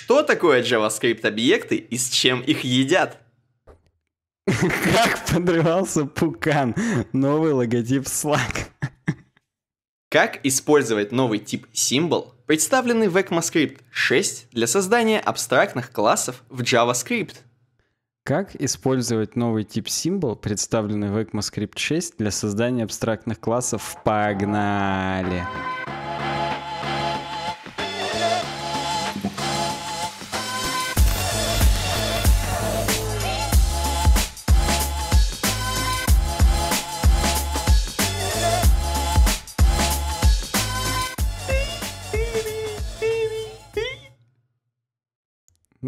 Что такое JavaScript объекты и с чем их едят? Как подрывался пукан? Новый логотип Slack. Как использовать новый тип символ, представленный в ECMAScript 6 для создания абстрактных классов в JavaScript? Как использовать новый тип символ, представленный в ECMAScript 6 для создания абстрактных классов в Погнали!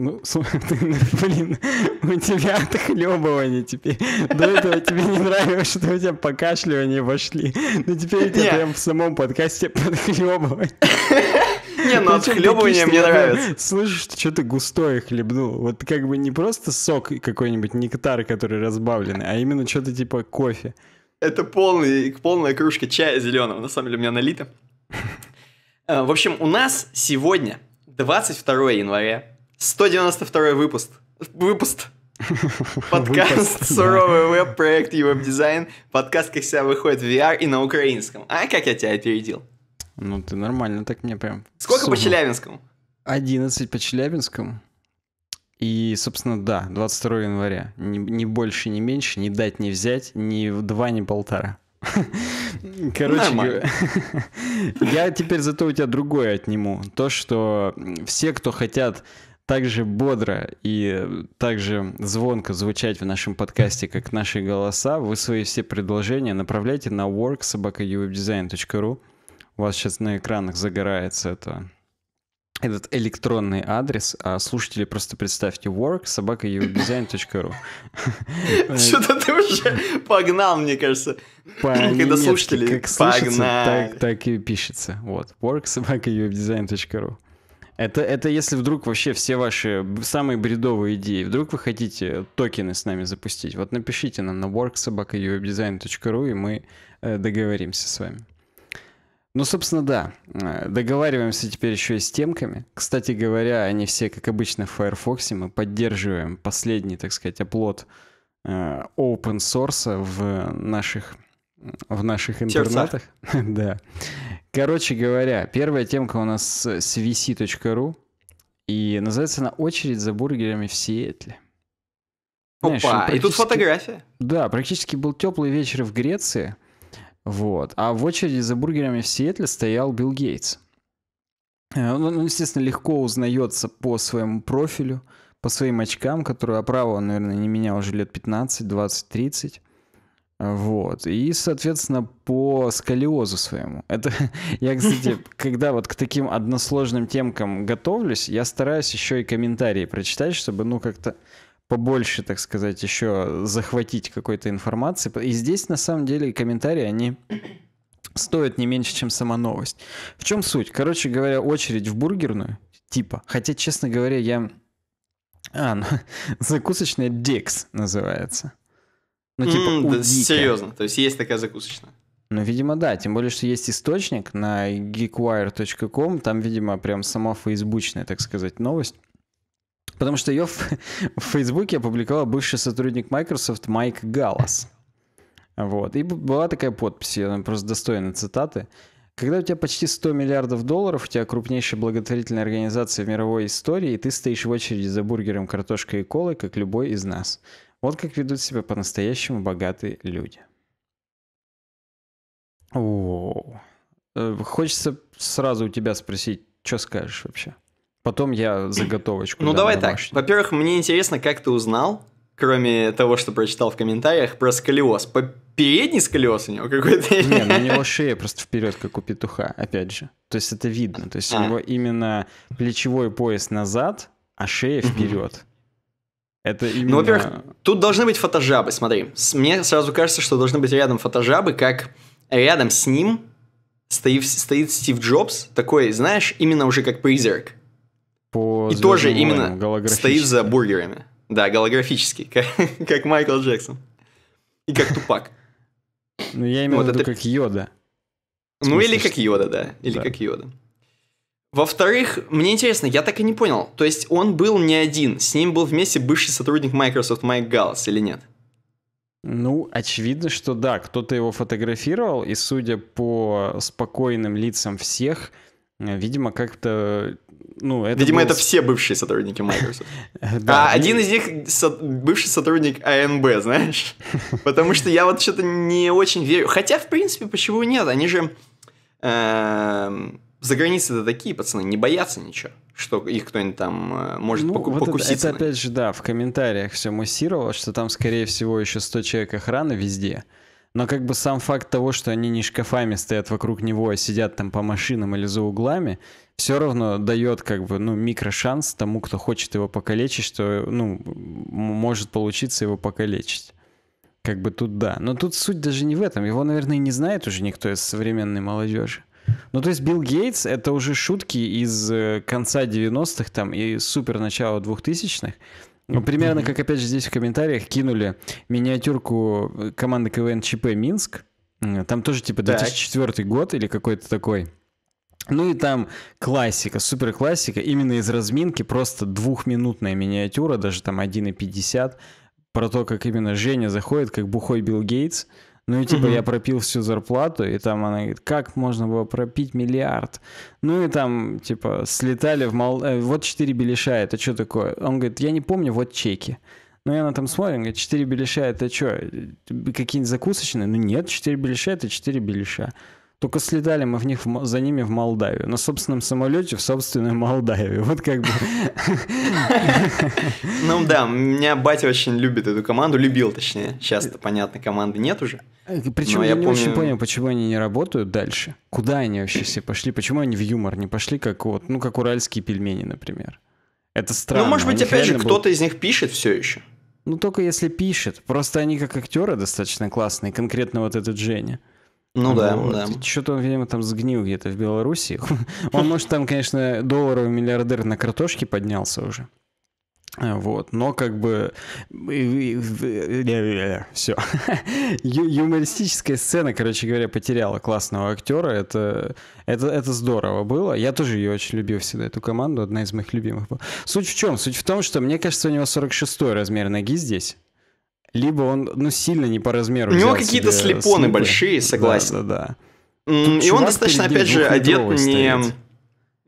Ну, ты, блин, у тебя отхлебывание теперь. До этого тебе не нравилось, что у тебя покашливания вошли. Но теперь у тебя прям в самом подкасте подхлебывание. Не, ну отхлебывание мне нравится. Слышишь, что ты густое хлебнул. Вот как бы не просто сок какой-нибудь, нектар, который разбавленный, а именно что-то типа кофе. Это полный, полная кружка чая зеленого. На самом деле у меня налито. Э, в общем, у нас сегодня 22 января 192 выпуск. Выпуск. Подкаст «Суровый веб-проект и веб-дизайн». Подкаст, как себя выходит в VR и на украинском. А как я тебя опередил? Ну, ты нормально так мне прям... Сколько по Челябинскому? 11 по Челябинскому. И, собственно, да, 22 января. Ни, больше, ни меньше, ни дать, ни взять, ни два, ни полтора. Короче, я теперь зато у тебя другое отниму. То, что все, кто хотят также бодро и также звонко звучать в нашем подкасте, как наши голоса, вы свои все предложения направляйте на worksobakaewebdesign.ru. У вас сейчас на экранах загорается это этот электронный адрес, а слушатели просто представьте work Что-то ты уже погнал, мне кажется. Когда слушатели как слышится, так и пишется. Вот, work это, это если вдруг вообще все ваши самые бредовые идеи, вдруг вы хотите токены с нами запустить, вот напишите нам на worksobaka.uwebdesign.ru, и мы э, договоримся с вами. Ну, собственно, да. Э, договариваемся теперь еще и с темками. Кстати говоря, они все, как обычно, в Firefox. Мы поддерживаем последний, так сказать, оплот э, open source в наших в наших интернетах. да. Короче говоря, первая темка у нас с vc.ru. И называется она «Очередь за бургерами в Сиэтле». Опа, Знаешь, практически... и тут фотография. Да, практически был теплый вечер в Греции. Вот. А в очереди за бургерами в Сиэтле стоял Билл Гейтс. Он, э, ну, ну, естественно, легко узнается по своему профилю, по своим очкам, которые оправа а он, наверное, не менял уже лет 15, 20, 30. Вот. И, соответственно, по сколиозу своему. Это я, кстати, когда вот к таким односложным темкам готовлюсь, я стараюсь еще и комментарии прочитать, чтобы, ну, как-то побольше, так сказать, еще захватить какой-то информации. И здесь, на самом деле, комментарии, они стоят не меньше, чем сама новость. В чем суть? Короче говоря, очередь в бургерную, типа. Хотя, честно говоря, я... А, ну, закусочная Декс называется. Ну, типа, mm, у да, Серьезно, то есть есть такая закусочная. Ну, видимо, да. Тем более, что есть источник на geekwire.com. Там, видимо, прям сама фейсбучная, так сказать, новость. Потому что ее в, в Фейсбуке опубликовал бывший сотрудник Microsoft Майк Галлас. Вот. И была такая подпись, я просто достойна цитаты. Когда у тебя почти 100 миллиардов долларов, у тебя крупнейшая благотворительная организация в мировой истории, и ты стоишь в очереди за бургером, картошкой и колой, как любой из нас. Вот как ведут себя по-настоящему богатые люди. О, э, хочется сразу у тебя спросить, что скажешь вообще? Потом я заготовочку. Ну давай так. Во-первых, мне интересно, как ты узнал, кроме того, что прочитал в комментариях, про сколиоз. По передний сколиоз у него какой-то? Ну, нет, у него шея просто вперед, как у петуха, опять же. То есть это видно. То есть а. у него именно плечевой пояс назад, а шея вперед. Это именно... Ну, во-первых, тут должны быть фотожабы, смотри. Мне сразу кажется, что должны быть рядом фотожабы, как рядом с ним стоит, стоит Стив Джобс, такой, знаешь, именно уже как призрак. По И тоже именно стоит за бургерами. Да, голографический, как, как Майкл Джексон. И как Тупак. Ну, я имею вот в виду это... как Йода. Ну, или как Йода, да. Или да. как Йода. Во-вторых, мне интересно, я так и не понял. То есть он был не один, с ним был вместе бывший сотрудник Microsoft Майк Галлас или нет? Ну, очевидно, что да, кто-то его фотографировал, и судя по спокойным лицам всех, э, видимо, как-то... Ну, это видимо, был... это все бывшие сотрудники Microsoft. а один из них бывший сотрудник АНБ, знаешь? Потому что я вот что-то не очень верю. Хотя, в принципе, почему нет? Они же эм, за границей-то такие пацаны не боятся ничего, что их кто-нибудь там э, может ну, поку- вот покуситься. Это, это опять же, да, в комментариях все муссировало, что там, скорее всего, еще 100 человек охраны везде. Но как бы сам факт того, что они не шкафами стоят вокруг него, а сидят там по машинам или за углами, все равно дает как бы, ну, микрошанс тому, кто хочет его покалечить, что, ну, может получиться его покалечить. Как бы тут да. Но тут суть даже не в этом. Его, наверное, не знает уже никто из современной молодежи. Ну, то есть Билл Гейтс — это уже шутки из э, конца 90-х там и супер начала 2000-х. Ну, примерно, как опять же здесь в комментариях кинули миниатюрку э, команды КВН ЧП «Минск». Там тоже типа 2004 так. год или какой-то такой. Ну и там классика, супер классика, именно из разминки, просто двухминутная миниатюра, даже там 1,50, про то, как именно Женя заходит, как бухой Билл Гейтс, ну и типа угу. я пропил всю зарплату, и там она говорит, как можно было пропить миллиард? Ну и там типа слетали в мол... Э, вот 4 беляша, это что такое? Он говорит, я не помню, вот чеки. Ну и она там смотрит, говорит, 4 беляша это что, э, какие-нибудь закусочные? Ну нет, 4 беляша это 4 беляша. Только слетали мы в них, в, за ними в Молдавию. На собственном самолете в собственной Молдавии Вот как бы... Ну да, меня батя очень любит эту команду, любил точнее. Сейчас-то, понятно, команды нет уже. Э, Причем я не очень понял, почему они не работают дальше. Куда они вообще все пошли? Почему они в юмор не пошли, как вот, ну, как уральские пельмени, например? Это ну, странно. Ну, может быть, опять же, кто-то из них пишет все еще. Ну, только если пишет. Просто они как актеры достаточно классные, конкретно вот этот Женя. Ну да, вот. да. Что-то он, видимо, там сгнил где-то в Беларуси. Он, может, там, конечно, долларовый миллиардер на картошке поднялся уже. Вот, но как бы все. Юмористическая сцена, короче говоря, потеряла классного актера. Это, это, это здорово было. Я тоже ее очень любил всегда, эту команду. Одна из моих любимых была. Суть в чем? Суть в том, что мне кажется, у него 46-й размер ноги здесь либо он, ну, сильно не по размеру. У него какие-то слепоны слупы. большие, согласен. Да, да, да. и он достаточно, опять же, одет не,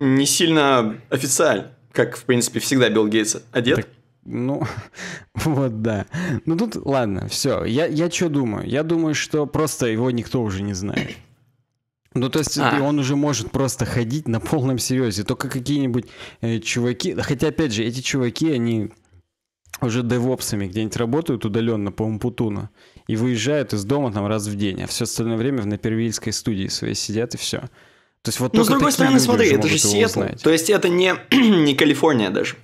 не сильно официально, как, в принципе, всегда Билл Гейтс одет. Так, ну, вот да. Ну тут, ладно, все. Я, я что думаю? Я думаю, что просто его никто уже не знает. Ну, то есть а. он уже может просто ходить на полном серьезе. Только какие-нибудь э, чуваки... Хотя, опять же, эти чуваки, они уже девопсами где-нибудь работают удаленно по Умпутуну и выезжают из дома там раз в день, а все остальное время в напервильской студии своей сидят и все. То есть вот Ну, с другой стороны, смотри, это же Сиэтл. То есть это не, не Калифорния даже.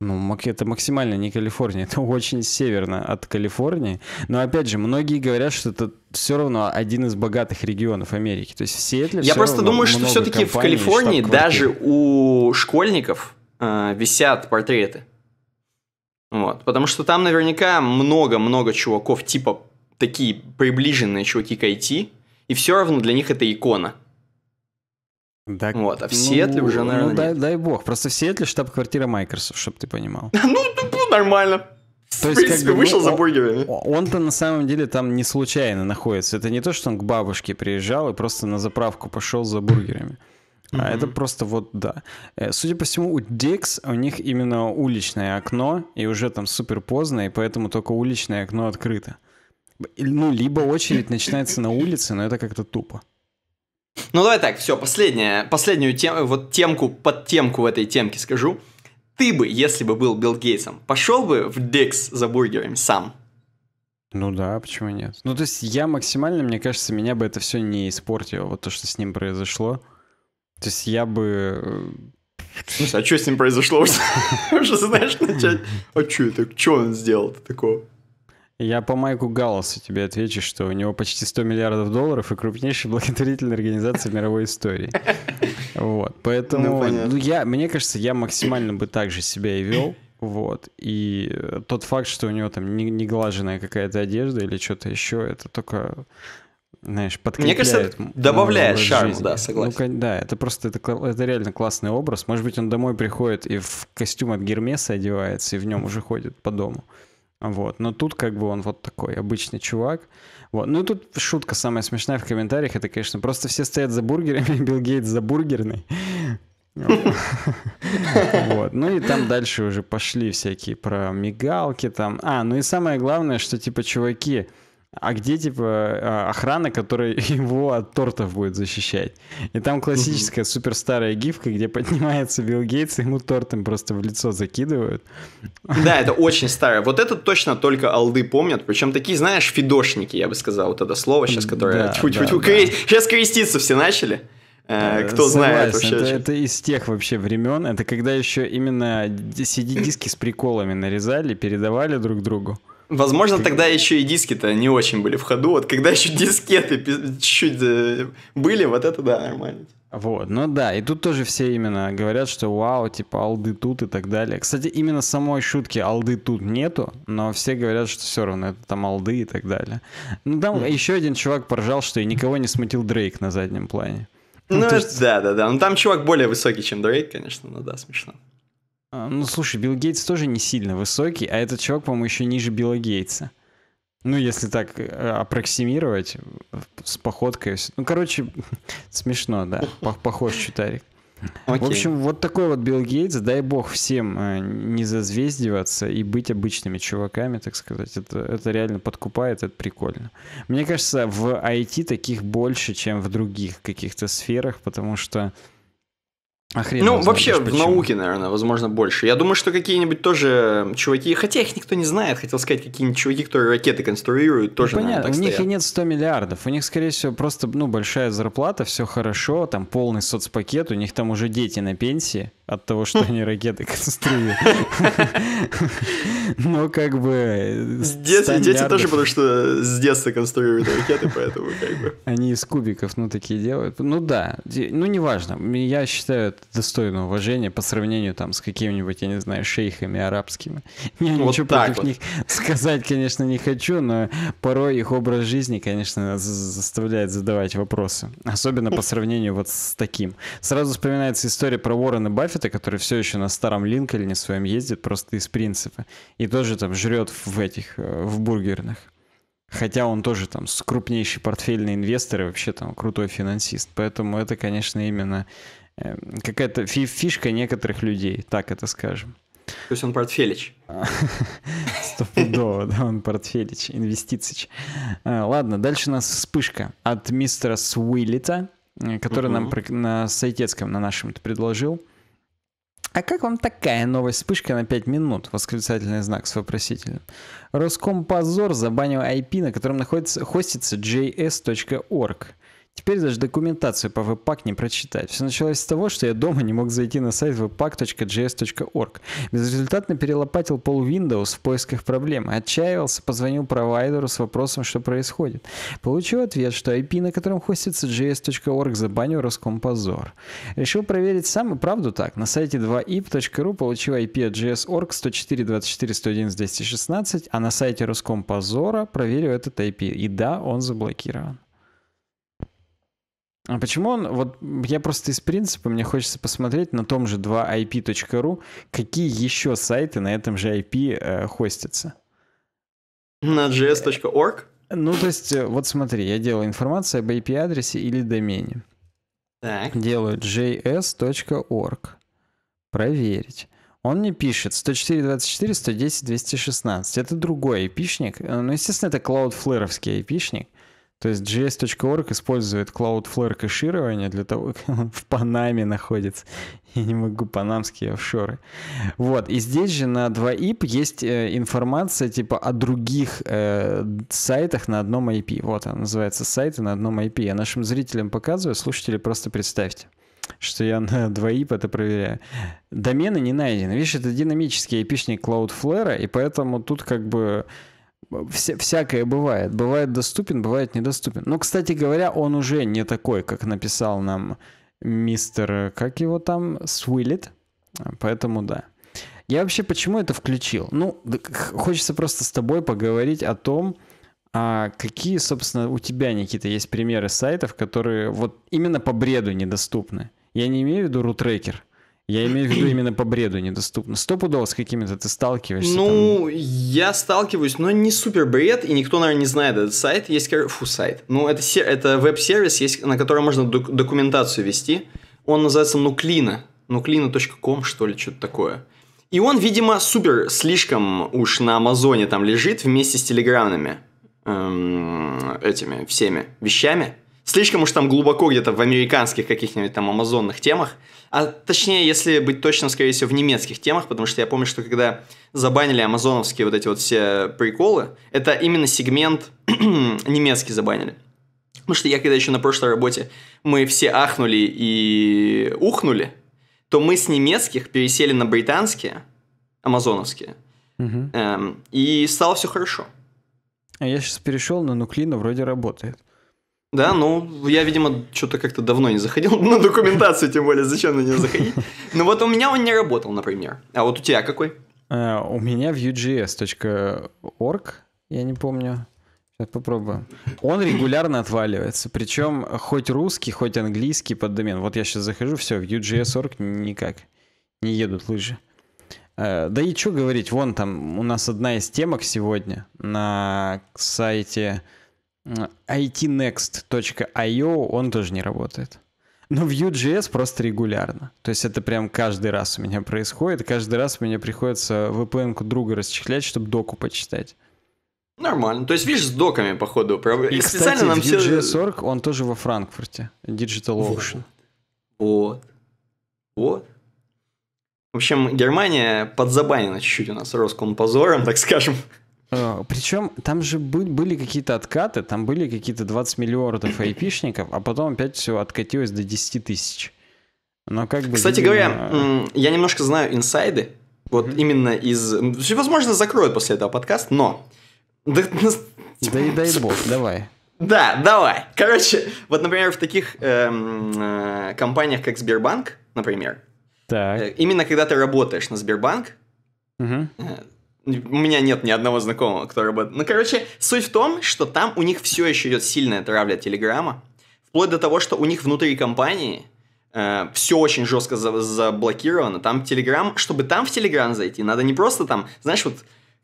Ну, это максимально не Калифорния, это очень северно от Калифорнии. Но опять же, многие говорят, что это все равно один из богатых регионов Америки. То есть в Сиэтле Я просто думаю, что все-таки в Калифорнии даже у школьников э, висят портреты вот, потому что там наверняка много-много чуваков, типа такие приближенные чуваки к IT, и все равно для них это икона. Да, вот, а в ну, Сиэтле ну, уже, наверное, Ну, дай, нет. дай бог, просто в Сиэтле штаб-квартира Microsoft, чтобы ты понимал. Ну, ну, ну, нормально. То есть, как бы, вышел за бургерами. Он-то на самом деле там не случайно находится. Это не то, что он к бабушке приезжал и просто на заправку пошел за бургерами. А это просто вот да. Э, судя по всему, у Dix у них именно уличное окно, и уже там супер поздно, и поэтому только уличное окно открыто. Ну, либо очередь начинается на улице, но это как-то тупо. Ну, давай так, все, последняя, последнюю тем, вот темку, под темку в этой темке скажу. Ты бы, если бы был Билл Гейтсом, пошел бы в Dix за бургерами сам? Ну да, почему нет? Ну, то есть я максимально, мне кажется, меня бы это все не испортило, вот то, что с ним произошло. То есть я бы... Э, Слушай, а что с ним произошло? Уже знаешь начать? А что это? Что он сделал такого? Я по Майку Галласу тебе отвечу, что у него почти 100 миллиардов долларов и крупнейшая благотворительная организация мировой истории. Вот, поэтому ну, ну, я, мне кажется, я максимально бы так же себя и вел. Вот. И э, тот факт, что у него там не не неглаженная какая-то одежда или что-то еще, это только знаешь, подкрепляет. Мне кажется, это добавляет шарм, да, ну, согласен. Ну, да, это просто, это, это реально классный образ. Может быть, он домой приходит и в костюм от Гермеса одевается, и в нем уже ходит по дому. Вот. Но тут как бы он вот такой обычный чувак. Вот. Ну и тут шутка самая смешная в комментариях. Это, конечно, просто все стоят за бургерами, Билл Гейтс за бургерный Вот. Ну и там дальше уже пошли всякие про мигалки там. А, ну и самое главное, что типа чуваки, а где, типа, а, охрана, которая его от тортов будет защищать? И там классическая суперстарая гифка, где поднимается Билл Гейтс, и ему тортом просто в лицо закидывают. Да, это очень старая. Вот это точно только алды помнят, причем такие, знаешь, фидошники, я бы сказал, вот это слово сейчас, которое... Да, Тьфу -тьфу -тьфу. Да, Крей... Сейчас креститься все начали. Э, кто знает вообще. Это, это из тех вообще времен. Это когда еще именно CD-диски с приколами нарезали, передавали друг другу. Возможно, тогда еще и диски-то не очень были в ходу. Вот когда еще дискеты чуть-чуть э, были, вот это да, нормально. Вот, ну да, и тут тоже все именно говорят, что вау, типа алды тут и так далее. Кстати, именно самой шутки алды тут нету, но все говорят, что все равно это там алды и так далее. Ну там mm. еще один чувак поржал, что и никого не смутил Дрейк на заднем плане. Ну, ну э, есть... да, да, да. Ну там чувак более высокий, чем Дрейк, конечно, ну да, смешно. А, ну, слушай, Билл Гейтс тоже не сильно высокий, а этот чувак, по-моему, еще ниже Билла Гейтса. Ну, если так э, аппроксимировать э, с походкой. Ну, короче, смешно, да. Похож чутарик. Okay. В общем, вот такой вот Билл Гейтс. Дай бог всем э, не зазвездиваться и быть обычными чуваками, так сказать. Это, это реально подкупает, это прикольно. Мне кажется, в IT таких больше, чем в других каких-то сферах, потому что Охрен а ну, вообще, в науке, наверное, возможно, больше. Я думаю, что какие-нибудь тоже чуваки, хотя их никто не знает, хотел сказать, какие-нибудь чуваки, которые ракеты конструируют, ну, тоже, ну, Понятно, наверное, так у стоят. них и нет 100 миллиардов. У них, скорее всего, просто, ну, большая зарплата, все хорошо, там полный соцпакет, у них там уже дети на пенсии от того, что они ракеты конструируют. Но как бы... Дети тоже, потому что с детства конструируют ракеты, поэтому как бы... Они из кубиков, ну, такие делают. Ну да, ну неважно. Я считаю это достойно уважения по сравнению там с какими-нибудь, я не знаю, шейхами арабскими. Я ничего против них сказать, конечно, не хочу, но порой их образ жизни, конечно, заставляет задавать вопросы. Особенно по сравнению вот с таким. Сразу вспоминается история про Уоррена Баффи, Баффета, который все еще на старом Линкольне своем ездит просто из принципа. И тоже там жрет в этих, э, в бургерных. Хотя он тоже там крупнейший портфельный инвестор и вообще там крутой финансист. Поэтому это, конечно, именно э, какая-то фишка некоторых людей, так это скажем. То есть он портфелич. Стопудово, да, он портфелич, инвестицич. Э, ладно, дальше у нас вспышка от мистера Суилита, который нам на сайтецком, на нашем, предложил. А как вам такая новость вспышка на 5 минут? Восклицательный знак с вопросителем. Роскомпозор забанил IP, на котором находится хостится js.org. Теперь даже документацию по Webpack не прочитать. Все началось с того, что я дома не мог зайти на сайт webpack.js.org. Безрезультатно перелопатил пол Windows в поисках проблемы. Отчаивался, позвонил провайдеру с вопросом, что происходит. Получил ответ, что IP, на котором хостится js.org, забанил Роскомпозор. Решил проверить сам и правду так. На сайте 2ip.ru получил IP от js.org 104 24 а на сайте Роскомпозора проверил этот IP. И да, он заблокирован. А почему он... Вот я просто из принципа, мне хочется посмотреть на том же 2ip.ru, какие еще сайты на этом же IP э, хостятся. На js.org? Ну, то есть, э, вот смотри, я делаю информацию об IP-адресе или домене. Так. Делаю js.org. Проверить. Он мне пишет 104.24.110.216. Это другой ip айпишник. Э, ну, естественно, это Cloudflare-овский айпишник. То есть js.org использует Cloudflare кэширование для того, как он в Панаме находится. Я не могу панамские офшоры. Вот, и здесь же на 2IP есть э, информация типа о других э, сайтах на одном IP. Вот она называется «Сайты на одном IP». Я нашим зрителям показываю, слушатели просто представьте что я на 2IP это проверяю. Домены не найдены. Видишь, это динамический айпишник Cloudflare, и поэтому тут как бы вся, всякое бывает. Бывает доступен, бывает недоступен. Но, ну, кстати говоря, он уже не такой, как написал нам мистер, как его там, Свиллит. Поэтому да. Я вообще почему это включил? Ну, хочется просто с тобой поговорить о том, а какие, собственно, у тебя, Никита, есть примеры сайтов, которые вот именно по бреду недоступны? Я не имею в виду рутрекер, я имею в виду именно по бреду недоступно. Стопудово с какими-то ты сталкиваешься? Ну, там... я сталкиваюсь, но не супер бред, и никто, наверное, не знает этот сайт. Есть, фу, сайт. Ну, это, это веб-сервис, есть, на котором можно док- документацию вести. Он называется Нуклина. Нуклина.ком, что ли, что-то такое. И он, видимо, супер слишком уж на Амазоне там лежит вместе с телеграмными эм, этими всеми вещами. Слишком уж там глубоко где-то в американских каких-нибудь там амазонных темах. А точнее, если быть точным, скорее всего, в немецких темах, потому что я помню, что когда забанили амазоновские вот эти вот все приколы, это именно сегмент немецкий забанили. Потому что я когда еще на прошлой работе, мы все ахнули и ухнули, то мы с немецких пересели на британские, амазоновские, угу. эм, и стало все хорошо. А я сейчас перешел на нуклина, вроде работает. Да, ну, я, видимо, что-то как-то давно не заходил на документацию, тем более, зачем на нее заходить. Но вот у меня он не работал, например. А вот у тебя какой? Э, у меня в vuejs.org, я не помню. Сейчас попробую. Он регулярно отваливается. Причем хоть русский, хоть английский поддомен. Вот я сейчас захожу, все, vuejs.org никак. Не едут лыжи. Э, да и что говорить, вон там у нас одна из темок сегодня на сайте itnext.io, он тоже не работает. Но Vue.js просто регулярно. То есть это прям каждый раз у меня происходит. Каждый раз мне приходится VPN-ку друга расчехлять, чтобы доку почитать. Нормально. То есть, видишь, с доками, походу, проблема. И, и кстати, специально нам все... Org, он тоже во Франкфурте. Digital Ocean. Вот. Вот. В общем, Германия подзабанена чуть-чуть у нас позором, так скажем. А, Причем там же были какие-то откаты, там были какие-то 20 миллиардов айпишников, а потом опять все откатилось до 10 тысяч. Но как бы... Кстати видимо... говоря, я немножко знаю инсайды, вот mm-hmm. именно из... Возможно, закроют после этого подкаст, но... Ну, да, и дай типа, бог, давай. Да, давай. Короче, вот, например, в таких эм, э, компаниях, как Сбербанк, например, так. Э, именно когда ты работаешь на Сбербанк, угу. У меня нет ни одного знакомого, который работает. Ну, короче, суть в том, что там у них все еще идет сильная травля Телеграма. Вплоть до того, что у них внутри компании э, все очень жестко за- заблокировано. Там Телеграм, чтобы там в Телеграм зайти, надо не просто там, знаешь, вот,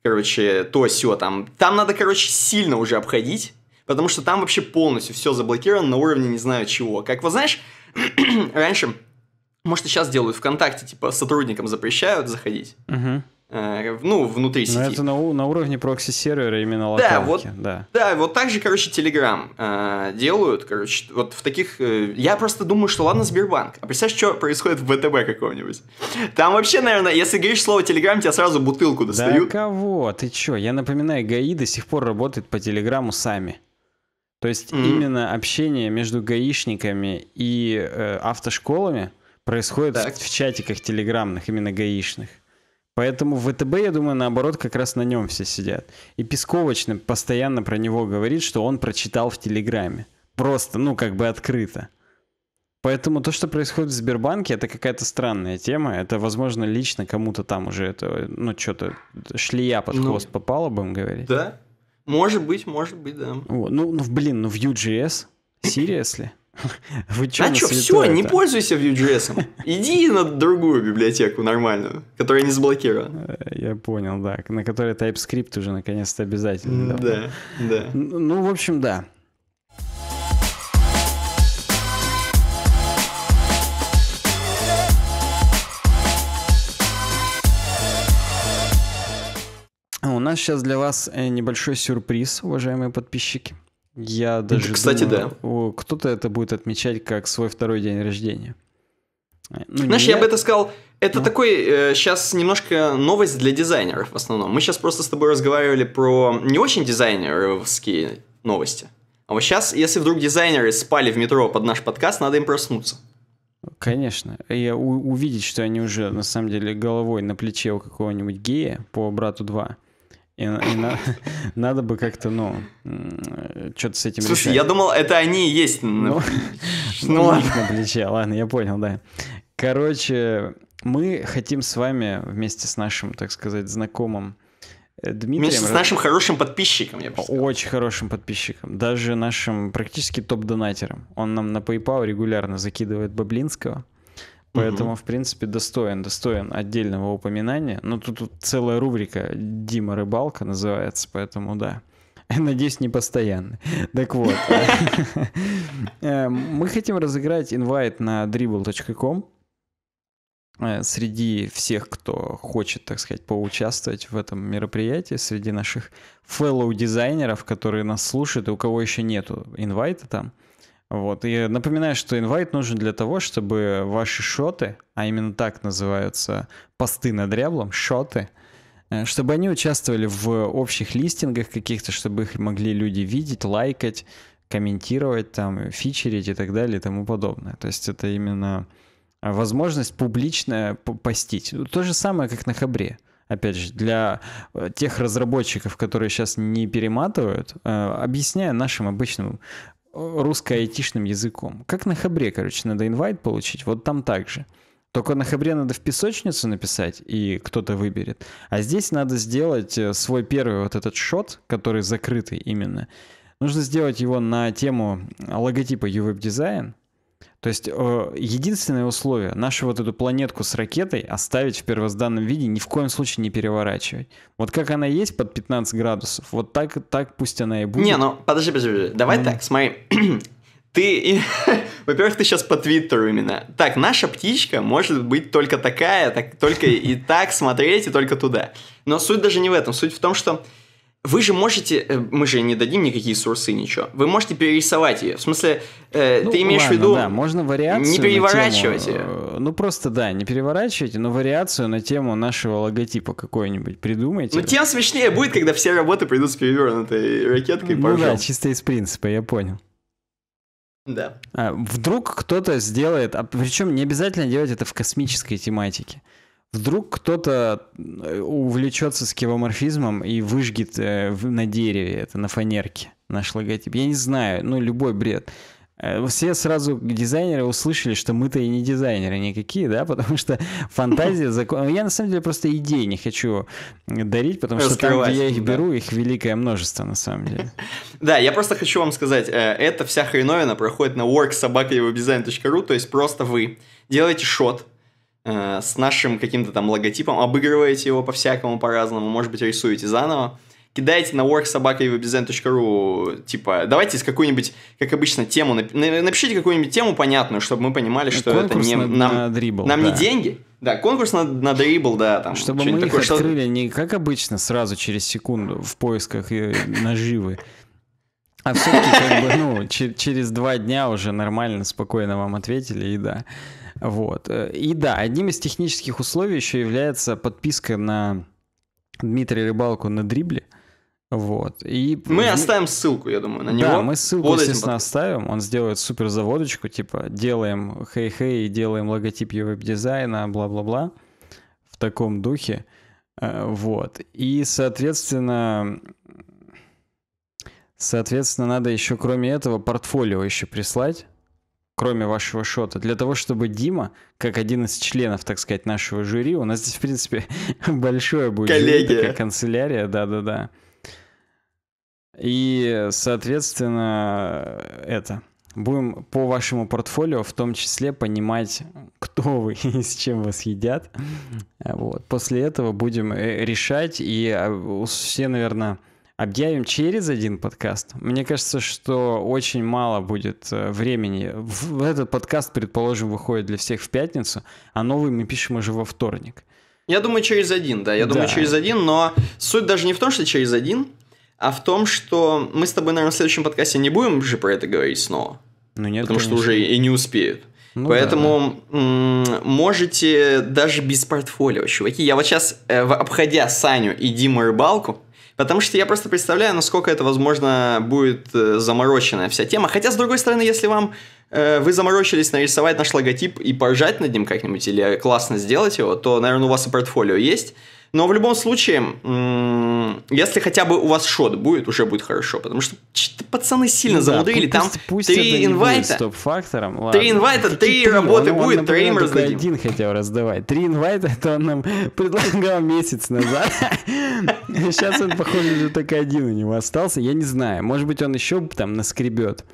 короче, то все там. Там надо, короче, сильно уже обходить, потому что там вообще полностью все заблокировано на уровне не знаю чего. Как вот знаешь, раньше, может, и сейчас делают ВКонтакте, типа сотрудникам запрещают заходить. Uh-huh. Э, ну, внутри сети. Но это на, на уровне прокси-сервера именно локалки. Да, вот, да. да, вот так же, короче, Telegram э, делают, короче, вот в таких... Э, я просто думаю, что ладно, Сбербанк, а представь, что происходит в ВТБ каком-нибудь. Там вообще, наверное, если говоришь слово Telegram, тебя сразу бутылку достают. Да кого? Ты чё? Я напоминаю, ГАИ до сих пор работает по Телеграму сами. То есть mm-hmm. именно общение между гаишниками и э, автошколами происходит в, в чатиках телеграмных, именно гаишных. Поэтому в ВТБ, я думаю, наоборот, как раз на нем все сидят. И песковочно постоянно про него говорит, что он прочитал в Телеграме. Просто, ну, как бы открыто. Поэтому то, что происходит в Сбербанке, это какая-то странная тема. Это, возможно, лично кому-то там уже это, ну, что-то шлия под ну, хвост ну, попала, будем говорить. Да. Может быть, может быть, да. Вот. Ну, ну, блин, ну, в Vue.js, Seriously? Вы чё а что, все, не пользуйся Vue.js. Иди на другую библиотеку нормальную, которая не заблокирована. Э, я понял, да. На которой TypeScript уже наконец-то обязательно. Да, да. Ну, в общем, да. А у нас сейчас для вас э, небольшой сюрприз, уважаемые подписчики. Я даже Кстати, думаю, да. кто-то это будет отмечать как свой второй день рождения. Э, ну, Знаешь, я... я бы это сказал, это ну. такой э, сейчас немножко новость для дизайнеров в основном. Мы сейчас просто с тобой разговаривали про не очень дизайнеровские новости. А вот сейчас, если вдруг дизайнеры спали в метро под наш подкаст, надо им проснуться. Конечно. И увидеть, что они уже на самом деле головой на плече у какого-нибудь гея по брату 2 и, и на, надо бы как-то, ну, что-то с этим Слушай, решать. я думал, это они и есть. Ну, ну, ну ладно. На плече, ладно, я понял, да. Короче, мы хотим с вами вместе с нашим, так сказать, знакомым э, Дмитрием... Вместе с нашим хорошим подписчиком, я бы сказал. Очень хорошим подписчиком. Даже нашим практически топ-донатером. Он нам на PayPal регулярно закидывает Баблинского. Поэтому, угу. в принципе, достоин, достоин отдельного упоминания. Но ну, тут, тут целая рубрика «Дима Рыбалка» называется, поэтому да. Надеюсь, не постоянно. Так вот. Э, мы хотим разыграть инвайт на dribble.com э, среди всех, кто хочет, так сказать, поучаствовать в этом мероприятии, среди наших фэллоу дизайнеров, которые нас слушают, и у кого еще нету инвайта там. Вот. И напоминаю, что инвайт нужен для того, чтобы ваши шоты, а именно так называются посты на дряблом, шоты, э, чтобы они участвовали в общих листингах каких-то, чтобы их могли люди видеть, лайкать, комментировать, там, фичерить и так далее и тому подобное. То есть это именно возможность публично постить. Ну, то же самое, как на Хабре. Опять же, для э, тех разработчиков, которые сейчас не перематывают, э, объясняю нашим обычным русско-айтишным языком. Как на хабре, короче, надо инвайт получить, вот там так же. Только на хабре надо в песочницу написать, и кто-то выберет. А здесь надо сделать э, свой первый вот этот шот, который закрытый именно. Нужно сделать его на тему логотипа UWeb дизайн то есть э, единственное условие нашу вот эту планетку с ракетой оставить в первозданном виде, ни в коем случае не переворачивать. Вот как она есть под 15 градусов, вот так, так пусть она и будет. Не, ну подожди, подожди, подожди. давай mm. так, смотри. ты, во-первых, ты сейчас по Твиттеру именно. Так, наша птичка может быть только такая, так, только и так смотреть, и только туда. Но суть даже не в этом. Суть в том, что вы же можете, э, мы же не дадим никакие сурсы, ничего. Вы можете перерисовать ее. В смысле, э, ну, ты имеешь ладно, в виду... Да, можно вариацию Не переворачивать тему, ее. Э, ну, просто, да, не переворачивать, но вариацию на тему нашего логотипа какой-нибудь придумайте. Ну, тем смешнее будет, когда все работы придут с перевернутой ракеткой. Ну да, чисто из принципа, я понял. Да. А, вдруг кто-то сделает, а причем не обязательно делать это в космической тематике. Вдруг кто-то э, увлечется скевоморфизмом и выжгет э, на дереве это, на фанерке наш логотип. Я не знаю, ну любой бред. Э, все сразу дизайнеры услышали, что мы-то и не дизайнеры никакие, да, потому что фантазия закон. Ну, я на самом деле просто идеи не хочу дарить, потому что там, где я их беру, да. их великое множество на самом деле. Да, я просто хочу вам сказать, эта вся хреновина проходит на worksobakayevdizign.ru, то есть просто вы делаете шот, Э, с нашим каким-то там логотипом, обыгрываете его по-всякому, по-разному, может быть, рисуете заново, кидаете на worksobaka.webdesign.ru, типа, давайте с какой нибудь как обычно, тему, напишите какую-нибудь тему понятную, чтобы мы понимали, что Конкурс это не на, нам, на дрибл, нам да. не деньги, да, конкурс на, на дрибл, да, там. Чтобы мы их открыли что... не как обычно, сразу через секунду в поисках э, наживы, а все-таки, как бы, ну, через два дня уже нормально, спокойно вам ответили, и да. Вот. Э, и да, одним из технических условий еще является подписка на Дмитрия Рыбалку на дрибле. Вот. И... Мы оставим ссылку, я думаю, на него. Да, мы ссылку, вот естественно, оставим. Он сделает супер заводочку, типа, делаем хей-хей, делаем логотип его веб-дизайна, бла-бла-бла. В таком духе. Э, вот. И, соответственно, соответственно, надо еще, кроме этого, портфолио еще прислать кроме вашего шота, для того, чтобы Дима, как один из членов, так сказать, нашего жюри, у нас здесь, в принципе, большое будет Коллегия. жюри, такая канцелярия, да-да-да. И, соответственно, это. Будем по вашему портфолио в том числе понимать, кто вы и с чем вас едят. Вот. После этого будем э, решать, и а, все, наверное, объявим через один подкаст, мне кажется, что очень мало будет э, времени. В этот подкаст, предположим, выходит для всех в пятницу, а новый мы пишем уже во вторник. Я думаю, через один, да, я да. думаю, через один, но суть даже не в том, что через один, а в том, что мы с тобой, наверное, в следующем подкасте не будем же про это говорить снова. Ну нет, Потому конечно. что уже и не успеют. Ну, Поэтому да, можете даже без портфолио, чуваки. Я вот сейчас, э, обходя Саню и Диму Рыбалку, Потому что я просто представляю, насколько это, возможно, будет э, замороченная вся тема. Хотя, с другой стороны, если вам э, вы заморочились нарисовать наш логотип и поржать над ним как-нибудь или классно сделать его, то, наверное, у вас и портфолио есть. Но в любом случае, если хотя бы у вас шот будет, уже будет хорошо, потому что пацаны сильно замудрили, да, пусть, там три инвайта. Стоп-фактором. Ладно. Три инвайта, три работы он, будет, он, например, три раздадим. один хотел раздавать. Три инвайта, это он нам предлагал месяц назад. Сейчас он, похоже, уже только один у него остался. Я не знаю, может быть, он еще там наскребет.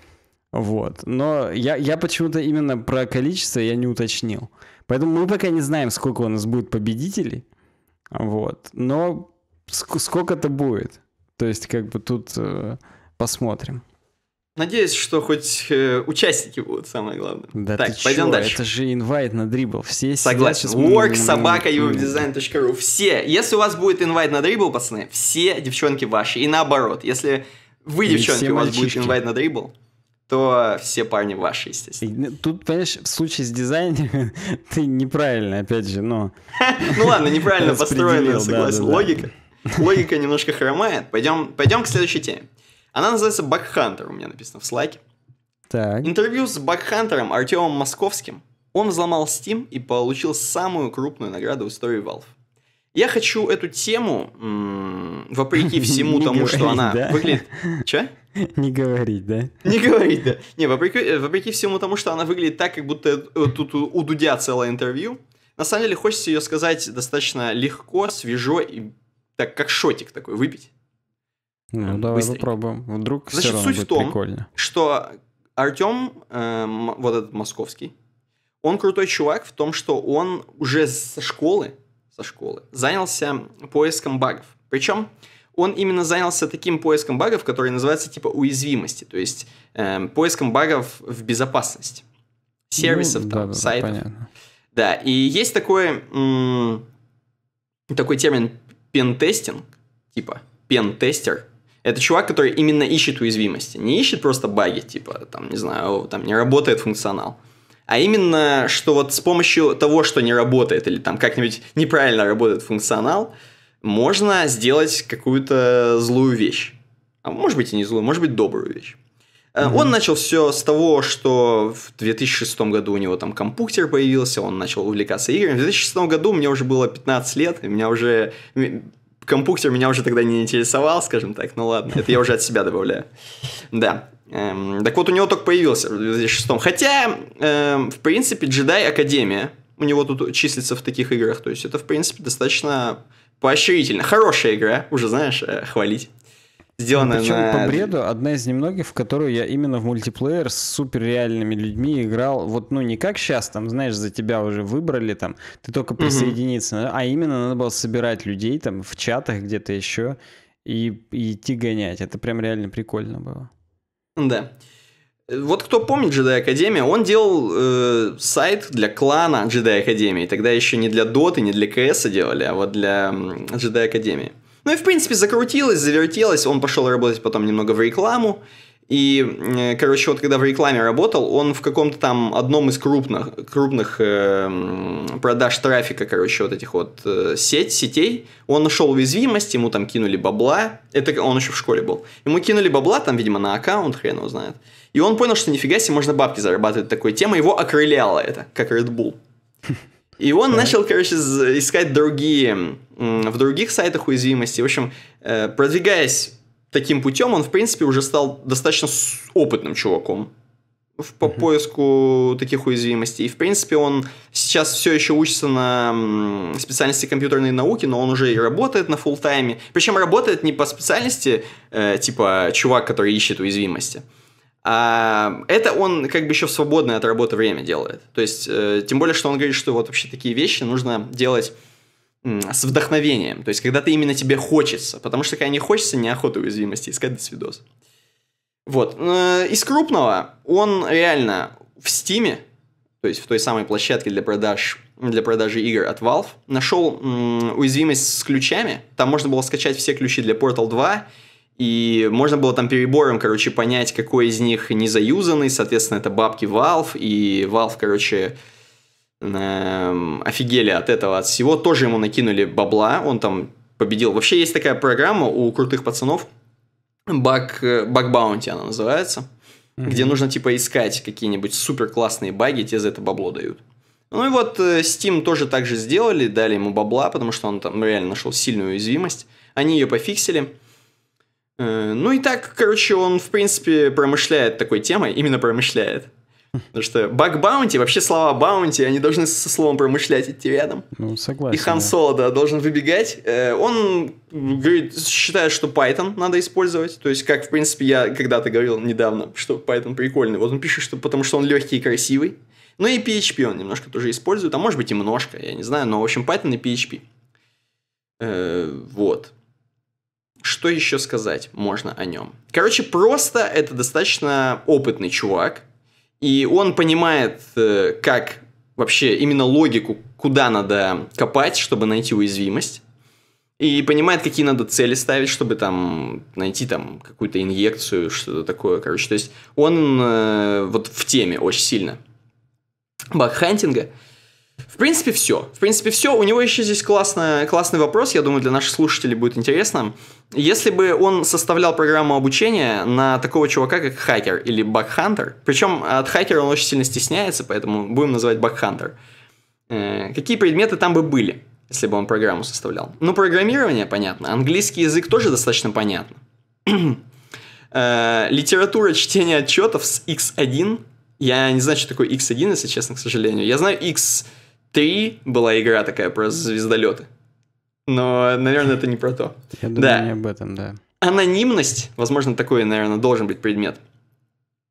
Вот. Но я, я почему-то именно про количество я не уточнил. Поэтому мы пока не знаем, сколько у нас будет победителей. Вот. Но сколько это будет? То есть, как бы тут э, посмотрим. Надеюсь, что хоть э, участники будут, самое главное. Да так, ты пойдем чё? дальше. Это же инвайт на дрибл. Все Согласен. Work собака webdesign.ru. Все. Если у вас будет инвайт на дрибл, пацаны, все девчонки ваши. И наоборот. Если вы, девчонки, у вас будет инвайт на дрибл, то все парни ваши, естественно. Ну, тут, понимаешь, в случае с дизайнером ты неправильно, опять же, но... Ну, ну ладно, неправильно построена, согласен, логика. Логика немножко хромает. Пойдем, пойдем к следующей теме. Она называется «Бакхантер», у меня написано в слайке. Так. Интервью с бакхантером Артемом Московским. Он взломал Steam и получил самую крупную награду в истории Valve. Я хочу эту тему, вопреки всему тому, что она выглядит... Че? Не говорить, да? Не говорить, да. Не, вопреки, э, вопреки всему тому, что она выглядит так, как будто э, тут у Дудя целое интервью. На самом деле хочется ее сказать достаточно легко, свежо и так как шотик такой выпить. Ну, давай Быстрее. попробуем. Вдруг Значит, все равно суть будет в том, прикольно. что Артем, эм, вот этот московский, он крутой чувак в том, что он уже со школы со школы, занялся поиском багов. Причем он именно занялся таким поиском багов, который называется типа уязвимости, то есть э, поиском багов в безопасности сервисов, ну, там, да, сайтов. Понятно. Да, и есть такой, м- такой термин пентестинг, типа пентестер. Это чувак, который именно ищет уязвимости. Не ищет просто баги, типа, там, не знаю, там не работает функционал а именно, что вот с помощью того, что не работает, или там как-нибудь неправильно работает функционал, можно сделать какую-то злую вещь. А может быть и не злую, может быть добрую вещь. mm Он начал все с того, что в 2006 году у него там компьютер появился, он начал увлекаться играми. В 2006 году мне уже было 15 лет, и меня уже... Компьютер меня уже тогда не интересовал, скажем так, ну ладно, это я уже от себя добавляю. Да. Эм, так вот, у него только появился в 2006 Хотя, эм, в принципе, джедай Академия у него тут числится в таких играх. То есть это, в принципе, достаточно поощрительно. Хорошая игра, уже знаешь, э, хвалить. Сделанная причем на... по бреду одна из немногих, в которую я именно в мультиплеер с суперреальными людьми играл. Вот, ну, не как сейчас, там, знаешь, за тебя уже выбрали, там, ты только присоединиться. Угу. А именно надо было собирать людей, там, в чатах где-то еще и, и идти гонять. Это прям реально прикольно было. Да. Э, вот кто помнит Джедай Академия, он делал э, сайт для клана Джедай Академии. Тогда еще не для Доты, не для КСа делали, а вот для Джедай Академии. Ну и, в принципе, закрутилось, завертелось. Он пошел работать потом немного в рекламу. И, э, короче, вот когда в рекламе работал, он в каком-то там одном из крупных, крупных э, продаж трафика, короче, вот этих вот э, сеть, сетей, он нашел уязвимость, ему там кинули бабла, это он еще в школе был, ему кинули бабла там, видимо, на аккаунт, хрен его знает. И он понял, что нифига себе можно бабки зарабатывать такой темой, его окрыляло это, как Red Bull. И он да. начал, короче, искать другие, в других сайтах уязвимости. В общем, э, продвигаясь таким путем он, в принципе, уже стал достаточно опытным чуваком по mm-hmm. поиску таких уязвимостей. И, в принципе, он сейчас все еще учится на специальности компьютерной науки, но он уже и работает на фул тайме. Причем работает не по специальности, э, типа чувак, который ищет уязвимости. А это он как бы еще в свободное от работы время делает. То есть, э, тем более, что он говорит, что вот вообще такие вещи нужно делать с вдохновением. То есть, когда ты именно тебе хочется. Потому что, когда не хочется, неохота уязвимости искать до свидос. Вот. Э, из крупного он реально в Стиме, то есть в той самой площадке для продаж для продажи игр от Valve, нашел м, уязвимость с ключами. Там можно было скачать все ключи для Portal 2, и можно было там перебором, короче, понять, какой из них не заюзанный, соответственно, это бабки Valve, и Valve, короче, Эм, офигели от этого, от всего, тоже ему накинули бабла, он там победил. Вообще есть такая программа у крутых пацанов, баг, баг э, она называется, mm-hmm. где нужно типа искать какие-нибудь супер классные баги, те за это бабло дают. Ну и вот э, Steam тоже так же сделали, дали ему бабла, потому что он там реально нашел сильную уязвимость. Они ее пофиксили. Э, ну и так, короче, он, в принципе, промышляет такой темой, именно промышляет. Потому что баг баунти, вообще слова баунти, они должны со словом промышлять идти рядом. Ну, согласен. И Хан Соло, да, должен выбегать. Э, он говорит, считает, что Python надо использовать. То есть, как, в принципе, я когда-то говорил недавно, что Python прикольный. Вот он пишет, что потому что он легкий и красивый. Ну и PHP он немножко тоже использует, а может быть и немножко, я не знаю, но в общем Python и PHP. Э, вот. Что еще сказать можно о нем? Короче, просто это достаточно опытный чувак, и он понимает, э, как вообще именно логику, куда надо копать, чтобы найти уязвимость. И понимает, какие надо цели ставить, чтобы там найти там какую-то инъекцию, что-то такое, короче. То есть он э, вот в теме очень сильно Баг хантинга. В принципе, все. В принципе, все. У него еще здесь классный, классный вопрос, я думаю, для наших слушателей будет интересно. Если бы он составлял программу обучения на такого чувака, как хакер или бакхантер, причем от хакера он очень сильно стесняется, поэтому будем называть бакхантер, э, какие предметы там бы были, если бы он программу составлял? Ну, программирование, понятно. Английский язык тоже достаточно понятно. Э, литература чтения отчетов с X1. Я не знаю, что такое X1, если честно, к сожалению. Я знаю X... 3 была игра такая про звездолеты. Но, наверное, это не про то. Я думаю, да. не об этом, да. Анонимность, возможно, такой, наверное, должен быть предмет.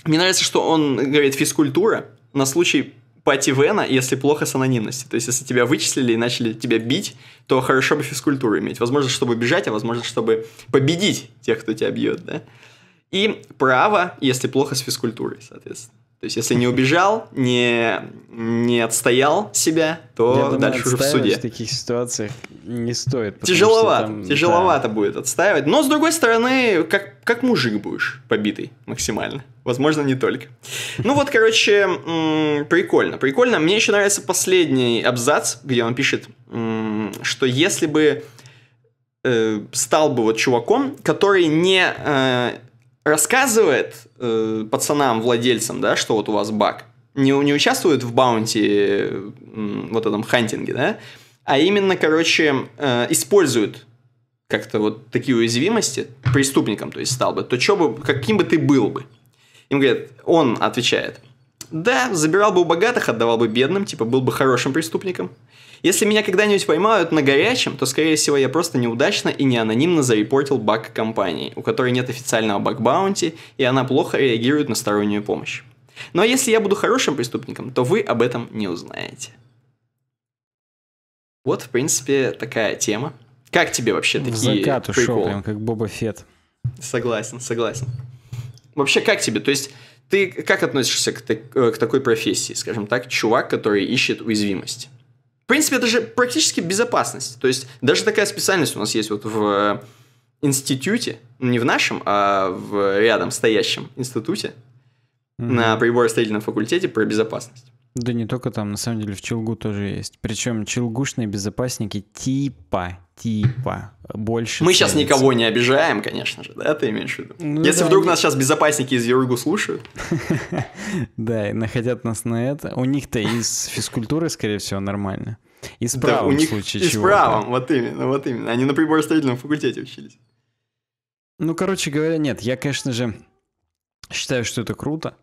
Мне нравится, что он говорит физкультура на случай пати Вена, если плохо с анонимностью. То есть, если тебя вычислили и начали тебя бить, то хорошо бы физкультуру иметь. Возможно, чтобы бежать, а возможно, чтобы победить тех, кто тебя бьет, да? И право, если плохо с физкультурой, соответственно. То есть, если не убежал, не, не отстоял себя, то Я думаю, дальше уже в суде. в таких ситуациях не стоит. Тяжеловато, там, тяжеловато да. будет отстаивать. Но, с другой стороны, как, как мужик будешь побитый максимально. Возможно, не только. Ну вот, короче, прикольно, прикольно. Мне еще нравится последний абзац, где он пишет, что если бы э, стал бы вот чуваком, который не... Э, рассказывает э, пацанам, владельцам, да, что вот у вас баг, не, не участвует в баунти, э, вот этом хантинге, да, а именно, короче, э, использует как-то вот такие уязвимости преступником, то есть стал бы, то чё бы, каким бы ты был бы? Им говорят, он отвечает, да, забирал бы у богатых, отдавал бы бедным, типа был бы хорошим преступником. Если меня когда-нибудь поймают на горячем, то, скорее всего, я просто неудачно и неанонимно анонимно зарепортил баг компании, у которой нет официального баг-баунти, и она плохо реагирует на стороннюю помощь. Но ну, а если я буду хорошим преступником, то вы об этом не узнаете. Вот, в принципе, такая тема. Как тебе вообще такие Закат ушел, приколы? прям как Боба Фет. Согласен, согласен. Вообще, как тебе? То есть, ты как относишься к, э, к такой профессии, скажем так, чувак, который ищет уязвимость? принципе, это же практически безопасность. То есть даже такая специальность у нас есть вот в э, институте, не в нашем, а в рядом стоящем институте mm-hmm. на приборостроительном факультете про безопасность. Да не только там, на самом деле в Челгу тоже есть. Причем челгушные безопасники типа, типа больше. Мы ценятся. сейчас никого не обижаем, конечно же, да, ты имеешь в виду? Ну, Если да, вдруг не... Ну. нас сейчас безопасники из Юргу слушают. Да, и находят нас на это. У них-то из физкультуры, скорее всего, нормально. И с правом, да, у них, в случае и чего. И с правом, вот именно, вот именно. Они на приборостроительном факультете учились. Ну, короче говоря, нет, я, конечно же, считаю, что это круто.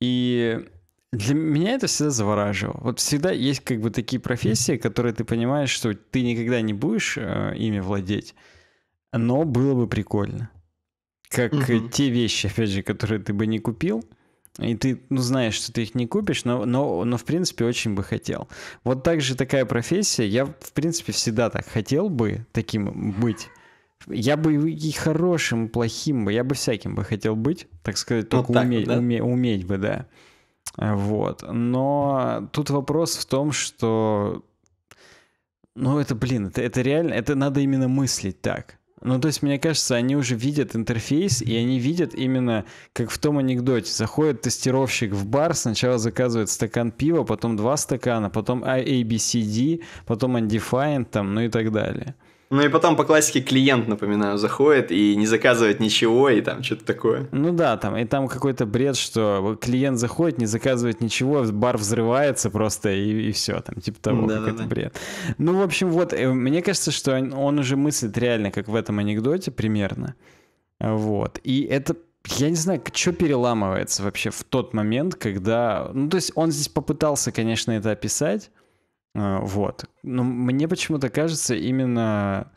И для меня это всегда завораживало. Вот всегда есть как бы такие профессии, которые ты понимаешь, что ты никогда не будешь э, ими владеть, но было бы прикольно. Как угу. те вещи, опять же, которые ты бы не купил, и ты ну, знаешь, что ты их не купишь, но, но, но в принципе очень бы хотел. Вот так же такая профессия. Я, в принципе, всегда так хотел бы таким быть. Я бы и хорошим, и плохим бы, я бы всяким бы хотел быть, так сказать, только вот так, уметь, да? уме, уметь бы, да. Вот. Но тут вопрос в том, что... Ну, это, блин, это, это реально, это надо именно мыслить так. Ну, то есть, мне кажется, они уже видят интерфейс, и они видят именно, как в том анекдоте. Заходит тестировщик в бар, сначала заказывает стакан пива, потом два стакана, потом ABCD, а, потом Undefined, там, ну и так далее. Ну и потом по классике клиент, напоминаю, заходит и не заказывает ничего, и там что-то такое. Ну да, там, и там какой-то бред, что клиент заходит, не заказывает ничего, бар взрывается просто, и, и все, там, типа того, да, какой-то да, да. бред. Ну, в общем, вот, э, мне кажется, что он уже мыслит реально, как в этом анекдоте примерно. Вот, и это я не знаю, что переламывается вообще в тот момент, когда... Ну, то есть он здесь попытался, конечно, это описать, Э, вот. Но мне почему-то кажется именно...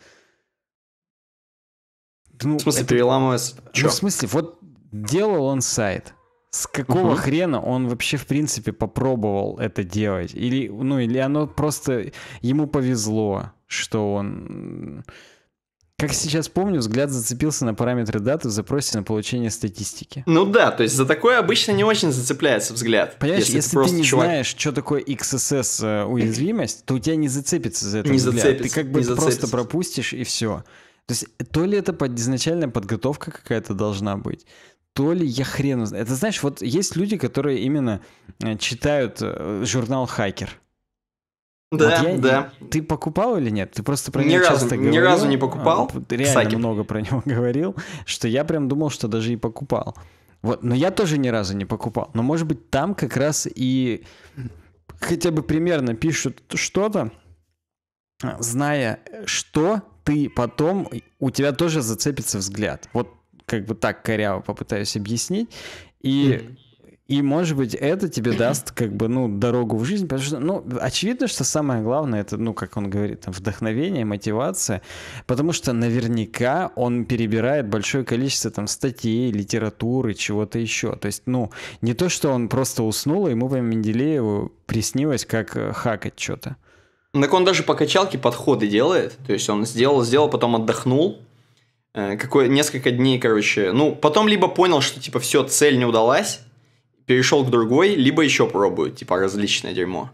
Ну, в смысле, это... переламываясь? Ну, в смысле, вот делал он сайт. С какого угу. хрена он вообще, в принципе, попробовал это делать? Или, ну, или оно просто... Ему повезло, что он как сейчас помню, взгляд зацепился на параметры даты в запросе на получение статистики. Ну да, то есть за такое обычно не очень зацепляется взгляд. Понимаешь, если, если ты, ты не чувак... знаешь, что такое XSS э, уязвимость, то у тебя не зацепится за это не взгляд. Зацепится, ты как бы не просто пропустишь и все. То есть то ли это под, изначальная подготовка какая-то должна быть, то ли я хрен знаю. Это знаешь, вот есть люди, которые именно э, читают э, журнал «Хакер». Да, вот я, да. Ты покупал или нет? Ты просто про ни него разу, часто говорил. Ни разу не покупал. А, реально Саки. много про него говорил, что я прям думал, что даже и покупал. Вот, но я тоже ни разу не покупал. Но может быть там как раз и хотя бы примерно пишут что-то, зная, что ты потом, у тебя тоже зацепится взгляд. Вот как бы так коряво попытаюсь объяснить. И mm-hmm и, может быть, это тебе даст, как бы, ну, дорогу в жизнь, потому что, ну, очевидно, что самое главное, это, ну, как он говорит, там, вдохновение, мотивация, потому что наверняка он перебирает большое количество, там, статей, литературы, чего-то еще. То есть, ну, не то, что он просто уснул, и а ему по Менделееву приснилось, как э, хакать что-то. Так он даже по качалке подходы делает, то есть он сделал, сделал, потом отдохнул, э, какое несколько дней, короче, ну, потом либо понял, что, типа, все, цель не удалась, перешел к другой, либо еще пробует, типа, различное дерьмо.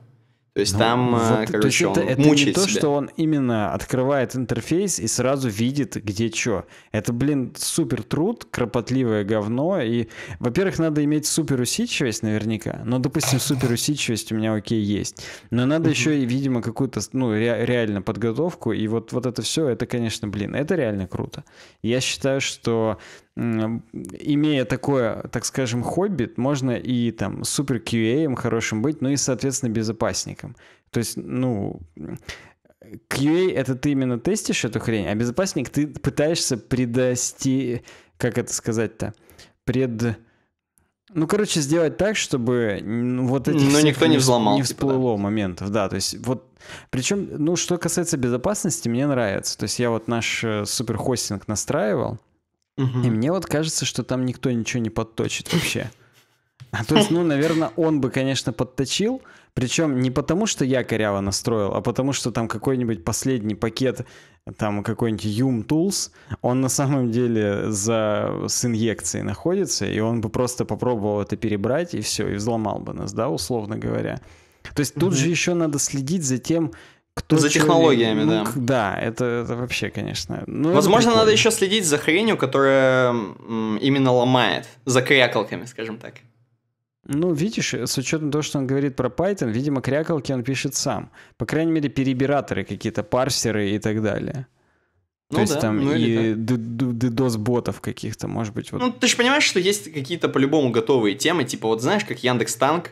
То есть ну, там, э, вот, короче, то есть это, он это не то, себя. что он именно открывает интерфейс и сразу видит, где что. Это, блин, супер труд, кропотливое говно. И, во-первых, надо иметь супер усидчивость наверняка. Ну, допустим, супер усидчивость у меня окей есть. Но надо еще, и, видимо, какую-то, ну, ре- реально подготовку. И вот, вот это все, это, конечно, блин, это реально круто. Я считаю, что имея такое, так скажем, хобби, можно и там супер QA хорошим быть, ну и, соответственно, безопасником. То есть, ну, QA — это ты именно тестишь эту хрень, а безопасник ты пытаешься предости... Как это сказать-то? Пред... Ну, короче, сделать так, чтобы вот этих Но никто не, взломал, не всплыло типа, да. моментов, да, то есть вот, причем, ну, что касается безопасности, мне нравится, то есть я вот наш э, суперхостинг настраивал, Угу. И мне вот кажется, что там никто ничего не подточит вообще. А то есть, ну, наверное, он бы, конечно, подточил. Причем не потому, что я коряво настроил, а потому, что там какой-нибудь последний пакет, там какой-нибудь Yum Tools, он на самом деле за... с инъекцией находится, и он бы просто попробовал это перебрать, и все, и взломал бы нас, да, условно говоря. То есть тут mm-hmm. же еще надо следить за тем, кто за технологиями, человек, ну, да. Да, это, это вообще, конечно. Ну, Возможно, надо еще следить за хренью, которая именно ломает, за кряколками скажем так. Ну, видишь, с учетом того, что он говорит про Python, видимо, кряколки он пишет сам. По крайней мере, перебираторы какие-то, парсеры и так далее. Ну, То есть да, там ну, и DDoS-ботов каких-то, может быть. Вот. Ну, ты же понимаешь, что есть какие-то по-любому готовые темы, типа вот знаешь, как Яндекс Танк,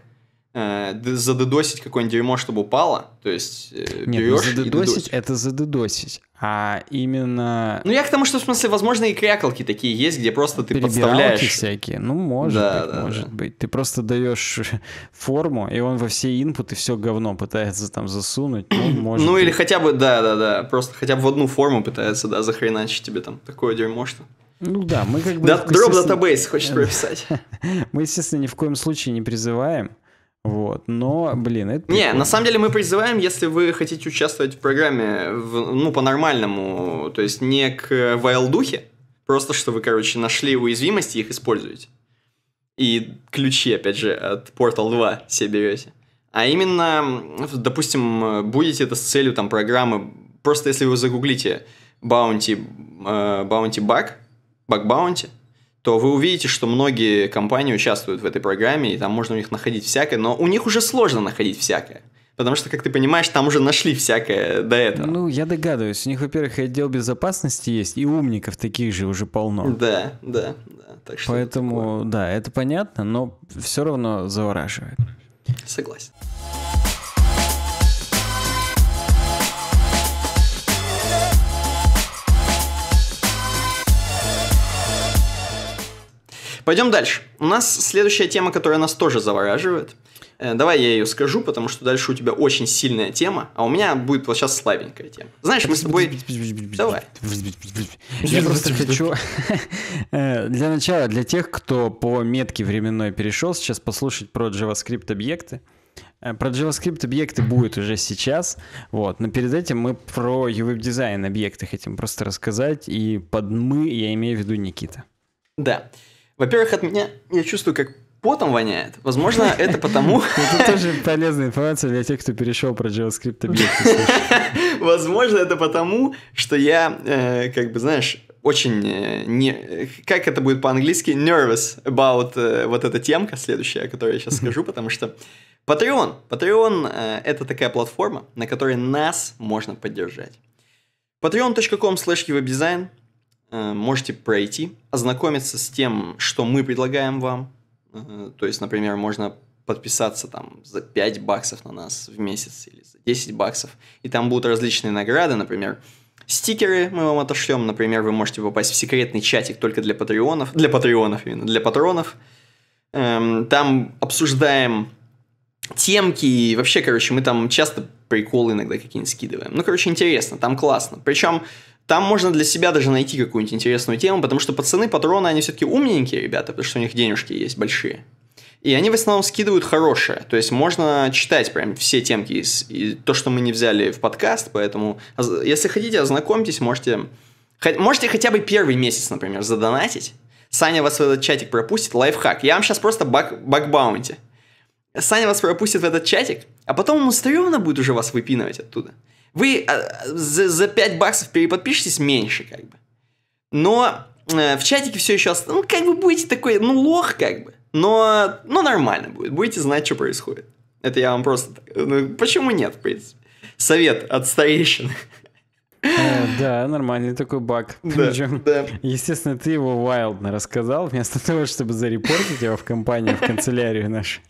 э, задедосить какое-нибудь дерьмо, чтобы упало. То есть э, Нет, берешь не задедосить, это задедосить. А именно... Ну, я к тому, что, в смысле, возможно, и крякалки такие есть, где просто ты подставляешь... всякие, ну, может да, быть, да, может да. быть. Ты просто даешь форму, и он во все инпуты все говно пытается там засунуть, ну, может Ну, быть. или хотя бы, да-да-да, просто хотя бы в одну форму пытается, да, захреначить тебе там такое дерьмо, что... Ну да, мы как бы... Дроп-датабейс, естественно... хочешь прописать. мы, естественно, ни в коем случае не призываем вот, но, блин, это... Не, на самом деле мы призываем, если вы хотите участвовать в программе, в, ну, по-нормальному, то есть не к вайлдухе, просто что вы, короче, нашли уязвимости и их используете. И ключи, опять же, от Portal 2 себе берете. А именно, допустим, будете это с целью там программы, просто если вы загуглите Bounty, э, Bounty Bug, Bug Bounty, то вы увидите, что многие компании участвуют в этой программе, и там можно у них находить всякое, но у них уже сложно находить всякое. Потому что, как ты понимаешь, там уже нашли всякое до этого. Ну, я догадываюсь. У них, во-первых, отдел безопасности есть, и умников таких же уже полно. Да, да, да. Так что Поэтому, это да, это понятно, но все равно завораживает. Согласен. Пойдем дальше. У нас следующая тема, которая нас тоже завораживает. Э, давай я ее скажу, потому что дальше у тебя очень сильная тема, а у меня будет вот сейчас слабенькая тема. Знаешь, мы с тобой... Давай. Я просто хочу... Э, для начала, для тех, кто по метке временной перешел, сейчас послушать про JavaScript объекты. Э, про JavaScript объекты будет уже сейчас, вот. Но перед этим мы про веб дизайн объекты хотим просто рассказать, и под мы я имею в виду Никита. Да. Во-первых, от меня я чувствую, как потом воняет. Возможно, это потому... Это тоже полезная информация для тех, кто перешел про JavaScript объекты. Возможно, это потому, что я, э, как бы, знаешь, очень э, не... Как это будет по-английски? Nervous about э, вот эта темка следующая, о которой я сейчас скажу, потому что Patreon. Patreon — это такая платформа, на которой нас можно поддержать. patreon.com slash Э, можете пройти, ознакомиться с тем, что мы предлагаем вам. Э, то есть, например, можно подписаться там за 5 баксов на нас в месяц или за 10 баксов. И там будут различные награды, например, стикеры мы вам отошлем. Например, вы можете попасть в секретный чатик только для патреонов. Для патреонов именно, для патронов. Эм, там обсуждаем темки и вообще, короче, мы там часто приколы иногда какие-нибудь скидываем. Ну, короче, интересно, там классно. Причем там можно для себя даже найти какую-нибудь интересную тему, потому что пацаны-патроны, они все-таки умненькие ребята, потому что у них денежки есть большие. И они в основном скидывают хорошее. То есть можно читать прям все темки из, и то, что мы не взяли в подкаст. Поэтому, если хотите, ознакомьтесь, можете, можете хотя бы первый месяц, например, задонатить. Саня вас в этот чатик пропустит. Лайфхак. Я вам сейчас просто баг, баг Саня вас пропустит в этот чатик, а потом ему стрёмно будет уже вас выпинывать оттуда. Вы э, за, за 5 баксов переподпишетесь меньше, как бы. Но э, в чатике все еще осталось. Ну, как бы будете такой, ну, лох, как бы. Но, но нормально будет. Будете знать, что происходит. Это я вам просто... Ну, почему нет, в принципе? Совет от старейшины. Э, да, нормальный такой баг. Да, Причем, да. естественно, ты его вайлдно рассказал, вместо того, чтобы зарепортить его в компанию, в канцелярию нашу.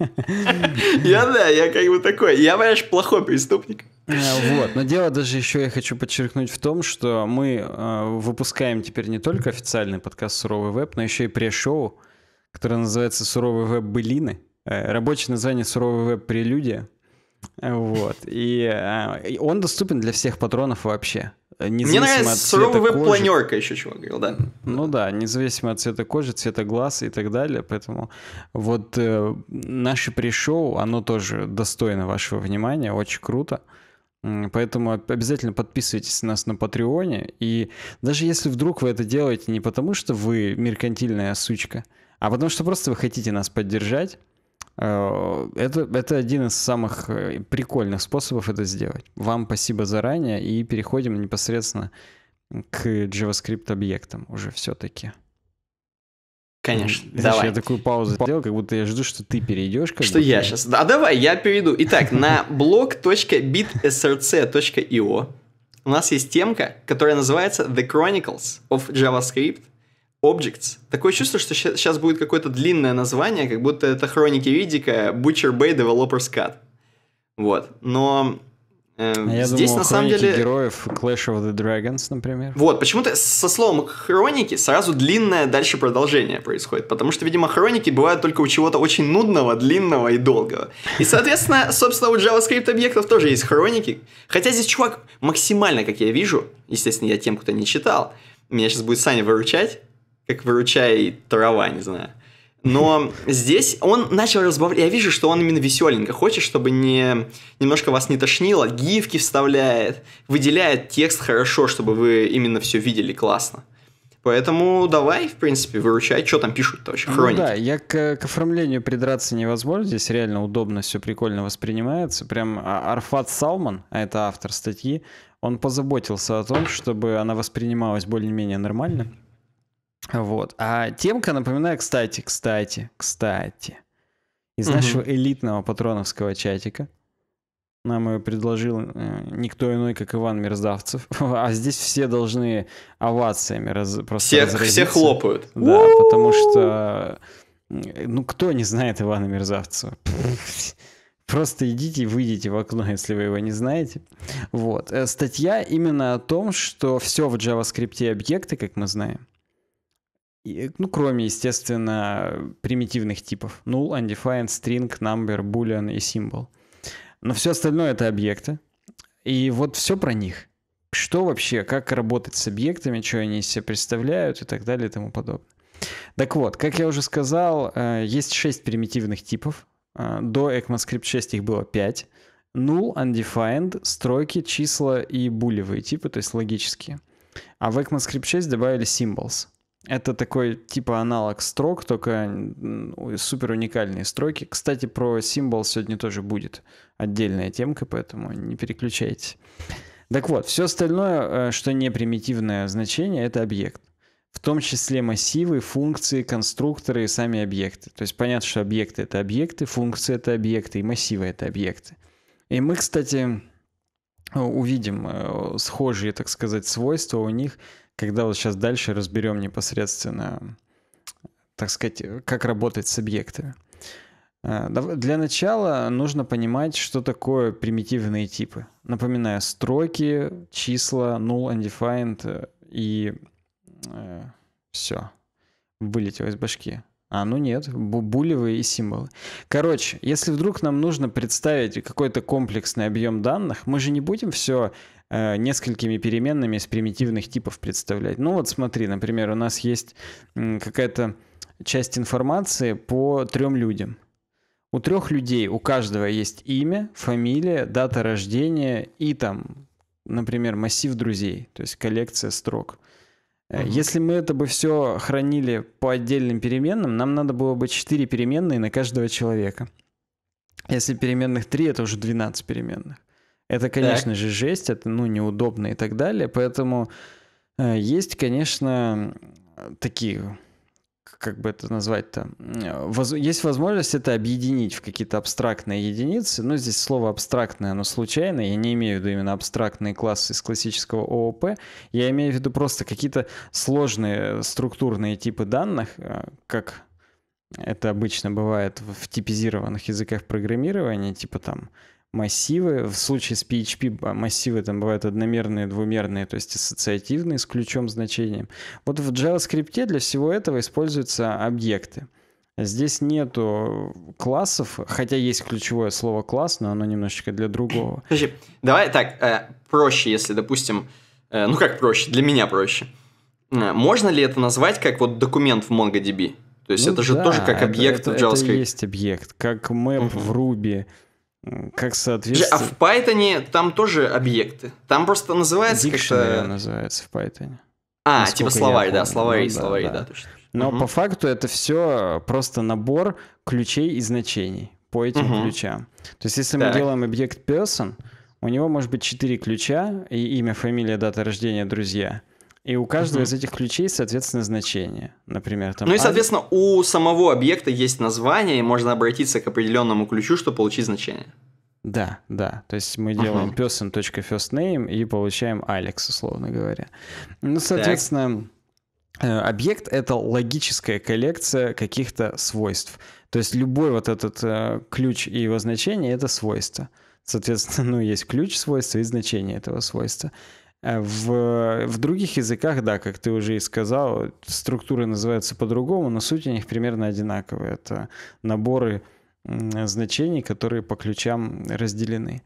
Я да, я как бы такой. Я, понимаешь, плохой преступник. Э, вот. Но дело даже еще я хочу подчеркнуть в том, что мы э, выпускаем теперь не только официальный подкаст «Суровый веб», но еще и пресс-шоу, которое называется «Суровый веб былины». Э, рабочее название «Суровый веб прелюдия». Вот. И он доступен для всех патронов вообще. Мне нравится суровый веб-планерка еще, чего говорил, да. Ну да, независимо от цвета кожи, цвета глаз и так далее. Поэтому вот э, наше пришоу, оно тоже достойно вашего внимания, очень круто. Поэтому обязательно подписывайтесь на нас на Патреоне. И даже если вдруг вы это делаете не потому, что вы меркантильная сучка, а потому что просто вы хотите нас поддержать, э, это, это один из самых э, прикольных способов это сделать. Вам спасибо заранее и переходим непосредственно к JavaScript объектам уже все-таки. Конечно. Знаешь, давай. Я такую паузу сделал, как будто я жду, что ты перейдешь. Как что будто... я сейчас. А давай, я перейду. Итак, на blog.bitsrc.io у нас есть темка, которая называется The Chronicles of JavaScript Objects. Такое чувство, что сейчас будет какое-то длинное название, как будто это хроники Видика Butcher Bay Developers Cut. Вот. Но Эм, а я Здесь думал, на самом деле героев Clash of the Dragons, например. Вот, почему-то со словом хроники сразу длинное дальше продолжение происходит, потому что, видимо, хроники бывают только у чего-то очень нудного, длинного и долгого. И, соответственно, собственно, у JavaScript объектов тоже есть хроники. Хотя здесь чувак максимально, как я вижу, естественно, я тем, кто не читал, меня сейчас будет Саня выручать, как выручай и трава, не знаю. Но здесь он начал разбавлять. Я вижу, что он именно веселенько хочет, чтобы не... немножко вас не тошнило. Гифки вставляет, выделяет текст хорошо, чтобы вы именно все видели классно. Поэтому давай, в принципе, выручай, что там пишут-то вообще, ну хроники. Ну да, я к, к оформлению придраться невозможно, здесь реально удобно, все прикольно воспринимается. Прям а, Арфат Салман, а это автор статьи, он позаботился о том, чтобы она воспринималась более-менее нормально. Вот. А темка, напоминаю, кстати, кстати, кстати, из угу. нашего элитного патроновского чатика нам ее предложил э, никто иной, как Иван Мерзавцев. А здесь все должны овациями раз, просто все, разразиться. все хлопают. Да, У-у-у! потому что... Э, ну, кто не знает Ивана Мерзавцева? Просто идите и выйдите в окно, если вы его не знаете. Вот. Э, статья именно о том, что все в JavaScript объекты, как мы знаем ну, кроме, естественно, примитивных типов. Null, undefined, string, number, boolean и symbol. Но все остальное это объекты. И вот все про них. Что вообще, как работать с объектами, что они из себя представляют и так далее и тому подобное. Так вот, как я уже сказал, э, есть шесть примитивных типов. Э, до ECMAScript 6 их было 5. Null, undefined, стройки, числа и булевые типы, то есть логические. А в ECMAScript 6 добавили symbols — это такой типа аналог строк, только супер уникальные строки. Кстати, про символ сегодня тоже будет отдельная темка, поэтому не переключайтесь. Так вот, все остальное, э, что не примитивное значение, это объект. В том числе массивы, функции, конструкторы и сами объекты. То есть понятно, что объекты — это объекты, функции — это объекты, и массивы — это объекты. И мы, кстати, э, увидим э, схожие, так сказать, свойства у них — когда вот сейчас дальше разберем непосредственно, так сказать, как работать с объектами. Э, для начала нужно понимать, что такое примитивные типы. Напоминаю, строки, числа, null, undefined э, и э, все. Вылетело из башки. А, ну нет, булевые и символы. Короче, если вдруг нам нужно представить какой-то комплексный объем данных, мы же не будем все Э, несколькими переменными из примитивных типов представлять. Ну вот смотри, например, у нас есть какая-то часть информации по трем людям. У трех людей у каждого есть имя, фамилия, дата рождения и там, например, массив друзей, то есть коллекция строк. Э, если мы это бы все хранили по отдельным переменным, нам надо было бы 4 переменные на каждого человека. Если переменных 3, это уже 12 переменных. Это, конечно так. же, жесть, это, ну, неудобно и так далее. Поэтому э, есть, конечно, такие как бы это назвать-то, воз... есть возможность это объединить в какие-то абстрактные единицы, но ну, здесь слово абстрактное, оно случайное, я не имею в виду именно абстрактные классы из классического ООП, я имею в виду просто какие-то сложные э, структурные типы данных, э, как это обычно бывает в типизированных языках программирования, типа там массивы. В случае с PHP а, массивы там бывают одномерные, двумерные, то есть ассоциативные с ключом значением. Вот в JavaScript для всего этого используются объекты. Здесь нету классов, хотя есть ключевое слово класс, но оно немножечко для другого. Подожди, давай так, э, проще, если, допустим, э, ну как проще, для меня проще. Э, можно ли это назвать как вот документ в MongoDB? То есть ну это да, же тоже как объект это, в JavaScript. Это есть объект, как map uh-huh. в Ruby. Как соответственно... А в Python там тоже объекты. Там просто называется как-то... называется в Python. А, типа словарь, ну да, словари, ну, словари, да, да. да точно. Но угу. по факту это все просто набор ключей и значений по этим угу. ключам. То есть если так. мы делаем объект person, у него может быть четыре ключа, и имя, фамилия, дата рождения, друзья. И у каждого угу. из этих ключей, соответственно, значение. Например, там... Ну и, а, соответственно, у самого объекта есть название, и можно обратиться к определенному ключу, чтобы получить значение. Да, да. То есть мы делаем uh-huh. person.firstname и получаем Алекс, условно говоря. Ну, соответственно, так. Э, объект это логическая коллекция каких-то свойств. То есть любой вот этот э, ключ и его значение это свойство. Соответственно, ну, есть ключ свойства и значение этого свойства. Э, в, э, в других языках, да, как ты уже и сказал, структуры называются по-другому, но суть у них примерно одинаковая. Это наборы значений, которые по ключам разделены.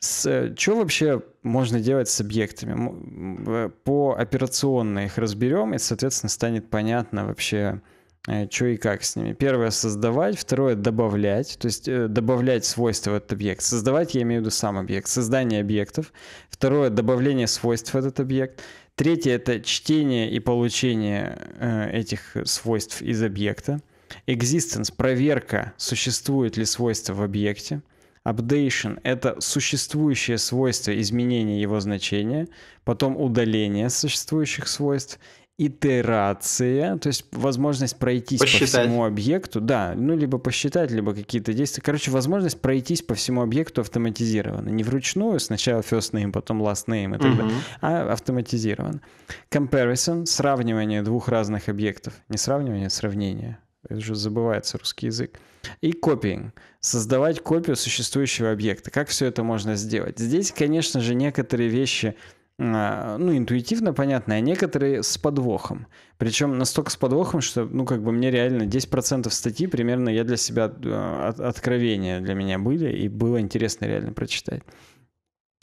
С, э, что вообще можно делать с объектами? По операционной их разберем, и, соответственно, станет понятно вообще, Э, что и как с ними. Первое — создавать, второе — добавлять, то есть э, добавлять свойства в этот объект. Создавать я имею в виду сам объект, создание объектов. Второе — добавление свойств в этот объект. Третье — это чтение и получение э, этих свойств из объекта. Existence — проверка, существует ли свойство в объекте. Updation — это существующее свойство изменения его значения, потом удаление существующих свойств — итерация, то есть возможность пройтись посчитать. по всему объекту, да, ну либо посчитать, либо какие-то действия. Короче, возможность пройтись по всему объекту автоматизированно. Не вручную, сначала first name, потом last name и так uh-huh. далее, а автоматизированно. Comparison, сравнивание двух разных объектов. Не сравнивание, а сравнение. Это уже забывается русский язык. И копиинг. Создавать копию существующего объекта. Как все это можно сделать? Здесь, конечно же, некоторые вещи а, ну, интуитивно понятно, а некоторые с подвохом. Причем настолько с подвохом, что, ну, как бы мне реально 10% статьи примерно я для себя, а, от, откровения для меня были, и было интересно реально прочитать.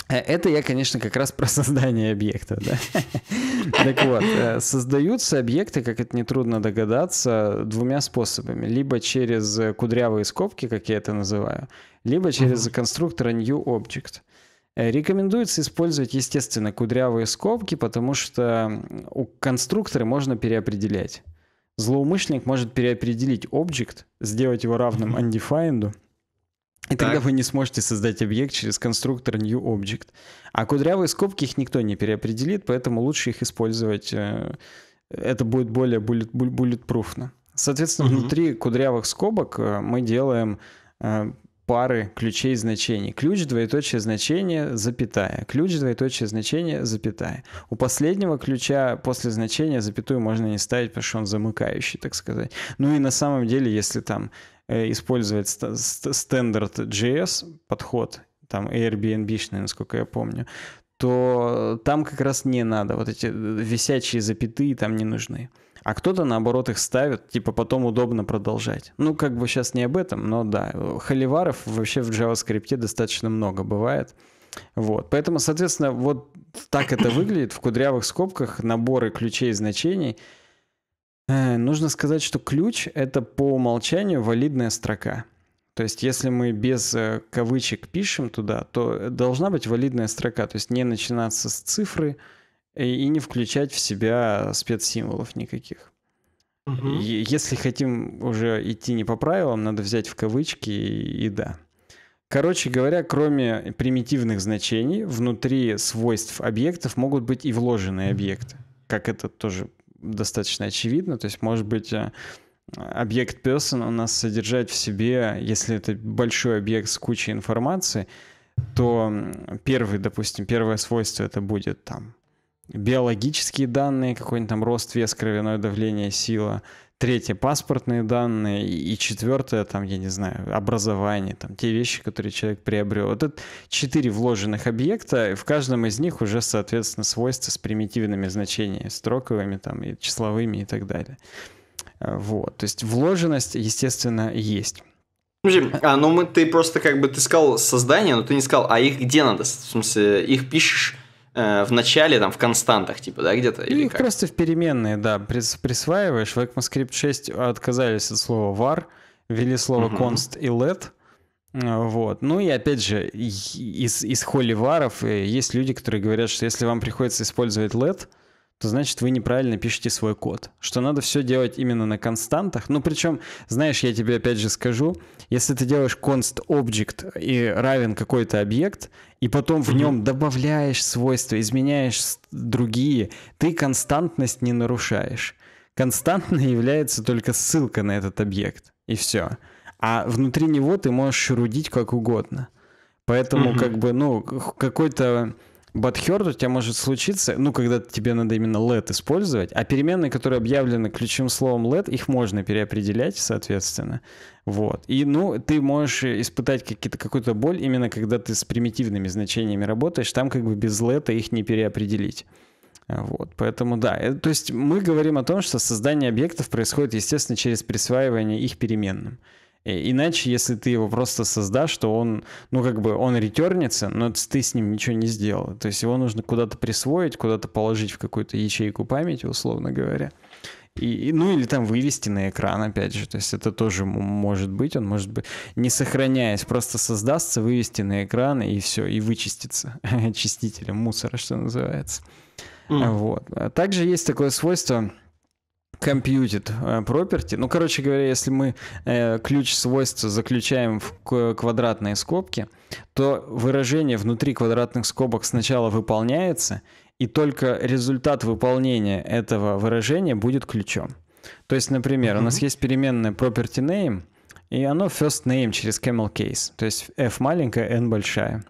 А это я, конечно, как раз про создание объекта. Да? Так вот, э, создаются объекты, как это нетрудно догадаться, двумя способами. Либо через кудрявые скобки, как я это называю, либо через конструктор new object. Э, рекомендуется использовать, естественно, кудрявые скобки, потому что у конструкторы можно переопределять. Злоумышленник может переопределить объект, сделать его равным undefined, и так. тогда вы не сможете создать объект через конструктор new object. А кудрявые скобки их никто не переопределит, поэтому лучше их использовать. Э, это будет более bullet, bulletproofно. Соответственно, угу. внутри кудрявых скобок э, мы делаем пары ключей значений. Ключ, двоеточие, значение, запятая. Ключ, двоеточие, значение, запятая. У последнего ключа после значения запятую можно не ставить, потому что он замыкающий, так сказать. Ну и на самом деле, если там э, использовать стандарт JS подход, там Airbnb-шный, насколько я помню, то там как раз не надо. Вот эти э, висячие запятые там не нужны а кто-то наоборот их ставит, типа потом удобно продолжать. Ну, как бы сейчас не об этом, но да, холиваров вообще в JavaScript достаточно много бывает. Вот. Поэтому, соответственно, вот так это выглядит в кудрявых скобках, наборы ключей и значений. Э, нужно сказать, что ключ — это по умолчанию валидная строка. То есть если мы без э, кавычек пишем туда, то должна быть валидная строка, то есть не начинаться с цифры — и не включать в себя спецсимволов никаких. Угу. Если хотим уже идти не по правилам, надо взять в кавычки и, да. Короче говоря, кроме примитивных значений, внутри свойств объектов могут быть и вложенные объекты. Как это тоже достаточно очевидно. То есть, может быть, э, объект person у нас содержать в себе, если это большой объект с кучей информации, то первый, допустим, первое свойство это будет там биологические данные, какой-нибудь там рост, вес, кровяное давление, сила. Третье – паспортные данные. И четвертое, там, я не знаю, образование, там, те вещи, которые человек приобрел. Вот это четыре вложенных объекта, и в каждом из них уже, соответственно, свойства с примитивными значениями, строковыми, там, и числовыми и так далее. Э, вот, то есть вложенность, естественно, есть. а ну мы ты просто как бы ты сказал создание, но ты не сказал, а их где надо? В смысле, их пишешь Э, в начале, там, в константах, типа, да, где-то? Или их ну, как? просто в переменные, да, прис, присваиваешь. В ECMAScript 6 отказались от слова var, ввели слово угу. const и let. Э, вот. Ну и опять же, из, из холиваров э, есть люди, которые говорят, что если вам приходится использовать let, то значит вы неправильно пишете свой код. Что надо все делать именно на константах. Ну, причем, знаешь, я тебе опять же скажу, если ты делаешь const object и равен какой-то объект, и потом в нем добавляешь свойства, изменяешь другие, ты константность не нарушаешь. Константной является только ссылка на этот объект, и все. А внутри него ты можешь рудить как угодно. Поэтому, как бы, ну, какой-то Бадхерд у тебя может случиться, ну, когда тебе надо именно LED использовать, а переменные, которые объявлены ключевым словом LED, их можно переопределять, соответственно. Вот. И, ну, ты можешь испытать какие-то, какую-то боль именно когда ты с примитивными значениями работаешь, там как бы без LED их не переопределить. Вот, поэтому да. Э, то есть мы говорим о том, что создание объектов происходит, естественно, через присваивание их переменным. Э, иначе, если ты его просто создашь, то он, ну, как бы, он ретернится, но ты с ним ничего не сделал. То есть его нужно куда-то присвоить, куда-то положить в какую-то ячейку памяти, условно говоря. И, ну или там вывести на экран, опять же. То есть это тоже может быть, он может быть, не сохраняясь, просто создастся, вывести на экран и все, и вычистится очистителем мусора, что называется. Mm. Вот. также есть такое свойство, computed э, property. Ну, короче говоря, если мы э, ключ свойства заключаем в квадратные скобки, то выражение внутри квадратных скобок сначала выполняется, и только результат выполнения этого выражения будет ключом. То есть, например, mm-hmm. у нас есть переменная property name, и оно first name через camel case, то есть f маленькая, n большая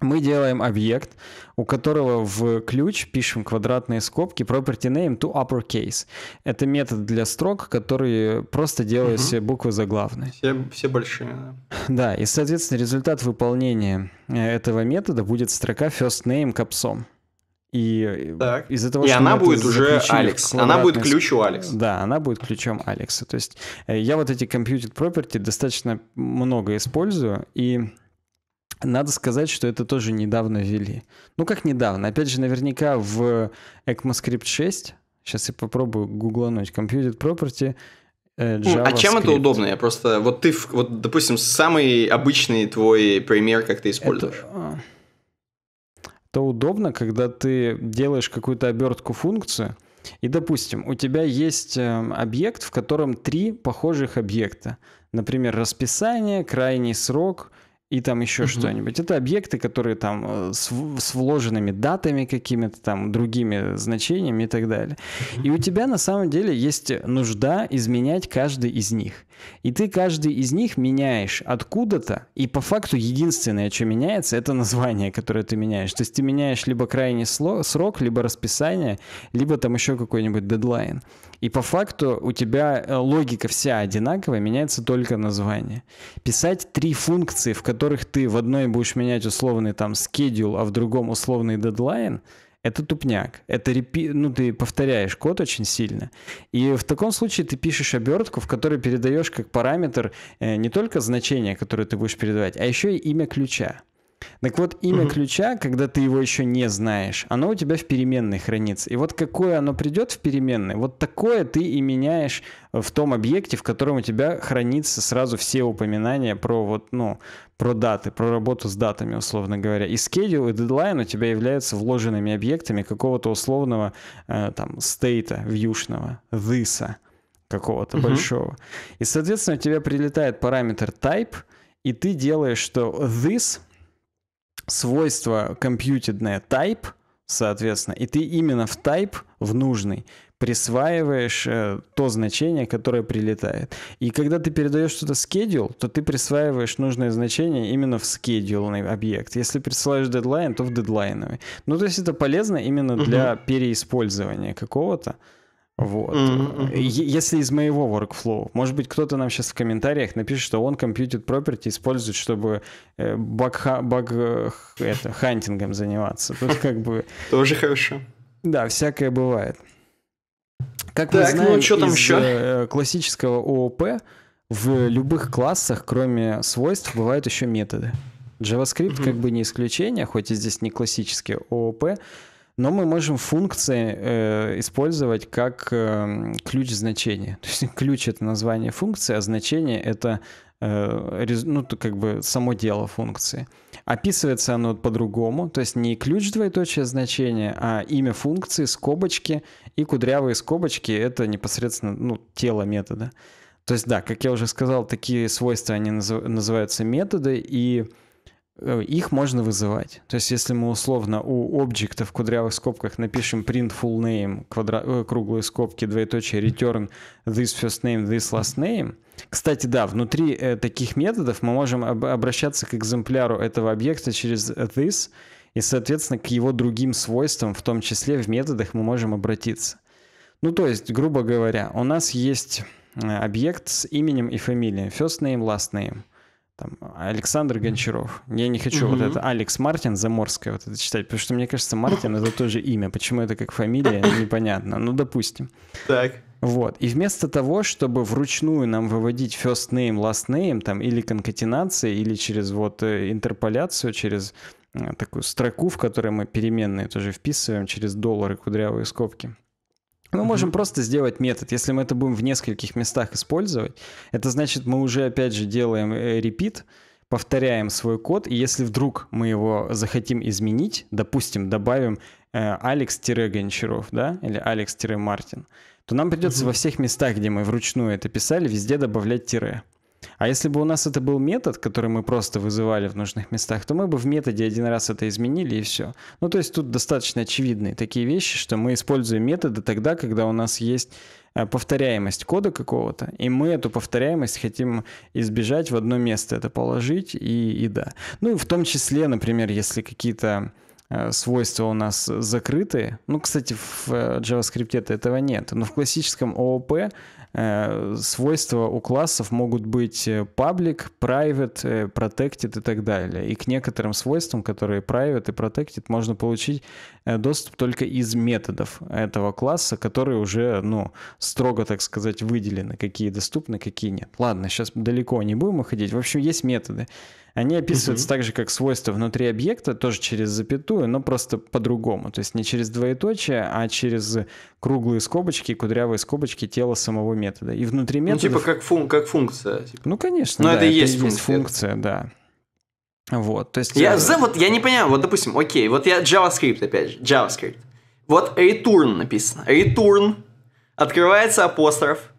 мы делаем объект, у которого в ключ пишем квадратные скобки property name to uppercase. Это метод для строк, который просто делает угу. все буквы заглавные. Все, все большие. Да. да, и, соответственно, результат выполнения э, этого метода будет строка first name капсом. И так. из-за того, и что она будет уже Алекс. Она будет ключу Алекс. Да, она будет ключом Алекса. То есть э, я вот эти computed property достаточно много использую, и надо сказать, что это тоже недавно ввели. Ну, как недавно? Опять же, наверняка в ECMAScript 6, сейчас я попробую гуглануть, Computed Property, JavaScript. Э, а чем это удобно? Я просто... Вот ты, вот, допустим, самый обычный твой пример, как ты используешь. Это, это а, удобно, когда ты делаешь какую-то обертку функцию. и, допустим, у тебя есть эм, объект, в котором три похожих объекта. Например, расписание, крайний срок и там еще угу. что-нибудь. Это объекты, которые там э, с, с вложенными датами какими-то там, другими значениями и так далее. Угу. И у тебя на самом деле есть нужда изменять каждый из них. И ты каждый из них меняешь откуда-то, и по факту единственное, что меняется, это название, которое ты меняешь. То есть ты меняешь либо крайний срок, либо расписание, либо там еще какой-нибудь дедлайн. И по факту у тебя э, логика вся одинаковая, меняется только название. Писать три функции, в которых ты в одной будешь менять условный там schedule, а в другом условный дедлайн — это тупняк. Это репи... Ну, ты повторяешь код очень сильно. И в таком случае ты пишешь обертку, в которой передаешь как параметр э, не только значение, которое ты будешь передавать, а еще и имя ключа. Так вот, имя угу. ключа, когда ты его еще не знаешь, оно у тебя в переменной хранится. И вот какое оно придет в переменной, вот такое ты и меняешь в том объекте, в котором у тебя хранится сразу все упоминания про вот, ну, про даты, про работу с датами, условно говоря. И schedule, и дедлайн у тебя являются вложенными объектами какого-то условного э, там стейта вьюшного, this какого-то uh-huh. большого. И, соответственно, у тебя прилетает параметр type, и ты делаешь, что this свойство компьютерное type, соответственно, и ты именно в type, в нужный, присваиваешь э, то значение, которое прилетает. И когда ты передаешь что-то schedule, то ты присваиваешь нужное значение именно в schedule объект. Если присылаешь deadline то в дедлайновый. Ну, то есть это полезно именно для переиспользования какого-то. Вот. Mm-hmm. Если из моего workflow, может быть, кто-то нам сейчас в комментариях напишет, что он computed property использует, чтобы э, баг, э, это, хантингом заниматься. Тут как бы... Тоже хорошо. Да, всякое бывает. Как так, мы ну, знаем, ну, что там из еще? классического ООП в любых классах, кроме свойств, бывают еще методы. JavaScript mm-hmm. как бы не исключение, хоть и здесь не классический ООП, но мы можем функции э, использовать как э, ключ значения. То есть ключ это название функции, а значение это э, ну, как бы само дело функции. Описывается оно по-другому, то есть не ключ двоеточие значение, а имя функции, скобочки, и кудрявые скобочки — это непосредственно ну, тело метода. То есть да, как я уже сказал, такие свойства, они называются методы, и Э, их можно вызывать. То есть, если мы условно у объекта в кудрявых скобках напишем print full name, квадра... Э, круглые скобки, двоеточие, return this first name, this last name. Кстати, да, внутри э, таких методов мы можем об- обращаться к экземпляру этого объекта через this, и, соответственно, к его другим свойствам, в том числе в методах, мы можем обратиться. Ну, то есть, грубо говоря, у нас есть э, объект с именем и фамилией, first name, last name – там, Александр Гончаров. Я не хочу угу. вот это Алекс Мартин Заморская вот это читать, потому что мне кажется, Мартин это тоже имя. Почему это как фамилия, непонятно. Ну, допустим. Так. Вот. И вместо того, чтобы вручную нам выводить first name, last name, там, или конкатенации, или через вот э, интерполяцию, через э, такую строку, в которой мы переменные тоже вписываем через доллары, кудрявые скобки, мы можем просто сделать метод. Если мы это будем в нескольких местах использовать, это значит, мы уже опять же делаем э, репит, повторяем свой код, и если вдруг мы его захотим изменить, допустим, добавим э, Алекс-Гончаров, да, или Алекс-Мартин, то нам придется mm во всех местах, где мы вручную это писали, везде добавлять тире. А если бы у нас это был метод, который мы просто вызывали в нужных местах, то мы бы в методе один раз это изменили и все. Ну, то есть тут достаточно очевидные такие вещи, что мы используем методы тогда, когда у нас есть э, повторяемость кода какого-то, и мы эту повторяемость хотим избежать в одно место, это положить и, и да. Ну в том числе, например, если какие-то э, свойства у нас закрыты. Ну, кстати, в э, JavaScript этого нет, но в классическом ООП Э, свойства у классов могут быть public, э, private, э, protected и так далее. И к некоторым свойствам, которые private и protected, можно получить доступ только из методов этого класса, которые уже, ну, строго, так сказать, выделены, какие доступны, какие нет. Ладно, сейчас далеко не будем уходить. В общем, есть методы. Они описываются mm-hmm. так же, как свойства внутри объекта, тоже через запятую, но просто по-другому. То есть не через двоеточие, а через круглые скобочки, кудрявые скобочки тела самого метода. И внутри метода... Ну, типа как, фун- как функция. Типа. Ну, конечно, Но ну, да, это и есть это есть функция. да. Вот, то есть... Я, э, за, вот, я не понимаю, вот, допустим, окей, вот я JavaScript, опять же, JavaScript. Вот return написано. Return, открывается апостроф,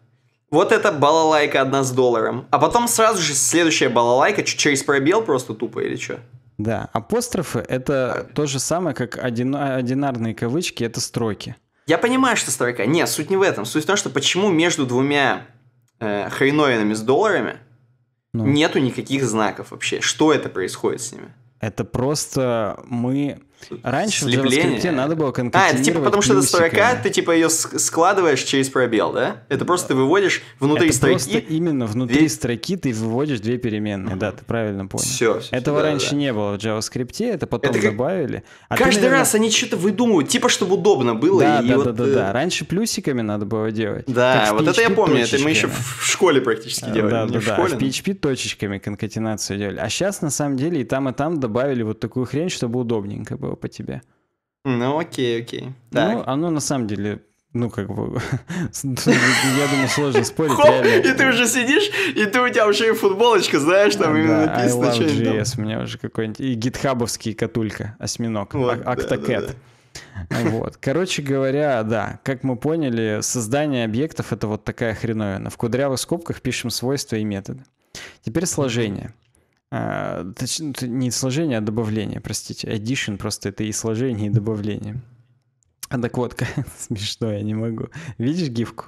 вот это балалайка одна с долларом. А потом сразу же следующая балалайка чуть через пробел просто тупо или что? Да, апострофы — это а... то же самое, как один... одинарные кавычки — это строки. Я понимаю, что строка. Нет, суть не в этом. Суть в том, что почему между двумя э, хреновинами с долларами ну. нету никаких знаков вообще. Что это происходит с ними? Это просто мы Раньше Слепление. в JavaScript надо было конкретизировать А, это типа потому что это строка, ты типа ее складываешь через пробел, да? Это просто ты выводишь внутри это строки. просто именно внутри две... строки ты выводишь две переменные, угу. да, ты правильно понял. Все. все Этого да, раньше да. не было в JavaScript, это потом это как... добавили. А Каждый ты, наверное... раз они что-то выдумывают, типа чтобы удобно было. Да, и да, и да, вот... да, да, э, да. Раньше плюсиками надо было делать. Да, вот это я помню, точечками. это мы еще в школе практически э, делали. Да, да, да, в а PHP точечками конкатинацию делали. А сейчас на самом деле и там, и там добавили вот такую хрень, чтобы удобненько было было по тебе. Ну, окей, окей. Ну, так. Ну, оно на самом деле ну, как бы, я думаю, сложно спорить. Хоп, и ты уже сидишь, и ты у тебя уже и футболочка, знаешь, там а, именно да, написано что-нибудь. у меня уже какой-нибудь, и гитхабовский катулька, осьминог, вот, Вот. Короче говоря, да, как мы поняли, создание объектов — это вот такая хреновина. В кудрявых скобках пишем свойства и методы. Теперь сложение. Э, точнее, ну, не сложение, а добавление, простите. Addition просто это и сложение, и добавление. А так вот, смешно, я не могу. Видишь гифку?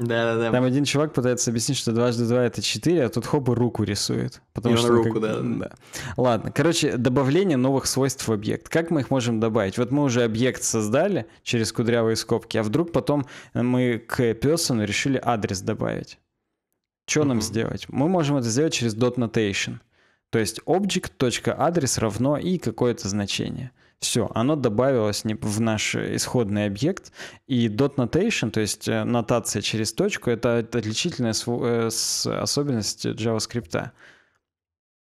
Да, да, да. Там один чувак пытается объяснить, что дважды два это четыре, а тут хоп и руку рисует. Потому и что руку, как... да, да. Ладно. Короче, добавление новых свойств в объект. Как мы их можем добавить? Вот мы уже объект создали через кудрявые скобки, а вдруг потом мы к person решили адрес добавить. Что mm-hmm. нам сделать? Мы можем это сделать через dot notation. То есть object.адрес равно и какое-то значение. Все, оно добавилось в наш исходный объект. И dot notation, то есть э, нотация через точку, это отличительная э, особенность JavaScript.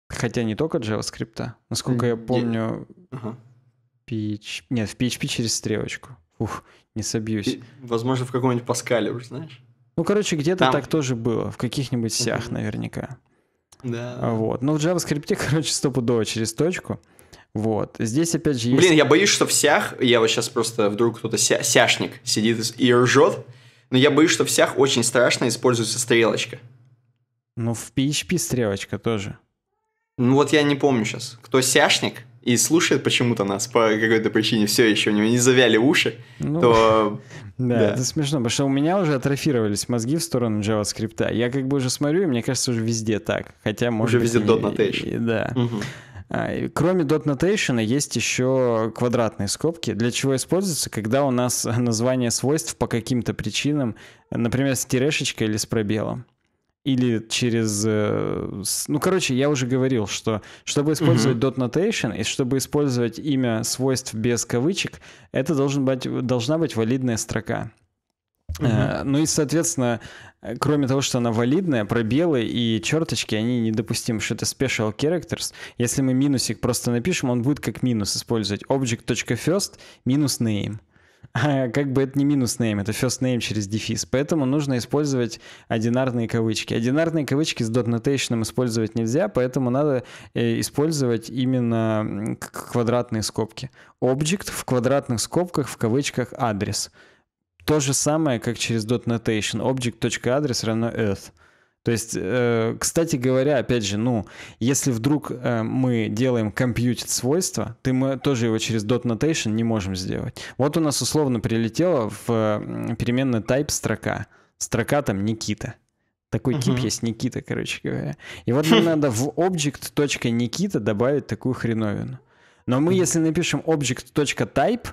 Хотя не только JavaScript. Насколько я помню, PHP... Нет, в PHP через стрелочку. Ух, не собьюсь. возможно, в каком-нибудь Паскале, уже знаешь. Ну, короче, где-то так тоже было. В каких-нибудь сях наверняка. Да. Вот. Но ну, в JavaScript, короче, стопудово через точку. Вот. Здесь опять же есть... Блин, я боюсь, что всех. я вот сейчас просто вдруг кто-то ся, сяшник сидит и ржет, но я боюсь, что всех очень страшно используется стрелочка. Ну, в PHP стрелочка тоже. Ну вот я не помню сейчас. Кто сяшник, и слушает почему-то нас по какой-то причине все еще у него не завяли уши, ну, то... Да, это смешно, потому что у меня уже атрофировались мозги в сторону JavaScript. Я как бы уже смотрю, и мне кажется, уже везде так. Хотя, может Уже везде Dot .notation. да. А, кроме dot notation есть еще квадратные скобки, для чего используются, когда у нас название свойств по каким-то причинам, например, с тирешечкой или с пробелом или через... Э, ну, короче, я уже говорил, что чтобы использовать uh-huh. dot notation и чтобы использовать имя свойств без кавычек, это должен быть, должна быть валидная строка. Uh-huh. Ну и, соответственно, э, кроме того, что она валидная, пробелы и черточки, они недопустимы, что это special characters. Если мы минусик просто напишем, он будет как минус использовать. Object.first минус name. А, как бы это не минус name, это first name через дефис. Поэтому нужно использовать одинарные кавычки. Одинарные кавычки с dot notation использовать нельзя, поэтому надо э, использовать именно квадратные скобки. Object в квадратных скобках, в кавычках адрес. То же самое, как через dot notation. Object.address равно earth. То есть, э, кстати говоря, опять же, ну, если вдруг э, мы делаем computed свойство, ты мы тоже его через dot notation не можем сделать. Вот у нас условно прилетела в переменную type строка. Строка там Никита. Такой uh-huh. тип есть Никита, короче говоря. И вот нам надо в object.nikita добавить такую хреновину. Но мы, если напишем object.type,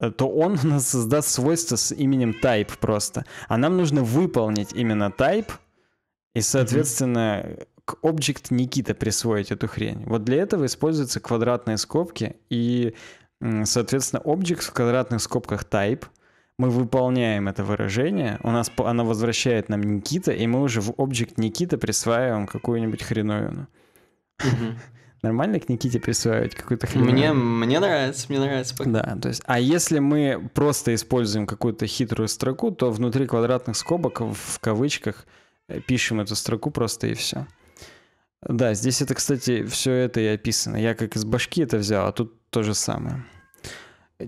э, то он у нас создаст свойство с именем type просто. А нам нужно выполнить именно type — и, соответственно, к Object Никита присвоить эту хрень. Вот для этого используются квадратные скобки, и, соответственно, Object в квадратных скобках type — мы выполняем это выражение, у нас оно возвращает нам Никита, и мы уже в объект Никита присваиваем какую-нибудь хреновину. Нормально к Никите присваивать какую-то хрень. Мне, мне нравится, мне нравится. Пока. Да, то есть, а если мы просто используем какую-то хитрую строку, то внутри квадратных скобок в кавычках Э, пишем эту строку просто и все. Да, здесь это, кстати, все это и описано. Я как из башки это взял, а тут то же самое.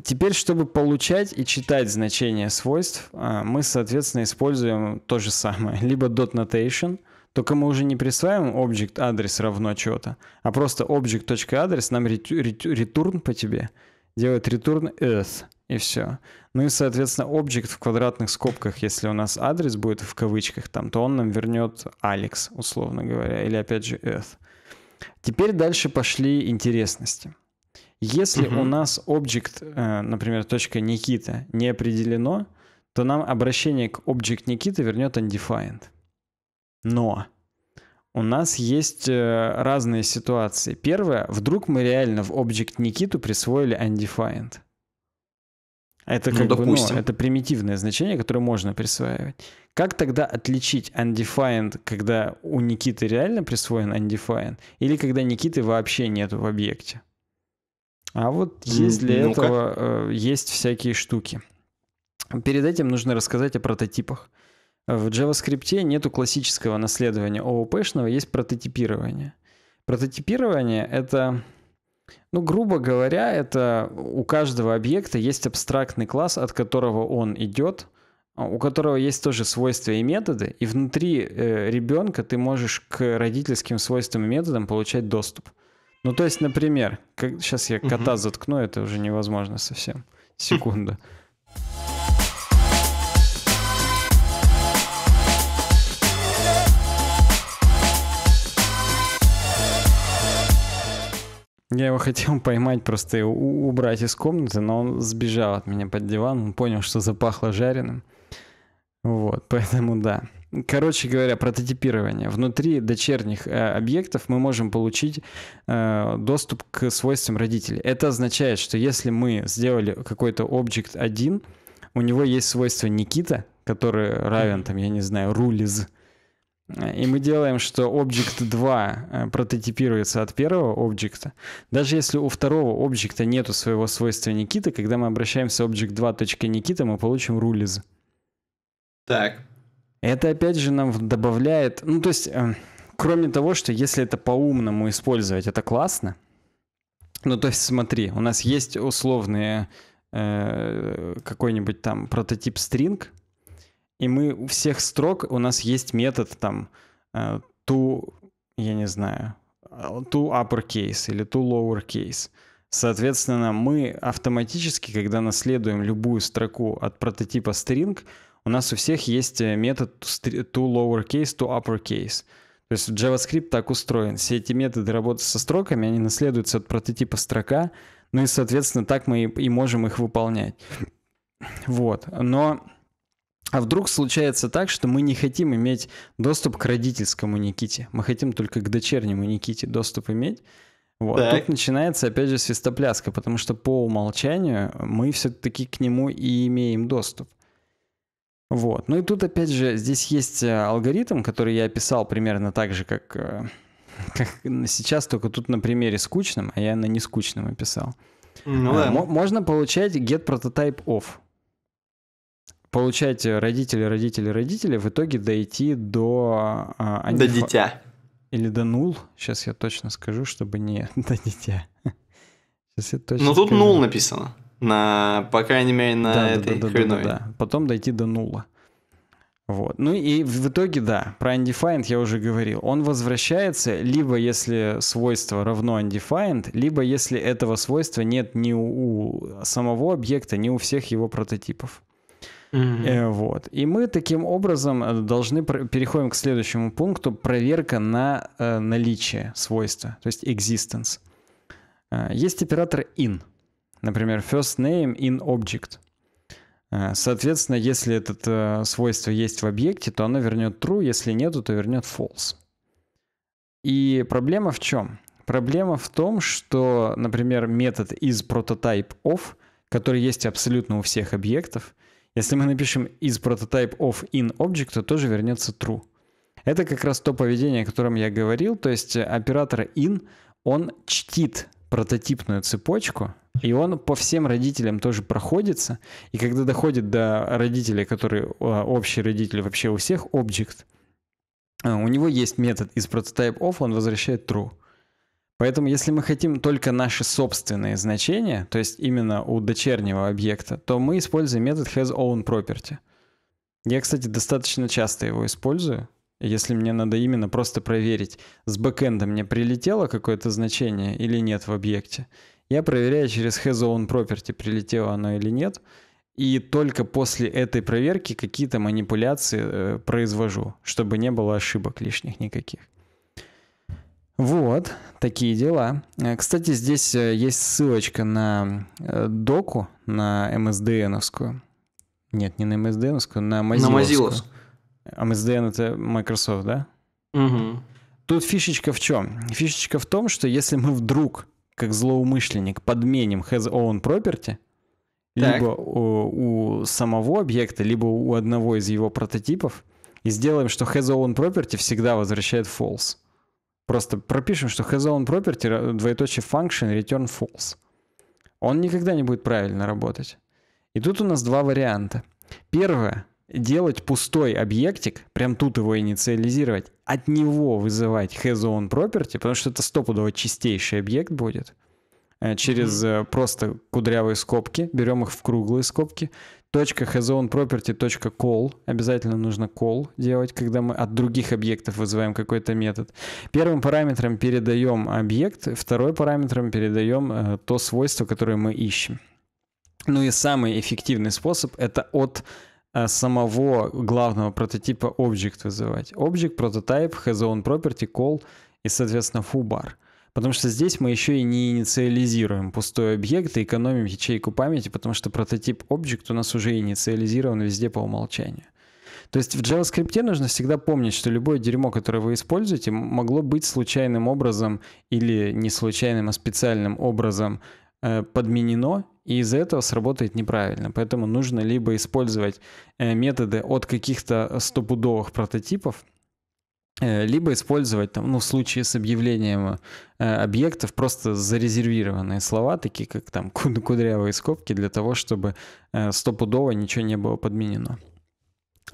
Теперь, чтобы получать и читать значения свойств, а, мы, соответственно, используем то же самое. Либо dot notation, только мы уже не присваиваем object адрес равно чего-то, а просто object.адрес нам return по тебе делает return earth и все. Ну и, соответственно, объект в квадратных скобках, если у нас адрес будет в кавычках там, то он нам вернет Алекс, условно говоря, или опять же Earth. Теперь дальше пошли интересности. Если угу. у нас объект, э, например, точка Никита не определено, то нам обращение к объект Никита вернет undefined. Но у нас есть э, разные ситуации. Первое, вдруг мы реально в объект Никиту присвоили undefined – это, ну, как допустим. Бы, ну, это примитивное значение, которое можно присваивать. Как тогда отличить undefined, когда у Никиты реально присвоен undefined, или когда Никиты вообще нет в объекте? А вот есть для ну этого э, есть всякие штуки. Перед этим нужно рассказать о прототипах. В JavaScript нету классического наследования ООПшного, есть прототипирование. Прототипирование — это ну, грубо говоря, это у каждого объекта есть абстрактный класс, от которого он идет, а у которого есть тоже свойства и методы, и внутри э, ребенка ты можешь к родительским свойствам и методам получать доступ. Ну, то есть, например, как, сейчас я кота угу. заткну, это уже невозможно совсем. Секунду. Я его хотел поймать, просто убрать из комнаты, но он сбежал от меня под диван, он понял, что запахло жареным. Вот, поэтому да. Короче говоря, прототипирование. Внутри дочерних э, объектов мы можем получить э, доступ к свойствам родителей. Это означает, что если мы сделали какой-то объект один, у него есть свойство Никита, который равен, там, я не знаю, рулиз, mm и мы делаем, что Object 2 э, прототипируется от первого объекта. Даже если у второго объекта нету своего свойства Никита, когда мы обращаемся Object 2.Никита, мы получим рулиз. Так. Это опять же нам добавляет... Ну, то есть, э, кроме того, что если это по-умному использовать, это классно. Ну, то есть, смотри, у нас есть условные э, какой-нибудь там прототип String. И мы у всех строк, у нас есть метод там э, ту, я не знаю, to э, uppercase или to lowercase. Соответственно, мы автоматически, когда наследуем любую строку от прототипа string, у нас у всех есть э, метод to lowercase, to uppercase. То есть JavaScript так устроен. Все эти методы работы со строками, они наследуются от прототипа строка, ну и, соответственно, так мы и можем их выполнять. Вот. Но а вдруг случается так, что мы не хотим иметь доступ к родительскому Никите, мы хотим только к дочернему Никите доступ иметь, вот. Тут начинается, опять же, свистопляска, потому что по умолчанию мы все-таки к нему и имеем доступ. Вот. Ну и тут, опять же, здесь есть э, алгоритм, который я описал примерно так же, как, э, как сейчас, только тут на примере скучном, а я на нескучном описал. Ну, а, да. Можно получать get prototype of получать родители, родители, родители, в итоге дойти до... А, они... А, до дитя. Или до нул, сейчас я точно скажу, чтобы не до дитя. Сейчас я точно Но ну, тут скажу. нул написано, на, по крайней мере, на да, этой да, да, хренове. Да, да, да. Потом дойти до нула. Вот. Ну и в итоге, да, про undefined я уже говорил. Он возвращается, либо если свойство равно undefined, либо если этого свойства нет ни у самого объекта, ни у всех его прототипов. Mm-hmm. Вот. И мы таким образом э, должны переходим к следующему пункту проверка на э, наличие свойства, то есть existence. Есть оператор in, например, first name in object. Соответственно, если это свойство есть в объекте, то оно вернет true, если нету, то вернет false. И проблема в чем? Проблема в том, что, например, метод из prototype of, который есть абсолютно у всех объектов, если мы напишем is prototype of in object, то тоже вернется true. Это как раз то поведение, о котором я говорил, то есть э, оператор in, он чтит прототипную цепочку, и он по всем родителям тоже проходится, и когда доходит до родителя, который э, общий родитель вообще у всех, object, э, у него есть метод из prototype of, он возвращает true. Поэтому если мы хотим только наши собственные значения, то есть именно у дочернего объекта, то мы используем метод hasOwnProperty. Я, кстати, достаточно часто его использую, если мне надо именно просто проверить, с бэкэнда мне прилетело какое-то значение или нет в объекте. Я проверяю через hasOwnProperty, прилетело оно или нет, и только после этой проверки какие-то манипуляции э, произвожу, чтобы не было ошибок лишних никаких. Вот, такие дела. Э, кстати, здесь э, есть ссылочка на э, доку, на MSDN-овскую. Эм Нет, не на MSDN-овскую, эм на Mozilla. На Mozilla. А MSDN эм — это Microsoft, да? Угу. Тут фишечка в чем? Фишечка в том, что если мы вдруг, как злоумышленник, подменим has own property, так. либо у, у самого объекта, либо у одного из его прототипов, и сделаем, что has own property всегда возвращает false. Просто пропишем, что has own property, двоеточие function, return false. Он никогда не будет правильно работать. И тут у нас два варианта. Первое — делать пустой объектик, прям тут его инициализировать, от него вызывать has own property, потому что это стопудово чистейший объект будет, э, через mm-hmm. просто кудрявые скобки, берем их в круглые скобки, .hazoneproperty.call. Обязательно нужно call делать, когда мы от других объектов вызываем какой-то метод. Первым параметром передаем объект, второй параметром передаем э, то свойство, которое мы ищем. Ну и самый эффективный способ — это от э, самого главного прототипа object вызывать. Object, prototype, has call и, соответственно, foobar. Потому что здесь мы еще и не инициализируем пустой объект и экономим ячейку памяти, потому что прототип Object у нас уже инициализирован везде по умолчанию. То есть в JavaScript нужно всегда помнить, что любое дерьмо, которое вы используете, могло быть случайным образом или не случайным, а специальным образом э, подменено, и из-за этого сработает неправильно. Поэтому нужно либо использовать э, методы от каких-то стопудовых прототипов, Э, либо использовать, там, ну, в случае с объявлением э, объектов, просто зарезервированные слова, такие как там кудрявые скобки, для того, чтобы э, стопудово ничего не было подменено.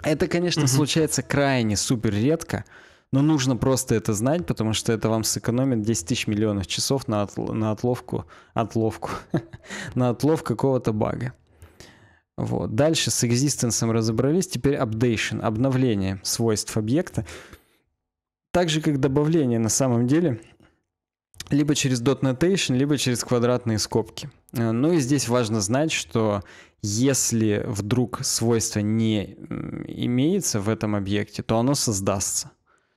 Это, конечно, угу. случается крайне супер редко, но нужно просто это знать, потому что это вам сэкономит 10 тысяч миллионов часов на, от, на отловку, отловку, на отлов какого-то бага. Вот. Дальше с экзистенсом разобрались, теперь апдейшн, обновление свойств объекта так же, как добавление на самом деле, либо через dot notation, либо через квадратные скобки. Э, ну и здесь важно знать, что если вдруг свойство не имеется в этом объекте, то оно создастся.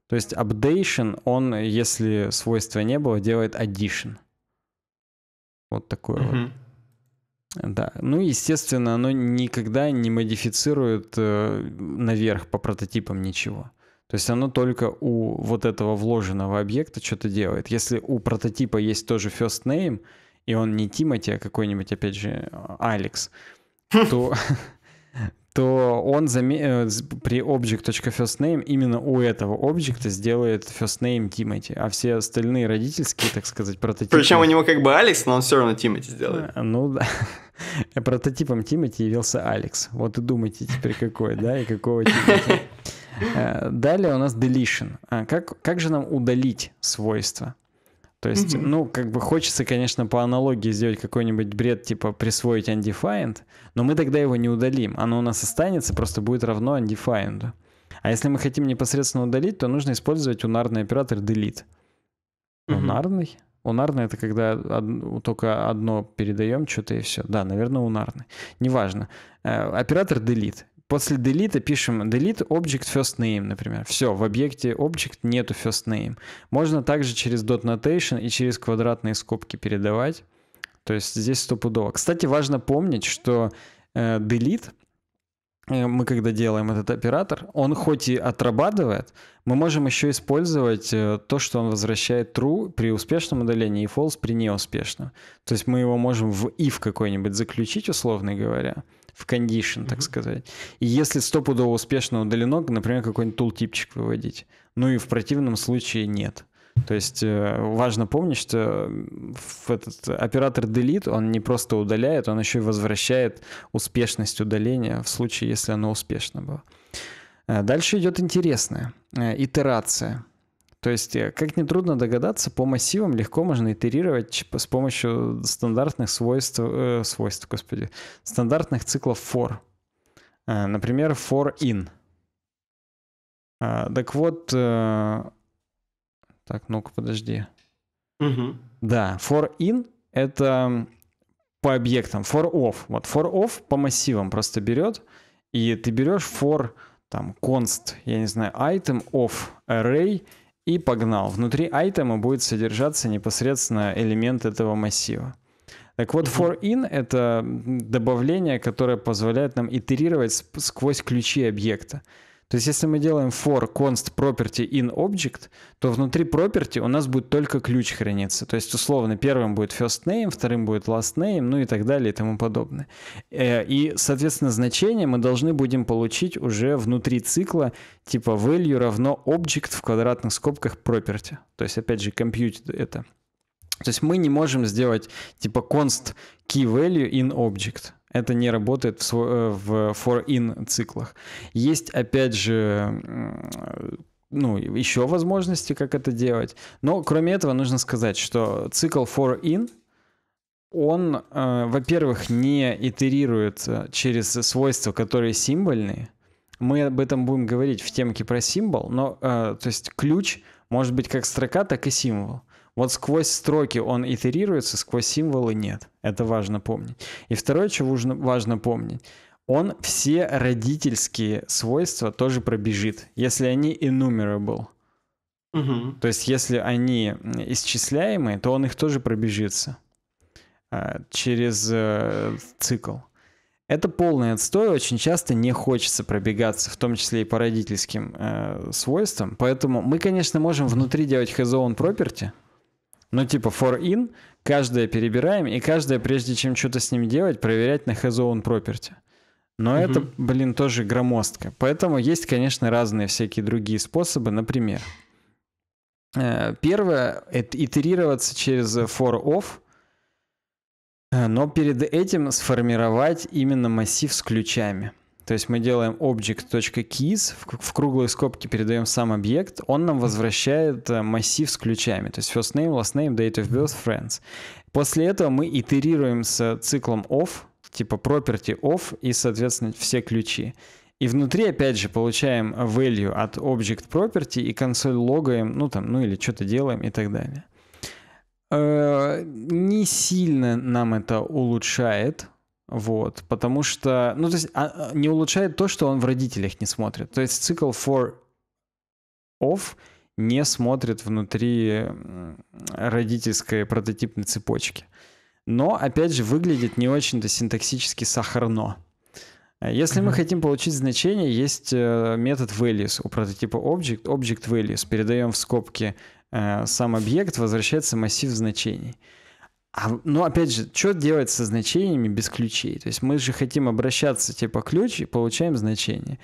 То есть updation, он, если свойства не было, делает addition. Вот такое mm-hmm. вот. Да, ну естественно, оно никогда не модифицирует э, наверх по прототипам ничего. То есть оно только у вот этого вложенного объекта что-то делает. Если у прототипа есть тоже first name, и он не Тимати, а какой-нибудь, опять же, Алекс, то, то он заме... Э, при object.firstname именно у этого объекта сделает first name Тимати, а все остальные родительские, так сказать, прототипы... Причем у него как бы Алекс, но он все равно Тимати сделает. Э, ну да. Прототипом Тимати явился Алекс. Вот и думайте теперь какой, да, и какого Тимати. Э, далее у нас deletion. А, как, как же нам удалить свойства? То есть, mm-hmm. ну, как бы хочется, конечно, по аналогии сделать какой-нибудь бред, типа присвоить undefined, но мы тогда его не удалим. Оно у нас останется, просто будет равно undefined. А если мы хотим непосредственно удалить, то нужно использовать унарный оператор delete. Mm-hmm. Унарный? Унарный — это когда од... только одно передаем что-то и все. Да, наверное, унарный. Неважно. Э, оператор delete после delete пишем delete object first name, например. Все, в объекте object нету first name. Можно также через dot notation и через квадратные скобки передавать. То есть здесь стопудово. Кстати, важно помнить, что э, delete э, мы когда делаем этот оператор, он хоть и отрабатывает, мы можем еще использовать э, то, что он возвращает true при успешном удалении и false при неуспешном. То есть мы его можем в if какой-нибудь заключить, условно говоря, в condition, так mm-hmm. сказать. И если стопудово успешно удалено, например, какой-нибудь тултипчик выводить. Ну и в противном случае нет. То есть э, важно помнить, что этот оператор delete, он не просто удаляет, он еще и возвращает успешность удаления в случае, если оно успешно было. Э, дальше идет интересное. Э, итерация. То есть, э, как трудно догадаться, по массивам легко можно итерировать с помощью стандартных свойств, э, свойств, господи, стандартных циклов for. Э, например, for in. Э, так вот, э, так, ну-ка, подожди. Угу. Да, for in это по объектам, for off. Вот for off по массивам просто берет, и ты берешь for там const, я не знаю, item of array — и погнал. Внутри айтема будет содержаться непосредственно элемент этого массива. Так вот, for in — это добавление, которое позволяет нам итерировать сквозь ключи объекта. То есть если мы делаем for const property in object, то внутри property у нас будет только ключ храниться. То есть условно первым будет first name, вторым будет last name, ну и так далее и тому подобное. Э, и, соответственно, значение мы должны будем получить уже внутри цикла типа value равно object в квадратных скобках property. То есть, опять же, compute это. То есть мы не можем сделать типа const key value in object. Это не работает в, э, в for-in циклах. Есть, опять же, ну, еще возможности, как это делать. Но кроме этого нужно сказать, что цикл for-in он, э, во-первых, не итерируется через свойства, которые символьные. Мы об этом будем говорить в темке про символ, но э, то есть ключ может быть как строка, так и символ. Вот сквозь строки он итерируется, сквозь символы нет. Это важно помнить. И второе, что важно, важно помнить, он все родительские свойства тоже пробежит, если они enumerable. Угу. То есть, если они исчисляемые, то он их тоже пробежится а, через э, цикл. Это полный отстой, очень часто не хочется пробегаться, в том числе и по родительским э, свойствам. Поэтому мы, конечно, можем внутри делать his own property, ну, типа for in, каждое перебираем, и каждое, прежде чем что-то с ним делать, проверять на has own property. Но угу. это, блин, тоже громоздко. Поэтому есть, конечно, разные всякие другие способы. Например, э, первое — это итерироваться через for off, э, но перед этим сформировать именно массив с ключами — то есть мы делаем object.keys, в, в круглые скобки передаем сам объект, он нам возвращает э, массив с ключами, то есть first name, last name, date of birth, friends. После этого мы итерируем с циклом of, типа property of и, соответственно, все ключи. И внутри, опять же, получаем value от object property и консоль логаем, ну там, ну или что-то делаем и так далее. Э, не сильно нам это улучшает, вот, потому что, ну, то есть, а, а, не улучшает то, что он в родителях не смотрит. То есть цикл for off не смотрит внутри родительской прототипной цепочки. Но, опять же, выглядит не очень-то синтаксически сахарно. Если mm-hmm. мы хотим получить значение, есть э, метод values у прототипа object, object values. Передаем в скобки э, сам объект, возвращается массив значений. А, ну, опять же, что делать со значениями без ключей? То есть мы же хотим обращаться типа ключ и получаем значение.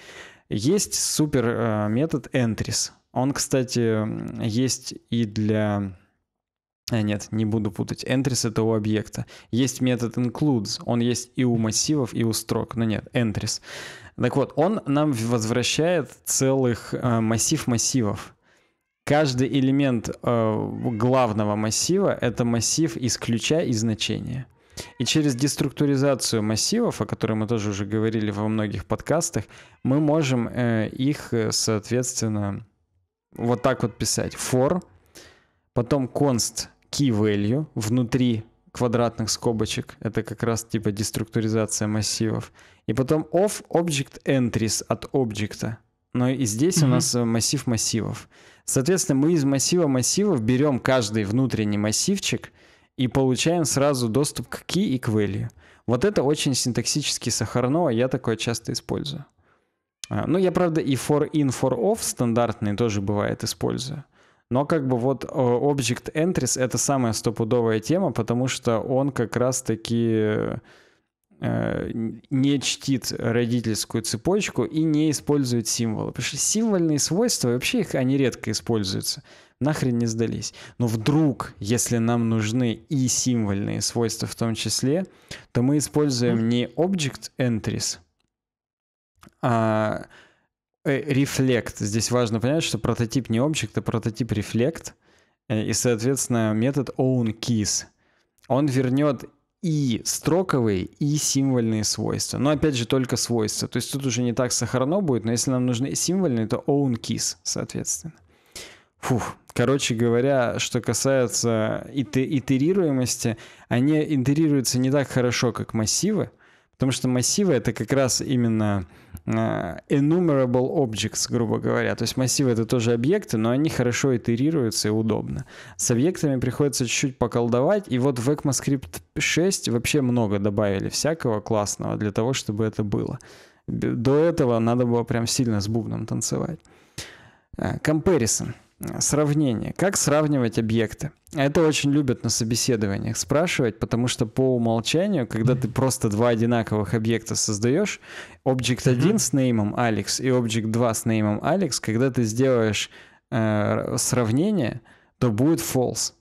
Есть супер э, метод entries. Он, кстати, есть и для... А, нет, не буду путать. Entries — это у объекта. Есть метод includes. Он есть и у массивов, и у строк. Но нет, entries. Так вот, он нам возвращает целых э, массив массивов каждый элемент э, главного массива — это массив из ключа и значения. И через деструктуризацию массивов, о которой мы тоже уже говорили во многих подкастах, мы можем э, их, э, соответственно, вот так вот писать. For, потом const key value внутри квадратных скобочек. Это как раз типа деструктуризация массивов. И потом of object entries от объекта. Но и здесь mm-hmm. у нас э, массив массивов. Соответственно, мы из массива массивов берем каждый внутренний массивчик и получаем сразу доступ к key и к value. Вот это очень синтаксически сахарно, а я такое часто использую. А, ну, я, правда, и for in, for off стандартные тоже бывает использую. Но как бы вот э, Object Entries — это самая стопудовая тема, потому что он как раз-таки э, Э, не чтит родительскую цепочку и не использует символы. Потому что символьные свойства, вообще их они редко используются. Нахрен не сдались. Но вдруг, если нам нужны и символьные свойства в том числе, то мы используем не object entries, а э, reflect. Здесь важно понять, что прототип не object, а прототип reflect. Э, и, соответственно, метод own keys. Он вернет и строковые, и символьные свойства. Но опять же, только свойства. То есть тут уже не так сахарно будет, но если нам нужны символьные, то own keys, соответственно. Фух, короче говоря, что касается итерируемости, они итерируются не так хорошо, как массивы, потому что массивы — это как раз именно enumerable э, objects, грубо говоря. То есть массивы — это тоже объекты, но они хорошо итерируются и удобно. С объектами приходится чуть-чуть поколдовать, и вот в ECMAScript 6 вообще много добавили всякого классного для того, чтобы это было. До этого надо было прям сильно с бубном танцевать. Э, comparison — Э, сравнение. Как сравнивать объекты? Это очень любят на собеседованиях спрашивать, потому что по умолчанию, когда ты просто два одинаковых объекта создаешь, объект 1 с неймом Алекс и объект 2 с неймом Алекс, когда ты сделаешь э, сравнение, то будет false.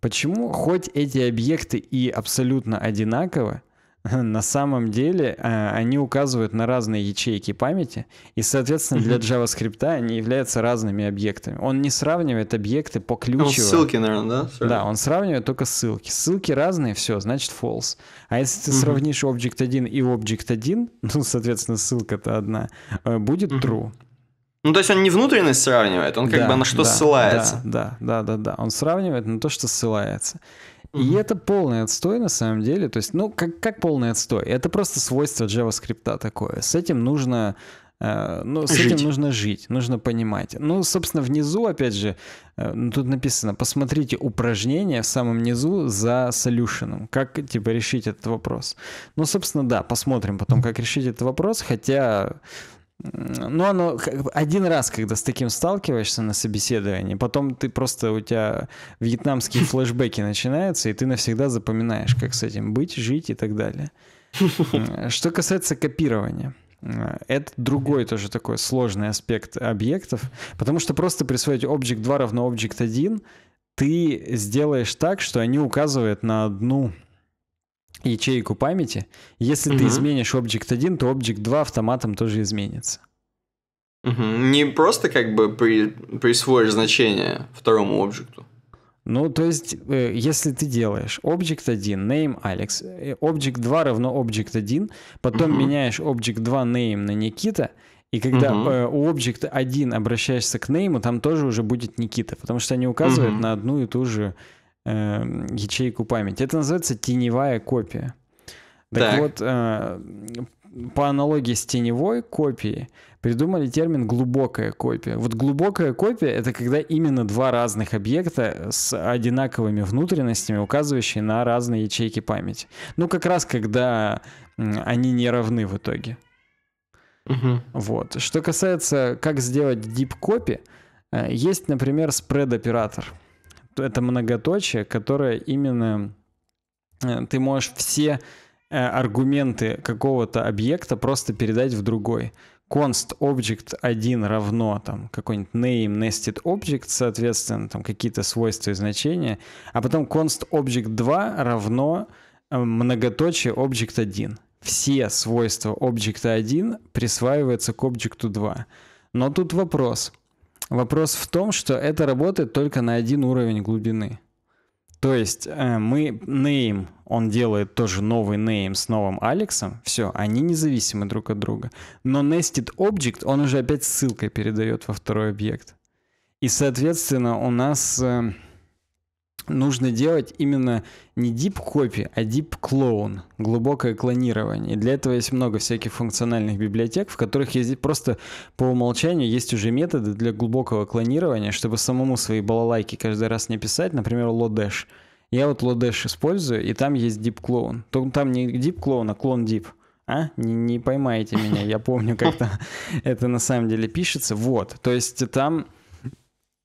Почему? Хоть эти объекты и абсолютно одинаковые. на самом деле э, они указывают на разные ячейки памяти, и, соответственно, для JavaScript они являются разными объектами. Он не сравнивает объекты по ну, ключу. Он ссылки, наверное, да? Sorry. Да, он сравнивает только ссылки. Ссылки разные, все, значит false. А если ты сравнишь Object 1 и Object 1, ну, соответственно, ссылка-то одна, э, будет true. Ну, то есть он не внутренность сравнивает, он как да, бы на что да, ссылается. Да, да, да, да, да. Он сравнивает на то, что ссылается. И это полный отстой на самом деле. То есть, ну, как, как полный отстой? Это просто свойство JavaScript такое. С этим нужно э, ну, с жить. этим нужно жить, нужно понимать. Ну, собственно, внизу, опять же, э, ну, тут написано, посмотрите упражнение в самом низу за солюшеном, как, типа, решить этот вопрос. Ну, собственно, да, посмотрим потом, как решить этот вопрос, хотя, ну, оно один раз, когда с таким сталкиваешься на собеседовании, потом ты просто у тебя вьетнамские флешбеки начинаются, и ты навсегда запоминаешь, как с этим быть, жить и так далее. Что касается копирования. Это другой тоже такой сложный аспект объектов, потому что просто присвоить Object 2 равно Object 1, ты сделаешь так, что они указывают на одну ячейку памяти. Если угу. ты изменишь Object 1, то Object 2 автоматом тоже изменится. Угу. Не просто как бы при, присвоишь значение второму объекту. Ну, то есть, э, если ты делаешь Object 1, name Alex, Object э, 2 равно Object 1, потом угу. меняешь Object 2 name на Никита, и когда угу. э, у Object 1 обращаешься к name, там тоже уже будет Никита, потому что они указывают угу. на одну и ту же э, ячейку памяти. Это называется теневая копия. Так, так. вот, э, по аналогии с теневой копией придумали термин глубокая копия. Вот глубокая копия это когда именно два разных объекта с одинаковыми внутренностями, указывающие на разные ячейки памяти. Ну, как раз когда они не равны в итоге. Угу. Вот. Что касается, как сделать deep copy, э, есть, например, спред-оператор. оператор это многоточие, которое именно э, ты можешь все э, аргументы какого-то объекта просто передать в другой. Const object 1 равно там какой-нибудь name nested object, соответственно, там какие-то свойства и значения, а потом const object 2 равно э, многоточие object 1. Все свойства object 1 присваиваются к object 2. Но тут вопрос, Вопрос в том, что это работает только на один уровень глубины. То есть э, мы name он делает тоже новый name с новым Алексом, все, они независимы друг от друга. Но nested object, он уже опять ссылкой передает во второй объект. И, соответственно, у нас... Э, нужно делать именно не deep copy, а deep clone, глубокое клонирование. И для этого есть много всяких функциональных библиотек, в которых есть просто по умолчанию есть уже методы для глубокого клонирования, чтобы самому свои балалайки каждый раз не писать, например, Lodash. Я вот Lodash использую, и там есть deep clone. Там не deep clone, а clone deep. А? Не, не поймаете меня, я помню, как это на самом деле пишется. Вот, то есть там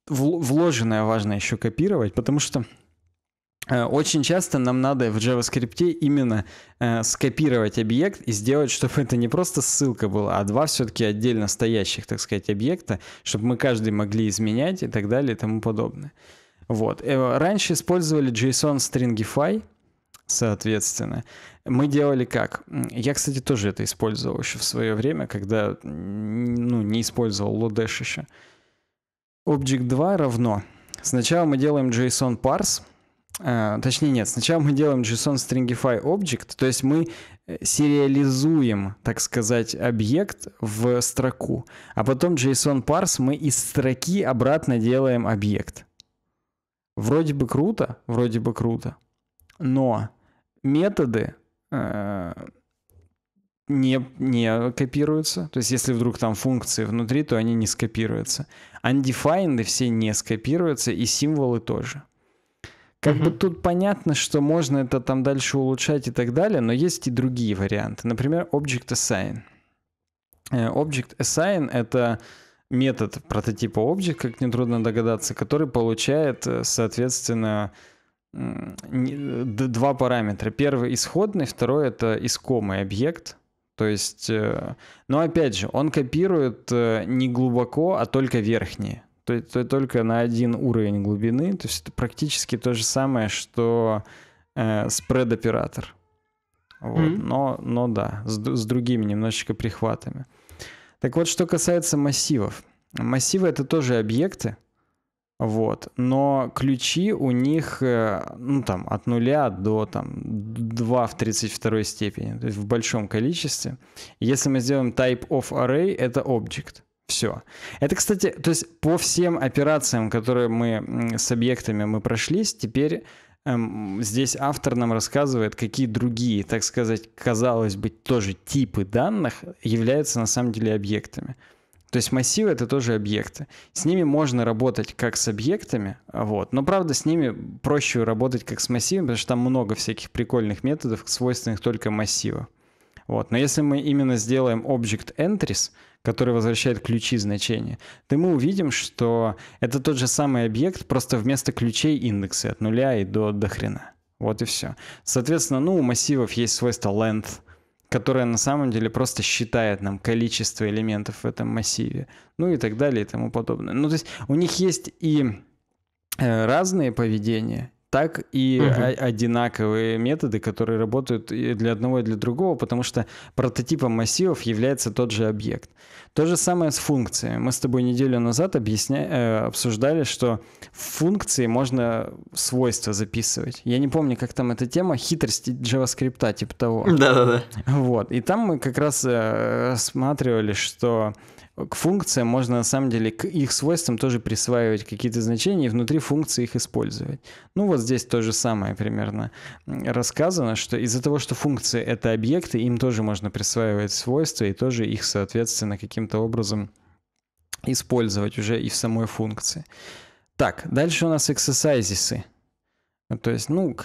вложенное важно еще копировать, потому что э, очень часто нам надо в JavaScript именно э, скопировать объект и сделать, чтобы это не просто ссылка была, а два все-таки отдельно стоящих, так сказать, объекта, чтобы мы каждый могли изменять и так далее и тому подобное. Вот. Э, раньше использовали JSON Stringify, соответственно. Мы делали как? Я, кстати, тоже это использовал еще в свое время, когда ну, не использовал Lodash еще. Э, Object 2 равно. Сначала мы делаем JSON parse, э, точнее нет, сначала мы делаем JSON stringify object, то есть мы э, сериализуем, так сказать, объект в строку, а потом JSON parse мы из строки обратно делаем объект. Вроде бы круто, вроде бы круто, но методы э, не, не копируются. То есть, если вдруг там функции внутри, то они не скопируются. Undefined все не скопируются, и символы тоже. Как mm бы тут понятно, что можно это там дальше улучшать и так далее, но есть и другие варианты. Например, Object Assign. Э, object Assign — это метод прототипа Object, как нетрудно догадаться, который получает, э, соответственно, два параметра. Первый — исходный, второй — это искомый объект — то есть, э, но опять же, он копирует э, не глубоко, а только верхние. То есть только на один уровень глубины. То есть это практически то же самое, что э, спред-оператор. Вот. Mm-hmm. Но, но да, с, с другими немножечко прихватами. Так вот, что касается массивов. Массивы это тоже объекты, вот. Но ключи у них, э, ну, там, от нуля до, там, 2 в 32 степени, то есть в большом количестве. Если мы сделаем type of array, это object. Все. Это, кстати, то есть по всем операциям, которые мы с объектами мы прошлись, теперь эм, здесь автор нам рассказывает, какие другие, так сказать, казалось бы, тоже типы данных являются на самом деле объектами. То есть массивы — это тоже объекты. С ними можно работать как с объектами, вот. но, правда, с ними проще работать как с массивами, потому что там много всяких прикольных методов, свойственных только массиву. Вот. Но если мы именно сделаем Object Entries, который возвращает ключи значения, то мы увидим, что это тот же самый объект, просто вместо ключей индексы от нуля и до, до хрена. Вот и все. Соответственно, ну, у массивов есть свойство length — которая на самом деле просто считает нам количество элементов в этом массиве, ну и так далее и тому подобное. Ну, то есть у них есть и э, разные поведения, так и угу. одинаковые методы, которые работают и для одного, и для другого, потому что прототипом массивов является тот же объект. То же самое с функцией. Мы с тобой неделю назад объясня... Э, обсуждали, что в функции можно свойства записывать. Я не помню, как там эта тема, хитрости JavaScript, типа того. Да-да-да. Вот. И там мы как раз э, рассматривали, что к функциям можно на самом деле к их свойствам тоже присваивать какие-то значения и внутри функции их использовать. Ну вот здесь то же самое примерно рассказано, что из-за того, что функции это объекты, им тоже можно присваивать свойства и тоже их, соответственно, каким-то образом использовать уже и в самой функции. Так, дальше у нас эксерсайзисы. То есть, ну,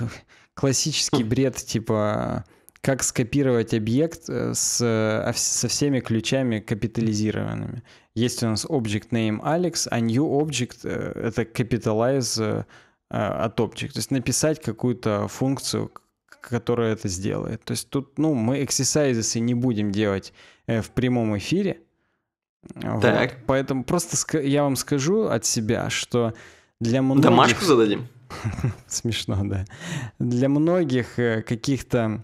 классический хм. бред типа как скопировать объект э, с, э, со всеми ключами капитализированными. Есть у нас object name Alex, а new object э, — это capitalize от object. То есть написать какую-то функцию, которая это сделает. То есть тут ну, мы exercises и не будем делать в прямом эфире. Так. Вот. Поэтому просто я вам скажу от себя, что для многих... Домашку зададим? Смешно, да. Для многих каких-то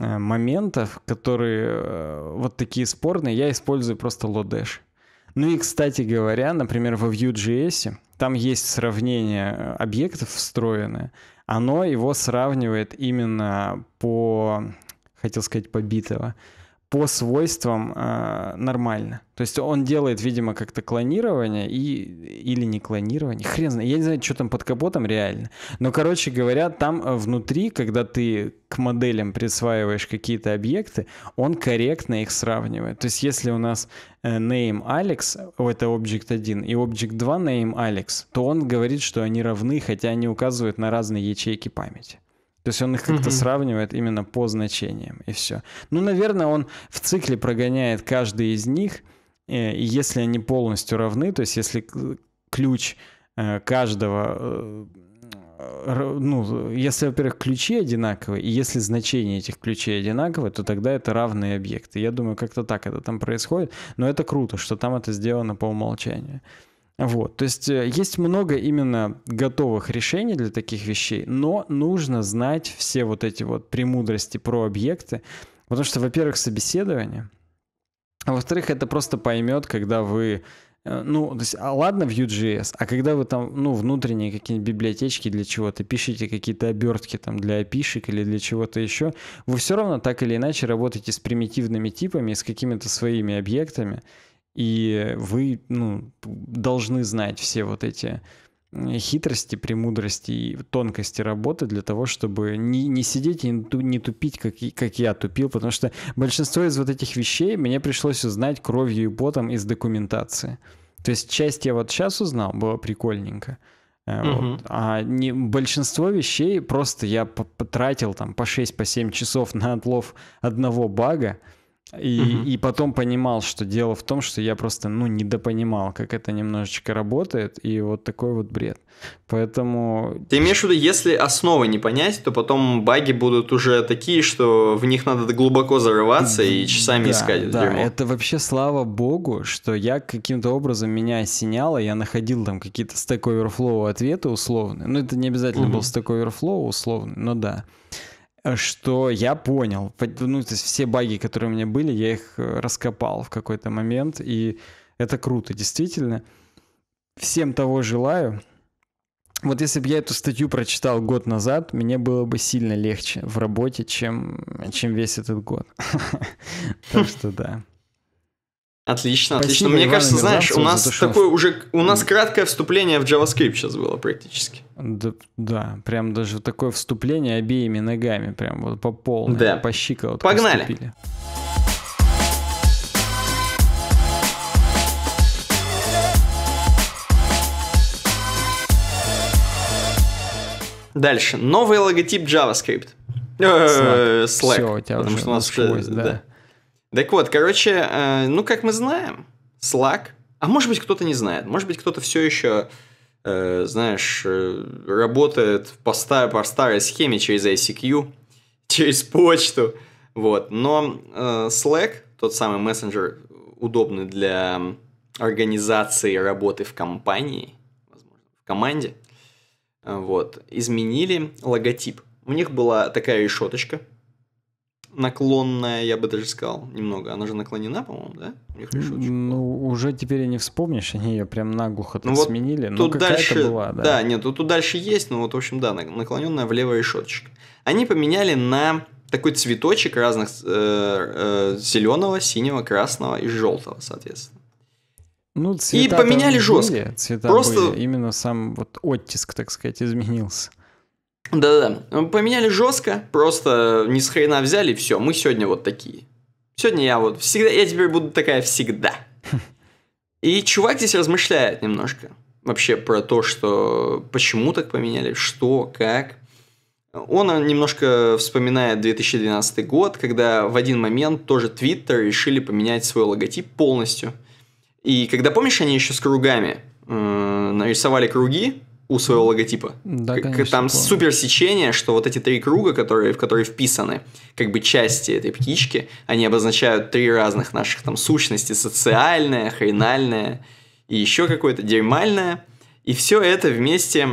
Э, моментов, которые э, вот такие спорные, я использую просто лодеш. Ну и, кстати говоря, например, во Vue.js там есть сравнение э, объектов встроенное. Оно его сравнивает именно по, хотел сказать, по битово по свойствам э, нормально. То есть он делает, видимо, как-то клонирование и, или не клонирование. Хрен знает, я не знаю, что там под капотом реально. Но, короче говоря, там э, внутри, когда ты к моделям присваиваешь какие-то объекты, он корректно их сравнивает. То есть если у нас э, name Alex, э, это Object 1, и Object 2 name Alex, то он говорит, что они равны, хотя они указывают на разные ячейки памяти. То есть он их как-то угу. сравнивает именно по значениям, и все. Ну, наверное, он в цикле прогоняет каждый из них, э, и если они полностью равны, то есть если ключ э, каждого э, ну, если, во-первых, ключи одинаковые, и если значения этих ключей одинаковые, то тогда это равные объекты. Я думаю, как-то так это там происходит, но это круто, что там это сделано по умолчанию. Вот, то есть э, есть много именно готовых решений для таких вещей, но нужно знать все вот эти вот премудрости про объекты, потому что, во-первых, собеседование, а во-вторых, это просто поймет, когда вы э, ну, то есть, а ладно в UGS, а когда вы там, ну, внутренние какие-нибудь библиотечки для чего-то пишете какие-то обертки там для опишек или для чего-то еще, вы все равно так или иначе работаете с примитивными типами, с какими-то своими объектами, и вы ну, должны знать все вот эти хитрости, премудрости и тонкости работы для того, чтобы не, не сидеть и не тупить, как, как я тупил, потому что большинство из вот этих вещей мне пришлось узнать кровью и потом из документации. То есть часть я вот сейчас узнал, было прикольненько. Э, вот. Угу. А не, большинство вещей просто я потратил там по 6-7 по часов на отлов одного бага, и, угу. и потом понимал, что дело в том, что я просто, ну, недопонимал, как это немножечко работает, и вот такой вот бред. Поэтому... Ты имеешь в виду, если основы не понять, то потом баги будут уже такие, что в них надо глубоко зарываться и часами да, искать. Да, дерьмо. это вообще слава богу, что я каким-то образом меня осеняло, я находил там какие-то стек оверфлоу ответы условные. Ну, это не обязательно угу. был стек оверфлоу условный, но да что я понял. Ну, то есть все баги, которые у меня были, я их э, раскопал в какой-то момент, и это круто, действительно. Всем того желаю. Вот если бы я эту статью прочитал год назад, мне было бы сильно легче в работе, чем, чем весь этот год. Так что да. Отлично, отлично. Мне кажется, знаешь, у нас такое уже... У нас краткое вступление в JavaScript сейчас было практически. Да, да, прям даже такое вступление обеими ногами, прям вот по полной, да. по щиколотку Погнали! Вступили. Дальше. Новый логотип JavaScript. Slack. Э, все, у тебя потому уже что у нас насквозь, да. да. Так вот, короче, э, ну, как мы знаем, Slack, а может быть, кто-то не знает, может быть, кто-то все еще Э, знаешь, э, работает по, старой по старой схеме через ICQ, через почту, вот. Но э, Slack, тот самый мессенджер, удобный для организации работы в компании, возможно, в команде, вот, изменили логотип. У них была такая решеточка, наклонная, я бы даже сказал, немного. Она же наклонена, по-моему, да? Ну, уже теперь и не вспомнишь, они ее прям наглухо ну, вот сменили. Ну, тут ну, дальше, была, да. Да, нет, тут, тут дальше есть, но вот, в общем, да, наклоненная влево решеточка. Они поменяли на такой цветочек разных э, э, зеленого, синего, красного и желтого, соответственно. Ну, цвета и поменяли жестко. Были, цвета Просто были. именно сам вот оттиск, так сказать, изменился. Да-да, ну, поменяли жестко, просто ни с хрена взяли, все, мы сегодня вот такие. Сегодня я вот всегда, я теперь буду такая всегда. И чувак здесь размышляет немножко вообще про то, что почему так поменяли, что, как. Он немножко вспоминает 2012 год, когда в один момент тоже Twitter решили поменять свой логотип полностью. И когда, помнишь, они еще с кругами э, нарисовали круги, у своего логотипа. Да, как, конечно, там помню. супер сечение, что вот эти три круга, которые, в которые вписаны как бы части этой птички, они обозначают три разных наших там сущности. Социальная, хренальная и еще какое-то дерьмальное. И все это вместе,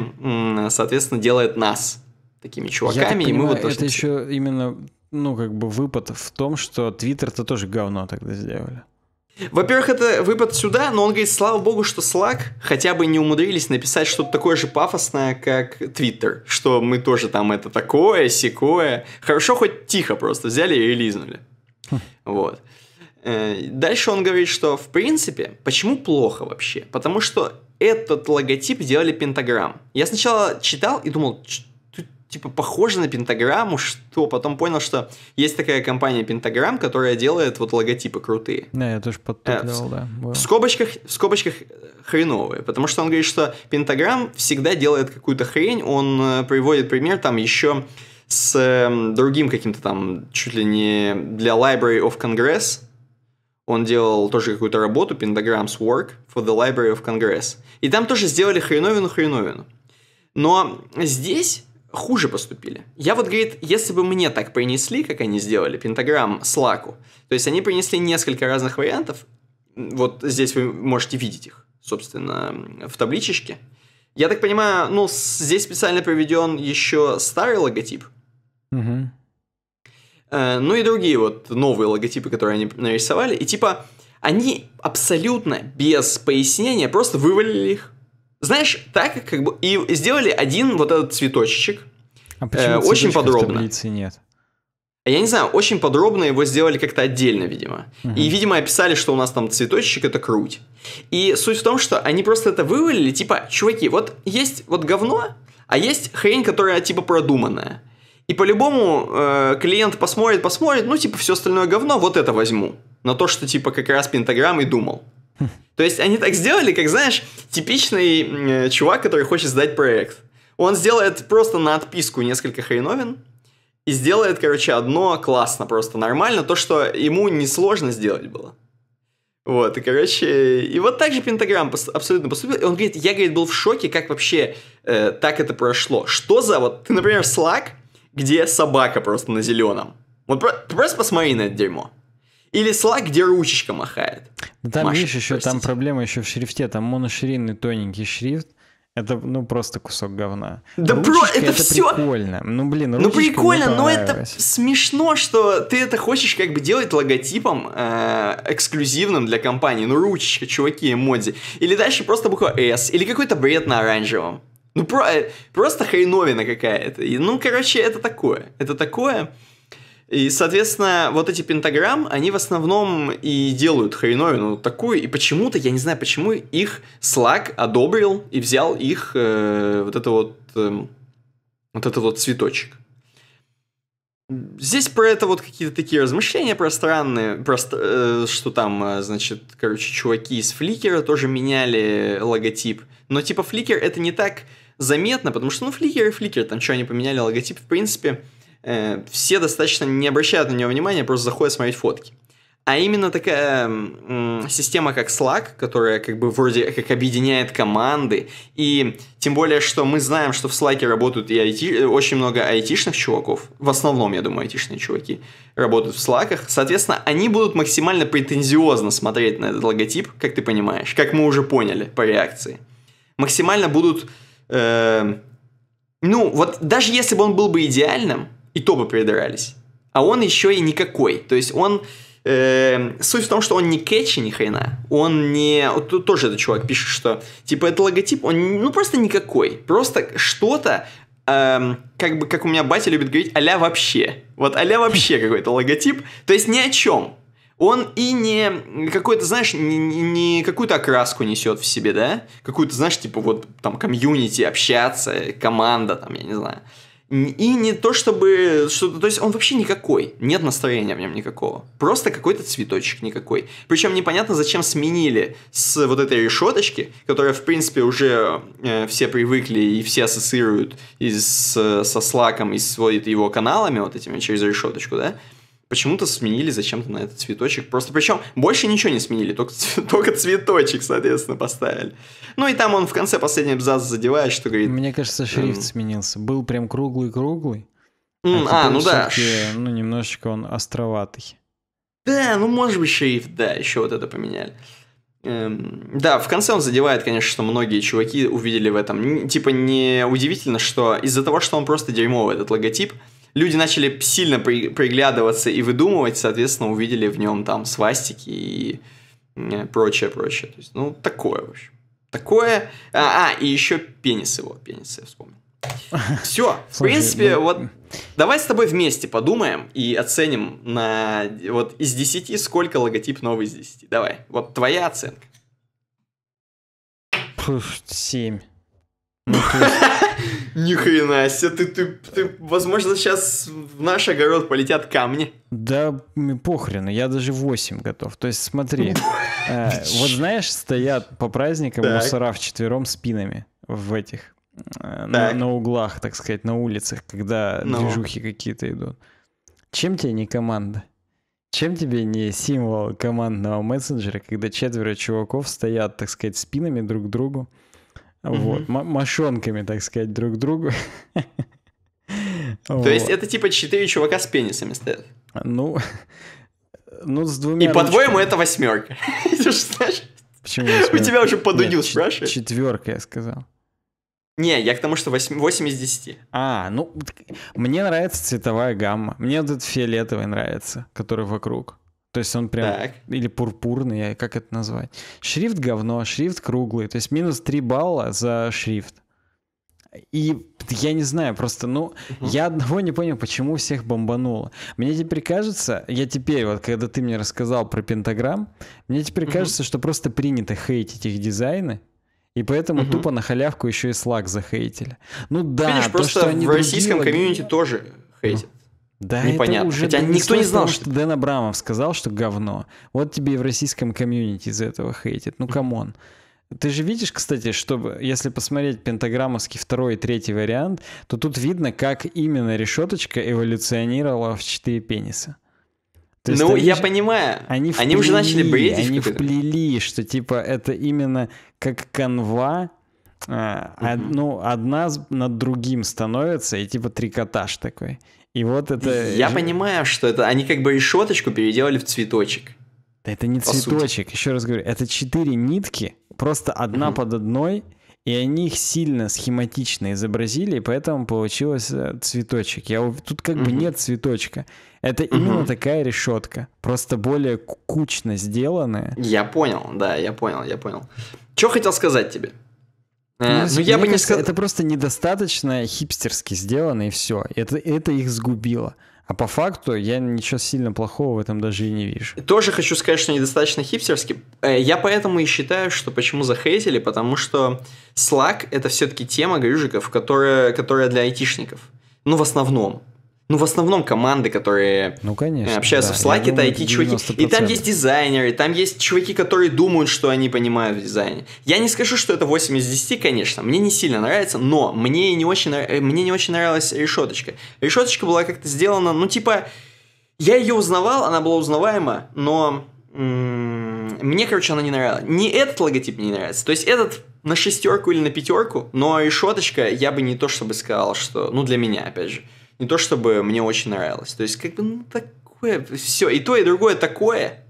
соответственно, делает нас такими чуваками. Я и понимаю, мы вот это еще именно, ну, как бы выпад в том, что Твиттер-то тоже говно тогда сделали. Во-первых, это выпад сюда, но он говорит, слава богу, что Slack хотя бы не умудрились написать что-то такое же пафосное, как Twitter, что мы тоже там это такое, секое. Хорошо, хоть тихо просто взяли и релизнули. Хм. Вот. Э, дальше он говорит, что в принципе, почему плохо вообще? Потому что этот логотип делали пентаграмм. Я сначала читал и думал, типа похоже на пентаграмму, что потом понял, что есть такая компания Пентаграм, которая делает вот логотипы крутые. Да, я тоже подтыкал, э, да. Был. В скобочках, в скобочках э, хреновые, потому что он говорит, что Пентаграм всегда делает какую-то хрень, он э, приводит пример там еще с эм, другим каким-то там, чуть ли не для Library of Congress, он делал тоже какую-то работу, Pentagrams Work for the Library of Congress. И там тоже сделали хреновину-хреновину. Но здесь хуже поступили. Я вот, говорит, если бы мне так принесли, как они сделали, пентаграмм Слаку, то есть они принесли несколько разных вариантов, вот здесь вы можете видеть их, собственно, в табличечке. Я так понимаю, ну, здесь специально приведен еще старый логотип. Угу. Ну и другие вот новые логотипы, которые они нарисовали. И типа, они абсолютно без пояснения просто вывалили их знаешь, так как бы... И сделали один вот этот цветочек. А почему э, очень подробно. в нет? Я не знаю, очень подробно его сделали как-то отдельно, видимо. Угу. И, видимо, описали, что у нас там цветочек это круть. И суть в том, что они просто это вывалили, типа, чуваки, вот есть вот говно, а есть хрень, которая типа продуманная. И по-любому э, клиент посмотрит, посмотрит, ну, типа, все остальное говно, вот это возьму. На то, что, типа, как раз Пентаграм и думал. То есть они так сделали, как, знаешь, типичный э, чувак, который хочет сдать проект. Он сделает просто на отписку несколько хреновин и сделает, короче, одно классно, просто нормально, то, что ему несложно сделать было. Вот, и, короче, и вот так же Пентаграм пос- абсолютно поступил. И он говорит, я, говорит, был в шоке, как вообще э, так это прошло. Что за вот, ты, например, Slack, где собака просто на зеленом. Вот про- просто посмотри на это дерьмо. Или слаг, где ручечка махает. Да там, Машет, видишь, еще простите. там проблема еще в шрифте. Там моноширинный тоненький шрифт. Это, ну, просто кусок говна. Да про, это, это все... прикольно. Ну, блин, Ну, прикольно, но это смешно, что ты это хочешь как бы делать логотипом э, эксклюзивным для компании. Ну, ручечка, чуваки, эмодзи. Или дальше просто буква S, или какой-то бред на оранжевом. Ну, про, э, просто хреновина какая-то. и Ну, короче, это такое. Это такое. И, соответственно, вот эти пентаграммы, они в основном и делают хреновину такую, и почему-то, я не знаю, почему их Slack одобрил и взял их э, вот это вот, э, вот это вот цветочек. Здесь про это вот какие-то такие размышления пространные, просто, э, что там, э, значит, короче, чуваки из Фликера тоже меняли логотип. Но типа Фликер это не так заметно, потому что, ну, Фликер и Фликер, там что они поменяли логотип, в принципе, Э, все достаточно не обращают на него внимания, просто заходят смотреть фотки. А именно такая система, как Slack, которая как бы вроде как объединяет команды, и тем более, что мы знаем, что в Slack работают и IT, э, очень много айтишных чуваков, в основном, я думаю, айтишные чуваки работают в Slack, соответственно, они будут максимально претензиозно смотреть на этот логотип, как ты понимаешь, как мы уже поняли по реакции. Максимально будут... Э, ну, вот даже если бы он был бы идеальным, и то бы придрались. А он еще и никакой. То есть он... Э, суть в том, что он не кэчи ни хрена. Он не... Вот, тоже этот чувак пишет, что типа этот логотип, он ну просто никакой. Просто что-то эм, как бы, как у меня батя любит говорить, аля вообще. Вот аля вообще какой-то логотип. То есть ни о чем. Он и не какой-то, знаешь, не, не какую-то окраску несет в себе, да? Какую-то, знаешь, типа вот там комьюнити, общаться, команда, там, я не знаю. И не то чтобы что-то, то есть он вообще никакой, нет настроения в нем никакого, просто какой-то цветочек никакой. Причем непонятно, зачем сменили с вот этой решеточки, которая в принципе уже э, все привыкли и все ассоциируют из со Слаком и с его каналами вот этими через решеточку, да, почему-то сменили зачем-то на этот цветочек. Просто причем больше ничего не сменили, только, только цветочек, соответственно, поставили. Ну и там он в конце последний абзац задевает, что говорит... Мне кажется, шрифт эм... сменился. Был прям круглый-круглый. а, а ну да. Ну, немножечко он островатый. Да, ну может быть шрифт, да, еще вот это поменяли. Эм, да, в конце он задевает, конечно, что многие чуваки увидели в этом. Типа не удивительно, что из-за того, что он просто дерьмовый, этот логотип, люди начали сильно при, приглядываться и выдумывать, соответственно, увидели в нем там свастики и э, прочее, прочее. То есть, ну, такое, в общем. Такое. А, а и еще пенис его, пенис я вспомнил. Все, в принципе, ну, вот давай с тобой вместе подумаем и оценим на вот из 10 сколько логотип новый из 10. Давай, вот твоя оценка. 7. Ни хрена себе, ты, ты, ты, возможно, сейчас в наш огород полетят камни. Да похрен, я даже 8 готов. То есть смотри, э, вот знаешь, стоят по праздникам мусора вчетвером спинами в этих, э, на, углах, так сказать, на улицах, когда ну. движухи какие-то идут. Чем тебе не команда? Чем тебе не символ командного мессенджера, когда четверо чуваков стоят, так сказать, спинами друг к другу? Вот, mm мошонками, так сказать, друг другу. То есть это типа четыре чувака с пенисами стоят? Ну, ну с двумя... И по-твоему это восьмерка. Почему? У тебя уже подудил, дудю Четверка, я сказал. Не, я к тому, что 8, 8 из 10. А, ну, мне нравится цветовая гамма. Мне вот этот фиолетовый нравится, который вокруг. То есть он прям... Так. Или пурпурный, как это назвать? Шрифт говно, шрифт круглый. То есть минус 3 балла за шрифт. И я не знаю, просто, ну, угу. я одного не понял, почему всех бомбануло. Мне теперь кажется, я теперь, вот когда ты мне рассказал про пентаграмм, мне теперь угу. кажется, что просто принято хейтить их дизайны, и поэтому угу. тупо на халявку еще и слаг захейтили. Ну да, Видишь, то, просто что они в российском другие... комьюнити тоже хейтят. Ну. Да, непонятно. уже Хотя никто не знал, что... что Дэн Абрамов сказал, что говно. Вот тебе и в российском комьюнити из этого хейтит. Ну, камон. Ты же видишь, кстати, что если посмотреть пентаграммовский второй и третий вариант, то тут видно, как именно решеточка эволюционировала в четыре пениса. То есть, ну, я видишь, понимаю. Они, вплели, они уже начали бредить. Они вплели, что типа это именно как канва а, угу. ну, одна над другим становится, и типа трикотаж такой. И вот это... Я понимаю, что это они как бы решеточку переделали в цветочек. Да это не цветочек, сути. еще раз говорю, это четыре нитки, просто одна mm под одной, и они их сильно схематично изобразили, и поэтому получилось э, цветочек. Я, тут как mm бы нет цветочка. Это mm именно такая решетка, просто более кучно сделанная. Я понял, да, я понял, я понял. Что хотел сказать тебе? Ну, ну, я бы не сказал... Это просто недостаточно хипстерски сделано, и все. Это, это их сгубило. А по факту я ничего сильно плохого в этом даже и не вижу. Тоже хочу сказать, что недостаточно хипстерски. Э, я поэтому и считаю, что почему захейтили, потому что Slack это все-таки тема, Грюжиков, которая, которая для айтишников. Ну, в основном ну, в основном команды, которые ну, конечно, э, общаются да. в Slack, это IT-чуваки. И там есть дизайнеры, там есть чуваки, которые думают, что они понимают в дизайне. Я не скажу, что это 8 из 10, конечно, мне не сильно нравится, но мне не очень, э, мне не очень нравилась решеточка. Решеточка была как-то сделана, ну, типа, я ее узнавал, она была узнаваема, но мне, короче, она не нравилась. Не этот логотип мне не нравится. То есть этот на шестерку или на пятерку, но решеточка, я бы не то чтобы сказал, что... Ну, для меня, опять же не то чтобы мне очень нравилось. То есть, как бы, ну, такое, все, и то, и другое такое.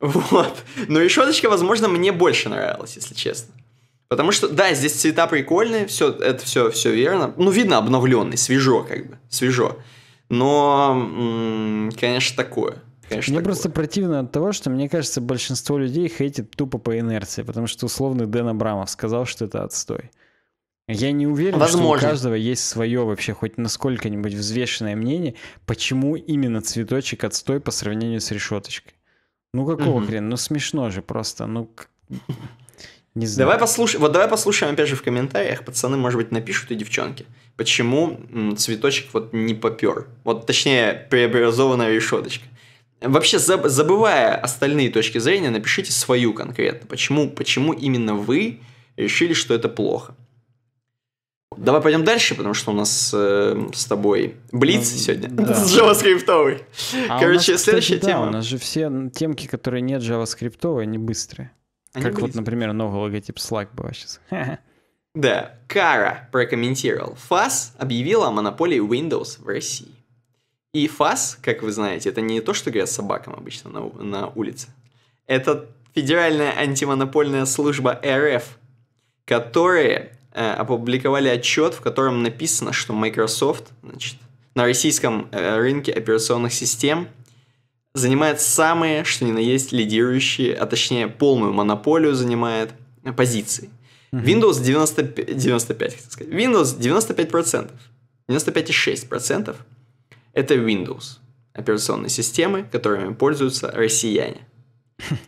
Вот. Но решеточка, возможно, мне больше нравилась, если честно. Потому что, да, здесь цвета прикольные, все, это все, все верно. Ну, видно обновленный, свежо как бы, свежо. Но, конечно, такое. Конечно, мне такое. просто противно от того, что, мне кажется, большинство людей хейтит тупо по инерции, потому что условный Дэн Абрамов сказал, что это отстой. Я не уверен, Возможно. что у каждого есть свое вообще хоть насколько-нибудь взвешенное мнение, почему именно цветочек отстой по сравнению с решеточкой. Ну какого угу. хрена? Ну смешно же просто. Ну не знаю. Давай послушаем. Вот давай послушаем опять же в комментариях. Пацаны, может быть, напишут и девчонки. Почему цветочек вот не попер? Вот точнее, преобразованная решеточка. Вообще, заб- забывая остальные точки зрения, напишите свою конкретно. Почему, почему именно вы решили, что это плохо? Давай пойдем дальше, потому что у нас э, с тобой блиц ну, сегодня. Да. С JavaScript. А Короче, нас, следующая кстати, тема. Да, у нас же все темки, которые нет JavaScript, они быстрые. Они как блиц. вот, например, новый логотип Slack был сейчас. Да, Кара прокомментировал. ФАС объявила о монополии Windows в России. И ФАС, как вы знаете, это не то, что говорят собакам обычно на, на улице. Это Федеральная антимонопольная служба РФ, которая Э, опубликовали отчет, в котором написано, что Microsoft значит, на российском э, рынке операционных систем занимает самые, что ни на есть, лидирующие, а точнее полную монополию занимает э, позиции. Windows 90, 95, хотел сказать. Windows 95%. 95,6% это Windows. Операционные системы, которыми пользуются россияне.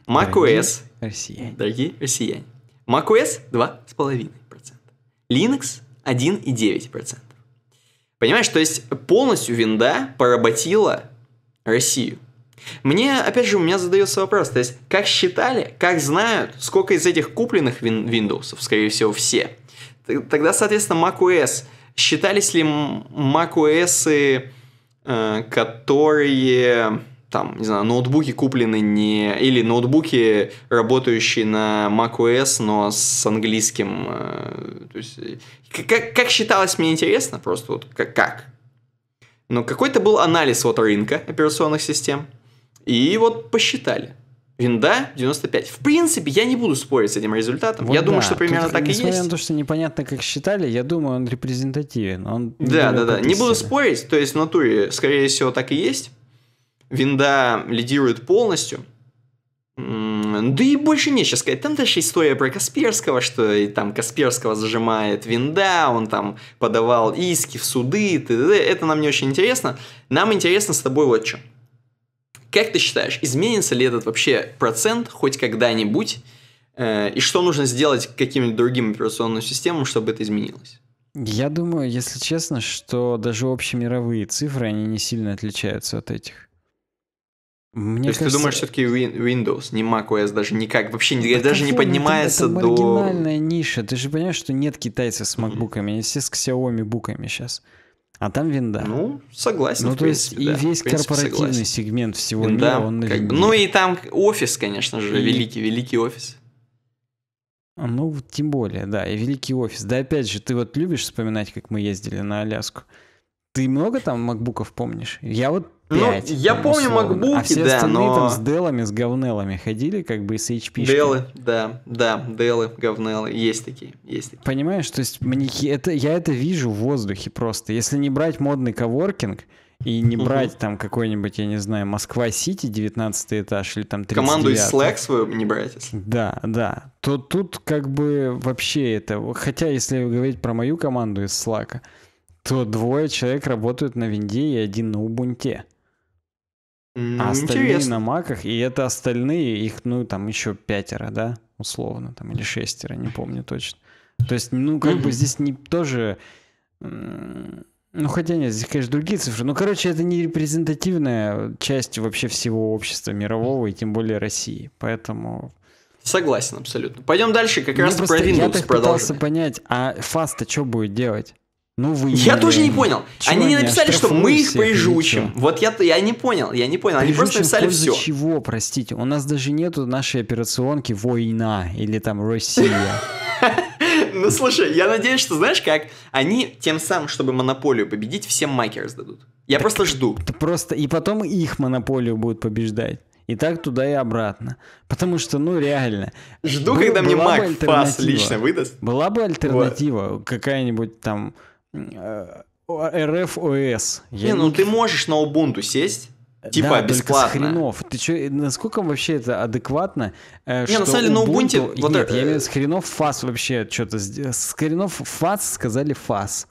macOS. Россияне. Дорогие россияне. macOS 2,5%. Linux 1,9%. Понимаешь, то есть полностью винда поработила Россию. Мне, опять же, у меня задается вопрос, то есть, как считали, как знают, сколько из этих купленных вин- Windows, скорее всего, все. Тогда, соответственно, macOS. Считались ли macOS, э, которые там, не знаю, ноутбуки куплены не... Или ноутбуки, работающие на macOS, но с английским... Э, то есть, э, как, как считалось, мне интересно просто, вот как. как. Но какой-то был анализ вот рынка операционных систем. И вот посчитали. Винда 95. В принципе, я не буду спорить с этим результатом. Вот я да. думаю, что примерно Тут, так и есть. Несмотря на то, что непонятно, как считали, я думаю, он репрезентативен. Он да, да, да. Не буду спорить, то есть в натуре, скорее всего, так и есть. Винда лидирует полностью. Да и больше нечего сказать. Там дальше история про Касперского, что и там Касперского зажимает винда, он там подавал иски в суды, т.д. Это нам не очень интересно. Нам интересно с тобой вот что. Как ты считаешь, изменится ли этот вообще процент хоть когда-нибудь? Э, и что нужно сделать каким-нибудь другим операционным системам, чтобы это изменилось? Я думаю, если честно, что даже общемировые цифры, они не сильно отличаются от этих. Мне То есть кажется, ты думаешь, все-таки Windows, не macOS, даже никак, вообще да даже не поднимается это, это до... маргинальная ниша, ты же понимаешь, что нет китайцев с макбуками, они все с Xiaomi буками сейчас. А там винда. Ну, согласен. Ну, то принципе, есть, да. и весь принципе, корпоративный согласен. сегмент всего винда, мира, он на как Бы, ну, и там офис, конечно же, и... великий, великий офис. А, ну, тем более, да, и великий офис. Да, опять же, ты вот любишь вспоминать, как мы ездили на Аляску. Ты много там макбуков помнишь? Я вот ну, я помню а макбуки, а все да, остальные но... там с делами, с говнелами ходили, как бы с HP. Делы, да, да, делы, говнелы, есть такие, есть такие. Понимаешь, то есть мне это, я это вижу в воздухе просто. Если не брать модный коворкинг, и не брать угу. там какой-нибудь, я не знаю, Москва-Сити, 19 этаж или там 39 Команду из Slack свою не брать. Если... Да, да. То тут как бы вообще это... Хотя, если говорить про мою команду из Slack, то двое человек работают на винде и один на Убунте. А остальные Интересно. на маках, и это остальные, их, ну, там еще пятеро, да, условно, там, или шестеро, не помню точно. То есть, ну, как mm-hmm. бы здесь не тоже... Ну, хотя нет, здесь, конечно, другие цифры. Ну, короче, это не репрезентативная часть вообще всего общества мирового, и тем более России. Поэтому... Согласен абсолютно. Пойдем дальше, как Мне раз про Windows Я так пытался понять, а Фаста что будет делать? Ну, вы я не тоже не понял. Чего они не написали, что мы их поизжучим. Вот я, я не понял, я не понял. Они просто написали все. чего, простите? У нас даже нету нашей операционки «Война» или там «Россия». Ну, слушай, я надеюсь, что, знаешь как, они тем самым, чтобы монополию победить, всем макерс сдадут. Я так просто жду. Это просто... И потом их монополию будут побеждать. И так туда и обратно. Потому что, ну, реально. Жду, был, когда мне Мак Пас лично выдаст. Была бы альтернатива вот. какая-нибудь там Э, РФ ОС. Не, ну ты можешь на Ubuntu сесть, Типа да, бесплатно. хренов. Ты чё, насколько вообще это адекватно? Э, не, на самом деле на Ubuntu... Вот Нет, это... я имею в э, виду, с хренов фас вообще что-то... С хренов фас сказали фас.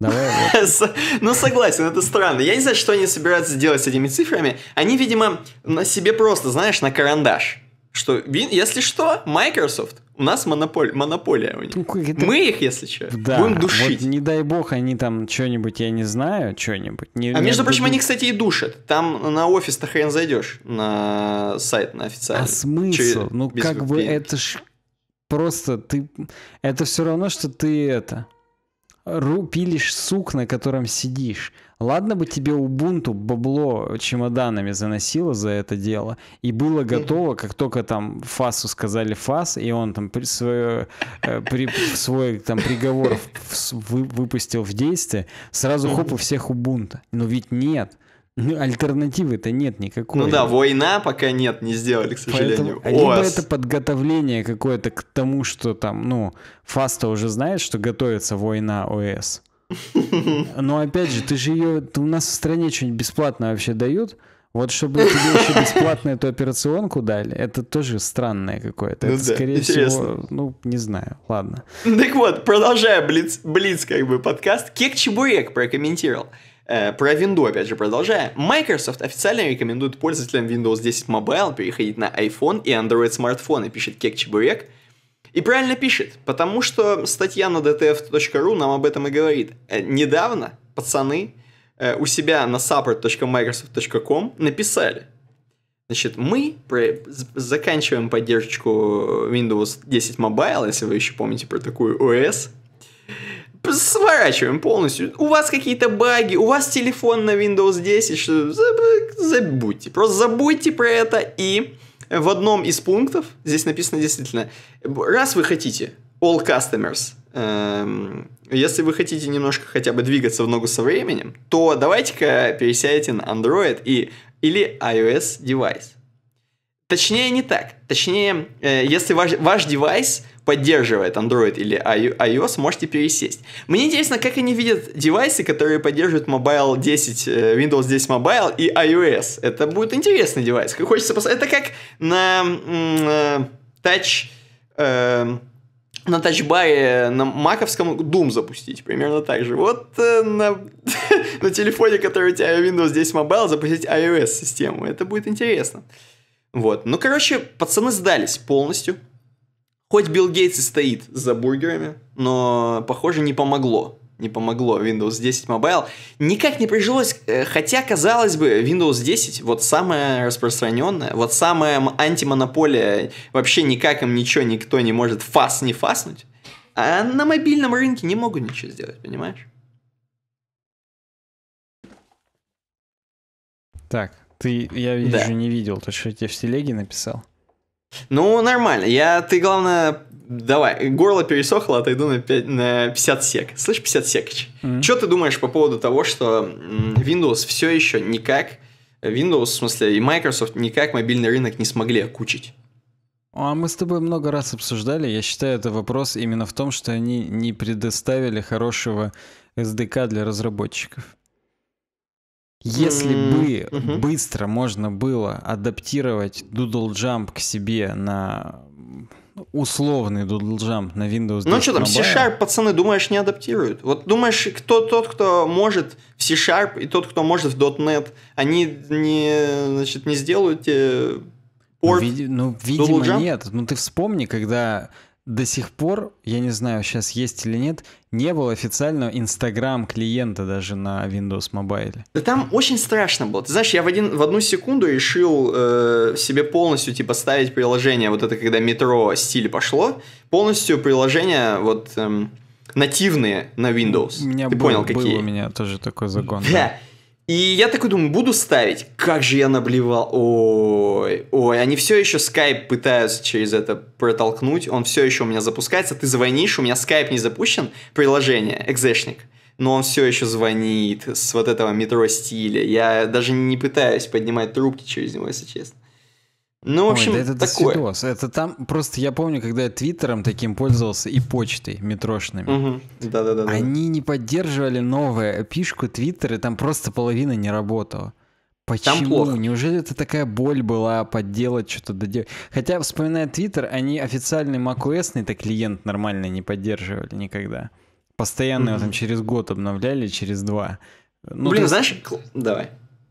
Давай Ну, согласен, это странно. Я не знаю, что они собираются делать с этими цифрами. Они, видимо, на себе просто, знаешь, на карандаш что вин если что, Microsoft у нас монополь, монополия у них. это... Ну, Мы их, если что, да, будем душить. Вот, не дай бог, они там что-нибудь, я не знаю, что-нибудь. Не, а между прочим, они, кстати, и душат. Там на офис-то хрен зайдешь, на сайт на официальный. А смысл? Че, ну, как VPN. бы это ж просто ты... Это все равно, что ты это... Ру, пилишь сук, на котором сидишь. Ладно бы тебе Ubuntu бабло чемоданами заносило за это дело и было готово, как только там Фасу сказали Фас, и он там при, свое, э, при, свой там приговор в, вы, выпустил в действие, сразу хоп и всех Ubuntu. Но ведь нет. Ну, альтернативы-то нет никакой. Ну да, война пока нет, не сделали, к сожалению. Поэтому, а либо это подготовление какое-то к тому, что там, ну, Фаста уже знает, что готовится война ОС. Но опять же, ты же ее... у нас в стране что-нибудь бесплатно вообще дают. Вот чтобы тебе еще бесплатно эту операционку дали, это тоже странное какое-то. Ну это, да, скорее интересно. всего, ну, не знаю, ладно. Так вот, продолжая Блиц, Блиц как бы подкаст, Кек Чебурек прокомментировал. Э, про Windows, опять же, продолжая. Microsoft официально рекомендует пользователям Windows 10 Mobile переходить на iPhone и Android смартфоны, пишет Кек Чебурек и правильно пишет, потому что статья на dtf.ru нам об этом и говорит. Э, недавно пацаны э, у себя на support.microsoft.com написали, значит, мы заканчиваем поддержку Windows 10 Mobile, если вы еще помните про такую OS, сворачиваем полностью. У вас какие-то баги, у вас телефон на Windows 10, что забудьте. Просто забудьте про это и в одном из пунктов, здесь написано действительно, раз вы хотите all customers, эм, если вы хотите немножко хотя бы двигаться в ногу со временем, то давайте-ка пересядете на Android и, или iOS девайс. Точнее, не так. Точнее, э, если ваш, ваш девайс поддерживает Android или iOS, можете пересесть. Мне интересно, как они видят девайсы, которые поддерживают Mobile 10, э, Windows 10 Mobile и iOS. Это будет интересный девайс. Хочется посмотреть. Это как на, Touch... Э, э, на тачбаре на маковском Doom запустить, примерно так же. Вот э, на, на телефоне, который у тебя Windows 10 Mobile, запустить iOS-систему. Это будет интересно. Вот. Ну, короче, пацаны сдались полностью. Хоть Билл Гейтс и стоит за бургерами, но, похоже, не помогло. Не помогло Windows 10 Mobile. Никак не прижилось, э, хотя, казалось бы, Windows 10 вот самая распространенная, вот самая антимонополия, вообще никак им ничего никто не может фас не фаснуть. А на мобильном рынке не могут ничего сделать, понимаешь? Так, ты, я вижу, да. не видел, то, что я тебе в телеге написал. Ну, нормально. Я, ты, главное, давай, горло пересохло, отойду на, 5, на 50 сек. Слышь, 50 секач, mm-hmm. что ты думаешь по поводу того, что Windows все еще никак, Windows, в смысле, и Microsoft никак мобильный рынок не смогли окучить? Ну, а мы с тобой много раз обсуждали. Я считаю, это вопрос именно в том, что они не предоставили хорошего SDK для разработчиков. Если mm-hmm. бы mm-hmm. быстро можно было адаптировать Doodle Jump к себе на условный Doodle Jump на Windows 10 Ну а что там, Mobile. C-Sharp, пацаны, думаешь, не адаптируют? Вот думаешь, кто тот, кто может в C-Sharp и тот, кто может в .NET, они не, значит, не сделают порт ну, ви- ну, видимо, Jump? нет. Ну, ты вспомни, когда до сих пор, я не знаю, сейчас есть или нет, не было официального Инстаграм клиента даже на Windows Mobile. Да там очень страшно было. Ты знаешь, я в, один, в одну секунду решил э, себе полностью типа ставить приложение, вот это когда метро стиль пошло, полностью приложение вот эм, нативные на Windows. У меня Ты был, понял, был какие? у меня тоже такой загон. Да. да. И я такой думаю, буду ставить. Как же я наблевал. Ой, ой, они все еще скайп пытаются через это протолкнуть. Он все еще у меня запускается. Ты звонишь, у меня скайп не запущен. Приложение, экзешник. Но он все еще звонит с вот этого метро стиля. Я даже не пытаюсь поднимать трубки через него, если честно. Ну, в общем, Ой, да это такое. Досидос. Это там просто я помню, когда я твиттером таким пользовался и почтой метрошными. Угу. Да, да, да. Они не поддерживали новое пишку твиттера, там просто половина не работала. Почему? Там плохо. Неужели это такая боль была подделать что-то доделать? Хотя, вспоминая Твиттер, они официальный macOS то клиент нормально не поддерживали никогда. Постоянно mm-hmm. его там через год обновляли, через два. Ну, Блин, есть... знаешь, давай.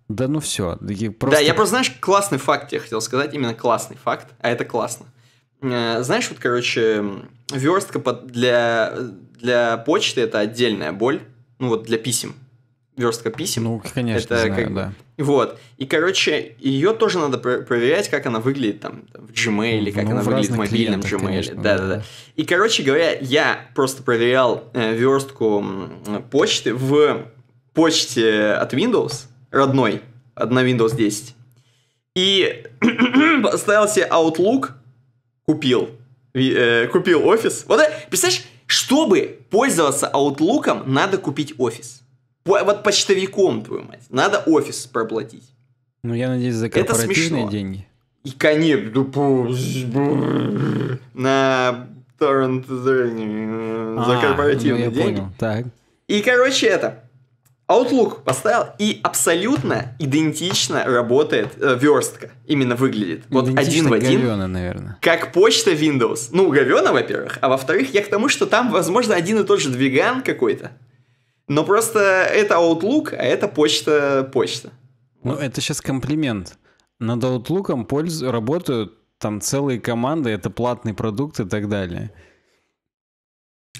Да ну все. Просто... Да, я просто, знаешь, классный факт я хотел сказать, именно классный факт, а это классно. Э, знаешь, вот, короче, верстка для, для почты это отдельная боль, ну вот для писем. Верстка писем. Ну, конечно, это знаю, как... да. Вот. И, короче, ее тоже надо пр- проверять, как она выглядит там в Gmail, или как ну, она выглядит в мобильном Gmail. Да-да-да. И, короче говоря, я просто проверял э, верстку почты в почте от Windows – родной, на Windows 10. И поставил себе Outlook, купил, э, купил офис. Вот, э, представляешь, чтобы пользоваться Outlook, надо купить офис. вот почтовиком, твою мать, надо офис проплатить. Ну, я надеюсь, за корпоративные деньги. И конец. На торрент э, за корпоративные а, ну, деньги. Понял. Так. И, короче, это. Outlook поставил, и абсолютно идентично работает э, верстка. Именно выглядит. Вот один в один. Говёна, наверное. Как почта Windows. Ну, говена, во-первых. А во-вторых, я к тому, что там, возможно, один и тот же двиган какой-то. Но просто это Outlook, а это почта почта. Ну, вот. это сейчас комплимент. Над Outlook польз... работают там целые команды, это платный продукт и так далее.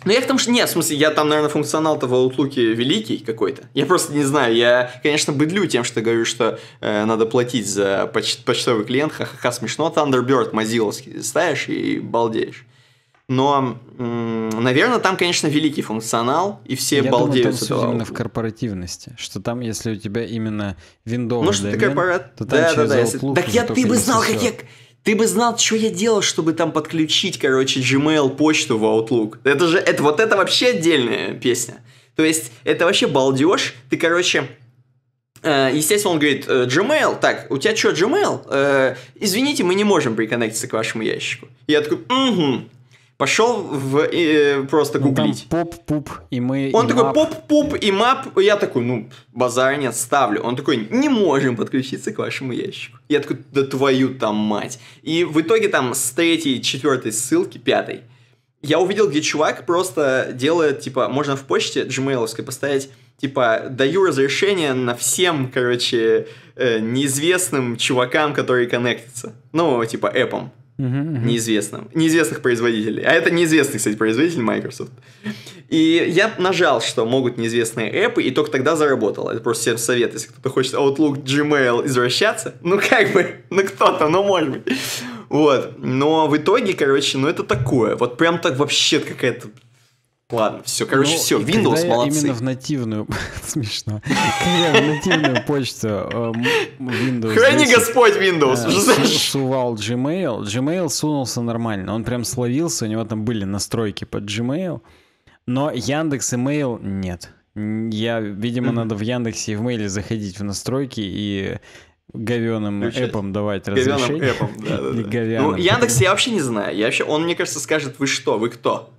Ну, я в том, что... Нет, в смысле, я там, наверное, функционал-то в Outlook великий какой-то. Я просто не знаю. Я, конечно, быдлю тем, что говорю, что э, надо платить за поч- почтовый клиент. Ха-ха-ха, смешно. Thunderbird мазиловский ставишь и балдеешь. Но, м- наверное, там, конечно, великий функционал, и все я балдеют думаю, там с именно в корпоративности, что там, если у тебя именно Windows ну, что домен, корпорат... то там да, через да, да, Outlook... Если... Так я, ты бы знал, как я... Ты бы знал, что я делал, чтобы там подключить, короче, Gmail, почту в Outlook. Это же, это вот это вообще отдельная песня. То есть, это вообще балдеж. Ты, короче, э, Естественно, он говорит, э, Gmail, так, у тебя что, Gmail? Э, извините, мы не можем приконнектиться к вашему ящику. Я такой, угу, пошел в, э, просто ну, гуглить. поп-пуп, и мы... Он и такой, поп-пуп, и мап. Я такой, ну, базар не ставлю. Он такой, не можем подключиться к вашему ящику. Я такой, да твою там мать. И в итоге там с третьей, четвертой ссылки, пятой, я увидел, где чувак просто делает, типа, можно в почте джимейловской поставить, типа, даю разрешение на всем, короче, э, неизвестным чувакам, которые коннектятся. Ну, типа, эпом угу, неизвестном, неизвестных производителей. А это неизвестный, кстати, производитель Microsoft. И я нажал, что могут неизвестные эпы, и только тогда заработало. Это просто всем совет, если кто-то хочет Outlook, Gmail извращаться. Ну, как бы, ну кто-то, ну может быть. Вот. Но в итоге, короче, ну это такое. Вот прям так вообще какая-то Ладно, все, короче, ну, все, Windows когда молодцы. именно в нативную, смешно, когда в нативную почту эм, Windows... Храни Господь Windows! Сувал Gmail, Gmail сунулся нормально, он прям словился, у него там были настройки под Gmail, но Яндекс Email нет. Я, видимо, надо в Яндексе и в Мейле заходить в настройки и говёным эпом давать разрешение. Говёным эпом, да. Ну, Яндекс я вообще не знаю. Я вообще, он, мне кажется, скажет, вы что, вы кто?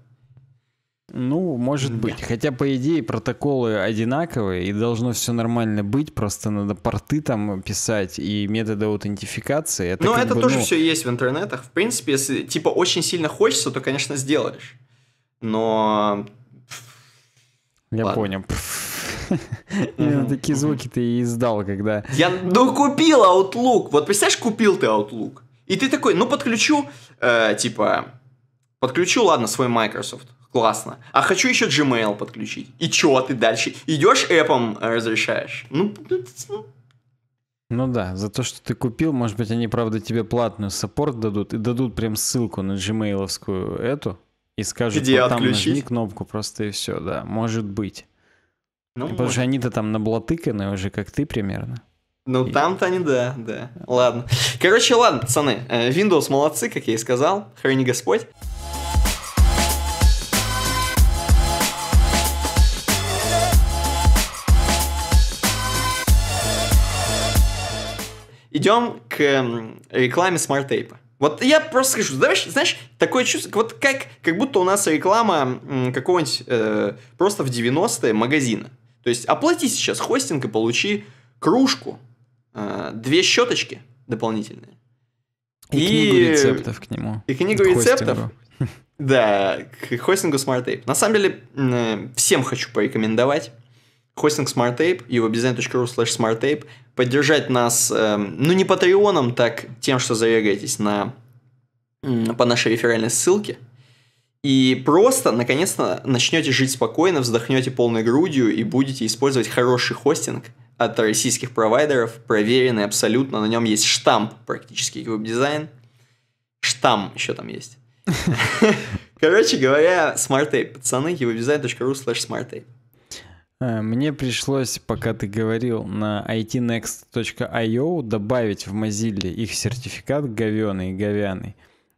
Ну, может да. быть. Хотя, по идее, протоколы одинаковые, и должно все нормально быть, просто надо порты там писать и методы аутентификации. Это Но ну, это бы, тоже ну... все есть в интернетах. В принципе, если типа очень сильно хочется, то, конечно, сделаешь. Но... Я Ладно. понял. Именно такие звуки ты и издал, когда... Я, купил Outlook. Вот представляешь, купил ты Outlook. И ты такой, ну, подключу, э, типа, подключу, ладно, свой Microsoft классно. А хочу еще Gmail подключить. И чё а ты дальше? Идешь Apple э, разрешаешь? Ну ну, ну, ну да, за то, что ты купил, может быть, они, правда, тебе платную саппорт дадут и дадут прям ссылку на gmail эту и скажут, Где вот, там отключить? нажми кнопку просто и все, да, может быть. Ну, Потому может. что они-то там наблатыканы уже, как ты примерно. Ну и... там-то они, да, да, ладно. Короче, ладно, пацаны, э, Windows молодцы, как я и сказал, храни Господь. идем к рекламе Smart тейпа Вот я просто скажу, знаешь, знаешь, такое чувство, вот как, как будто у нас реклама какого-нибудь э, просто в 90-е магазина. То есть оплати сейчас хостинг и получи кружку, э, две щеточки дополнительные. И, и книгу рецептов к нему. И книгу к рецептов. Да, к хостингу Smart Ape. На самом деле, э, всем хочу порекомендовать хостинг SmartTape, uwebdesign.ru slash smarttape, поддержать нас, эм, ну, не патреоном, так тем, что зарегаетесь на, по нашей реферальной ссылке, и просто, наконец-то, начнете жить спокойно, вздохнете полной грудью и будете использовать хороший хостинг от российских провайдеров, проверенный абсолютно, на нем есть штамп практически веб-дизайн. Штамп еще там есть. Короче говоря, SmartTape, пацаны, uwebdesign.ru slash smarttape. Э, мне пришлось, пока ты говорил, на itnext.io добавить в Mozilla их сертификат говёный говяный.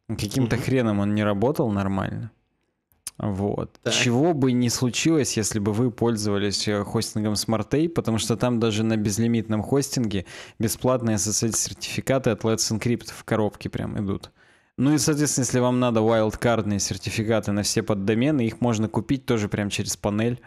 Каким-то mm хреном он не работал нормально. Вот. Так. Чего бы ни случилось, если бы вы пользовались э, хостингом SmartAid, потому что там даже на безлимитном хостинге бесплатные SSL-сертификаты от Let's Encrypt в коробке прям идут. Ну и, соответственно, если вам надо wildcardные сертификаты на все поддомены, их можно купить тоже прям через панель.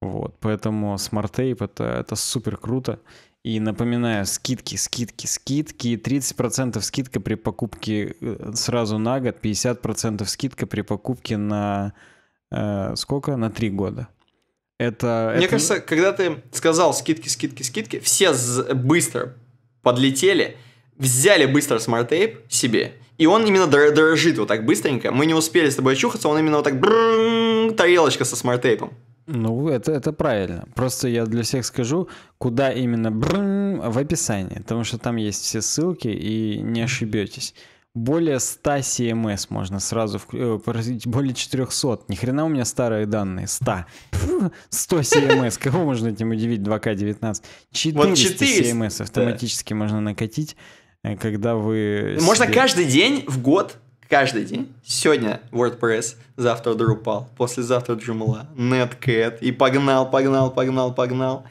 Вот, поэтому Smart Tape это, это супер круто. И напоминаю, скидки, скидки, скидки. 30% скидка при покупке э, сразу на год, 50% скидка при покупке на э, сколько? На 3 года. Это, Мне это... кажется, когда ты сказал скидки, скидки, скидки, все быстро подлетели, взяли быстро смарт-тейп себе, и он именно дор дорожит вот так быстренько. Мы не успели с тобой очухаться, он именно вот так бррррр, тарелочка со смарт-тейпом. Ну, это, это правильно. Просто я для всех скажу, куда именно бррм, в описании, потому что там есть все ссылки и не ошибетесь. Более 100 CMS можно сразу, э, более 400. Ни хрена у меня старые данные, 100. 100 CMS, кого можно этим удивить, 2К19? 400 CMS автоматически можно накатить, э, когда вы... Можно каждый день в год каждый день. Сегодня WordPress, завтра Drupal, послезавтра Joomla, Netcat. И погнал, погнал, погнал, погнал.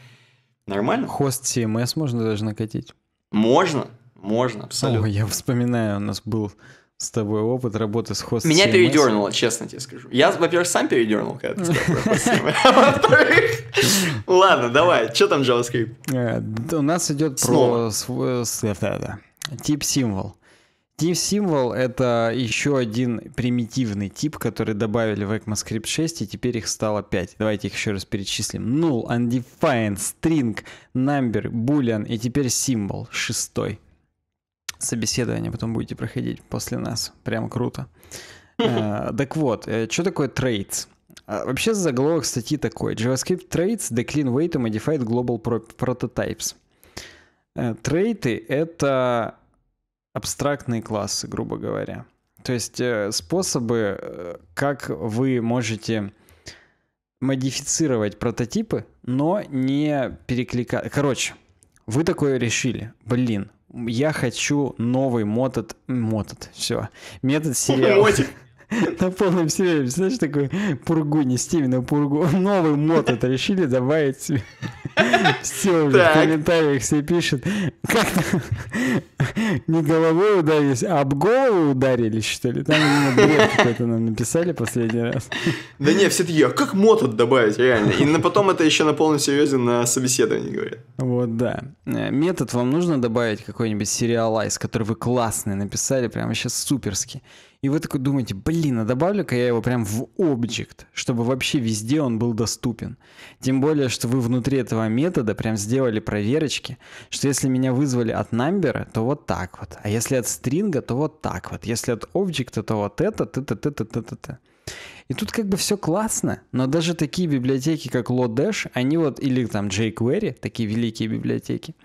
Нормально? Хост CMS можно даже накатить. Можно, можно, абсолютно. О, я вспоминаю, у нас был с тобой опыт работы с хостом. Меня CMS. передернуло, честно тебе скажу. Я, во-первых, сам передернул, когда ты сказал А во ладно, давай, что там JavaScript? Э, у нас идет про э, э, тип символ. Team символ это еще один примитивный тип, который добавили в ECMAScript 6, и теперь их стало 5. Давайте их еще раз перечислим. Null, Undefined, String, Number, Boolean и теперь Symbol, шестой. Собеседование потом будете проходить после нас. Прям круто. Э, так вот, э, что такое traits? А, вообще заголовок статьи такой. JavaScript traits Decline Way to Modified Global Prototypes. Э, трейты — это абстрактные классы, грубо говоря. То есть э, способы, э, как вы можете модифицировать прототипы, но не перекликать. Короче, вы такое решили. Блин, я хочу новый метод метод, все. Метод сериала. На полном сериале, знаешь, такой пургу, не Стивена, пургу. Новый мод это решили добавить все в комментариях все пишут. Как не головой ударились, а об голову ударились, что ли? Там именно бред какой-то нам написали последний раз. Да не, все такие, а как мотот добавить, реально? И на потом это еще на полном серьезе на собеседовании говорят. Вот, да. Э, метод вам нужно добавить какой-нибудь сериалайз, который вы классный написали, прямо сейчас суперски. И вы такой думаете, блин, а добавлю-ка я его прям в объект, чтобы вообще везде он был доступен. Тем более, что вы внутри этого метода прям сделали проверочки, что если меня вызвали от number, то вот так вот. А если от стринга, то вот так вот. Если от объекта, то вот это, т т т т т И тут как бы все классно, но даже такие библиотеки, как Lodash, они вот, или там jQuery, такие великие библиотеки,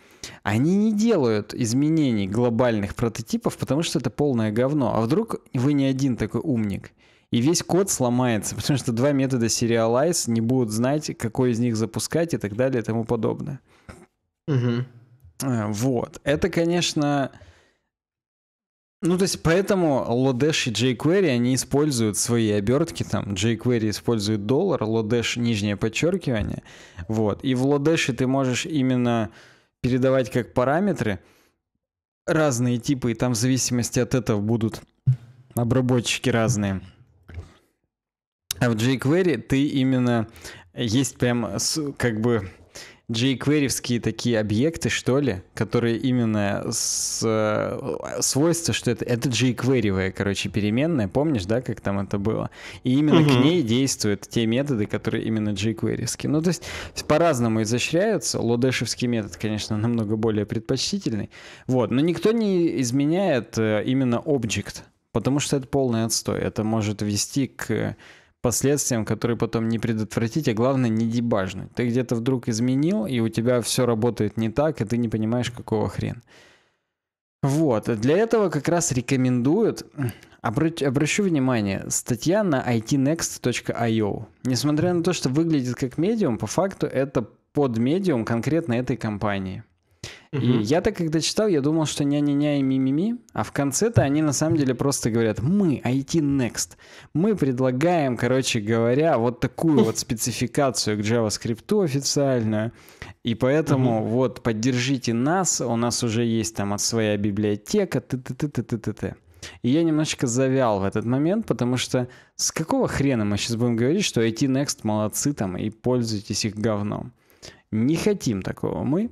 они не делают изменений глобальных прототипов, потому что это полное говно. А вдруг вы не один такой умник? И весь код сломается, потому что два метода serialize не будут знать, какой из них запускать и так далее и тому подобное. Угу. Вот. Это, конечно... Ну, то есть, поэтому Lodash и jQuery, они используют свои обертки, там, jQuery использует доллар, Lodash — нижнее подчеркивание, вот. И в Lodash ты можешь именно передавать как параметры разные типы, и там в зависимости от этого будут обработчики разные. А в jQuery ты именно есть прям как бы jQuery такие объекты, что ли, которые именно с э, свойства, что это, это jQuery, короче, переменная, помнишь, да, как там это было? И именно угу. к ней действуют те методы, которые именно jQuery. -ские. Ну, то есть по-разному изощряются. Лодешевский метод, конечно, намного более предпочтительный. Вот, но никто не изменяет э, именно object, потому что это полный отстой. Это может вести к последствиям, которые потом не предотвратить, а главное не дебажнуть. Ты где-то вдруг изменил, и у тебя все работает не так, и ты не понимаешь, какого хрен. Вот, для этого как раз рекомендуют, обра- обращу внимание, статья на itnext.io. Несмотря на то, что выглядит как медиум, по факту это под медиум конкретно этой компании. И я так, когда читал, я думал, что ня-ня-ня и ми-ми-ми, а в конце-то они на самом деле просто говорят, мы IT Next, мы предлагаем, короче говоря, вот такую вот спецификацию к JavaScript официальную, и поэтому вот поддержите нас, у нас уже есть там от своя библиотека, т-т-т-т-т-т. И я немножечко завял в этот момент, потому что с какого хрена мы сейчас будем говорить, что IT Next молодцы там и пользуйтесь их говном? Не хотим такого мы.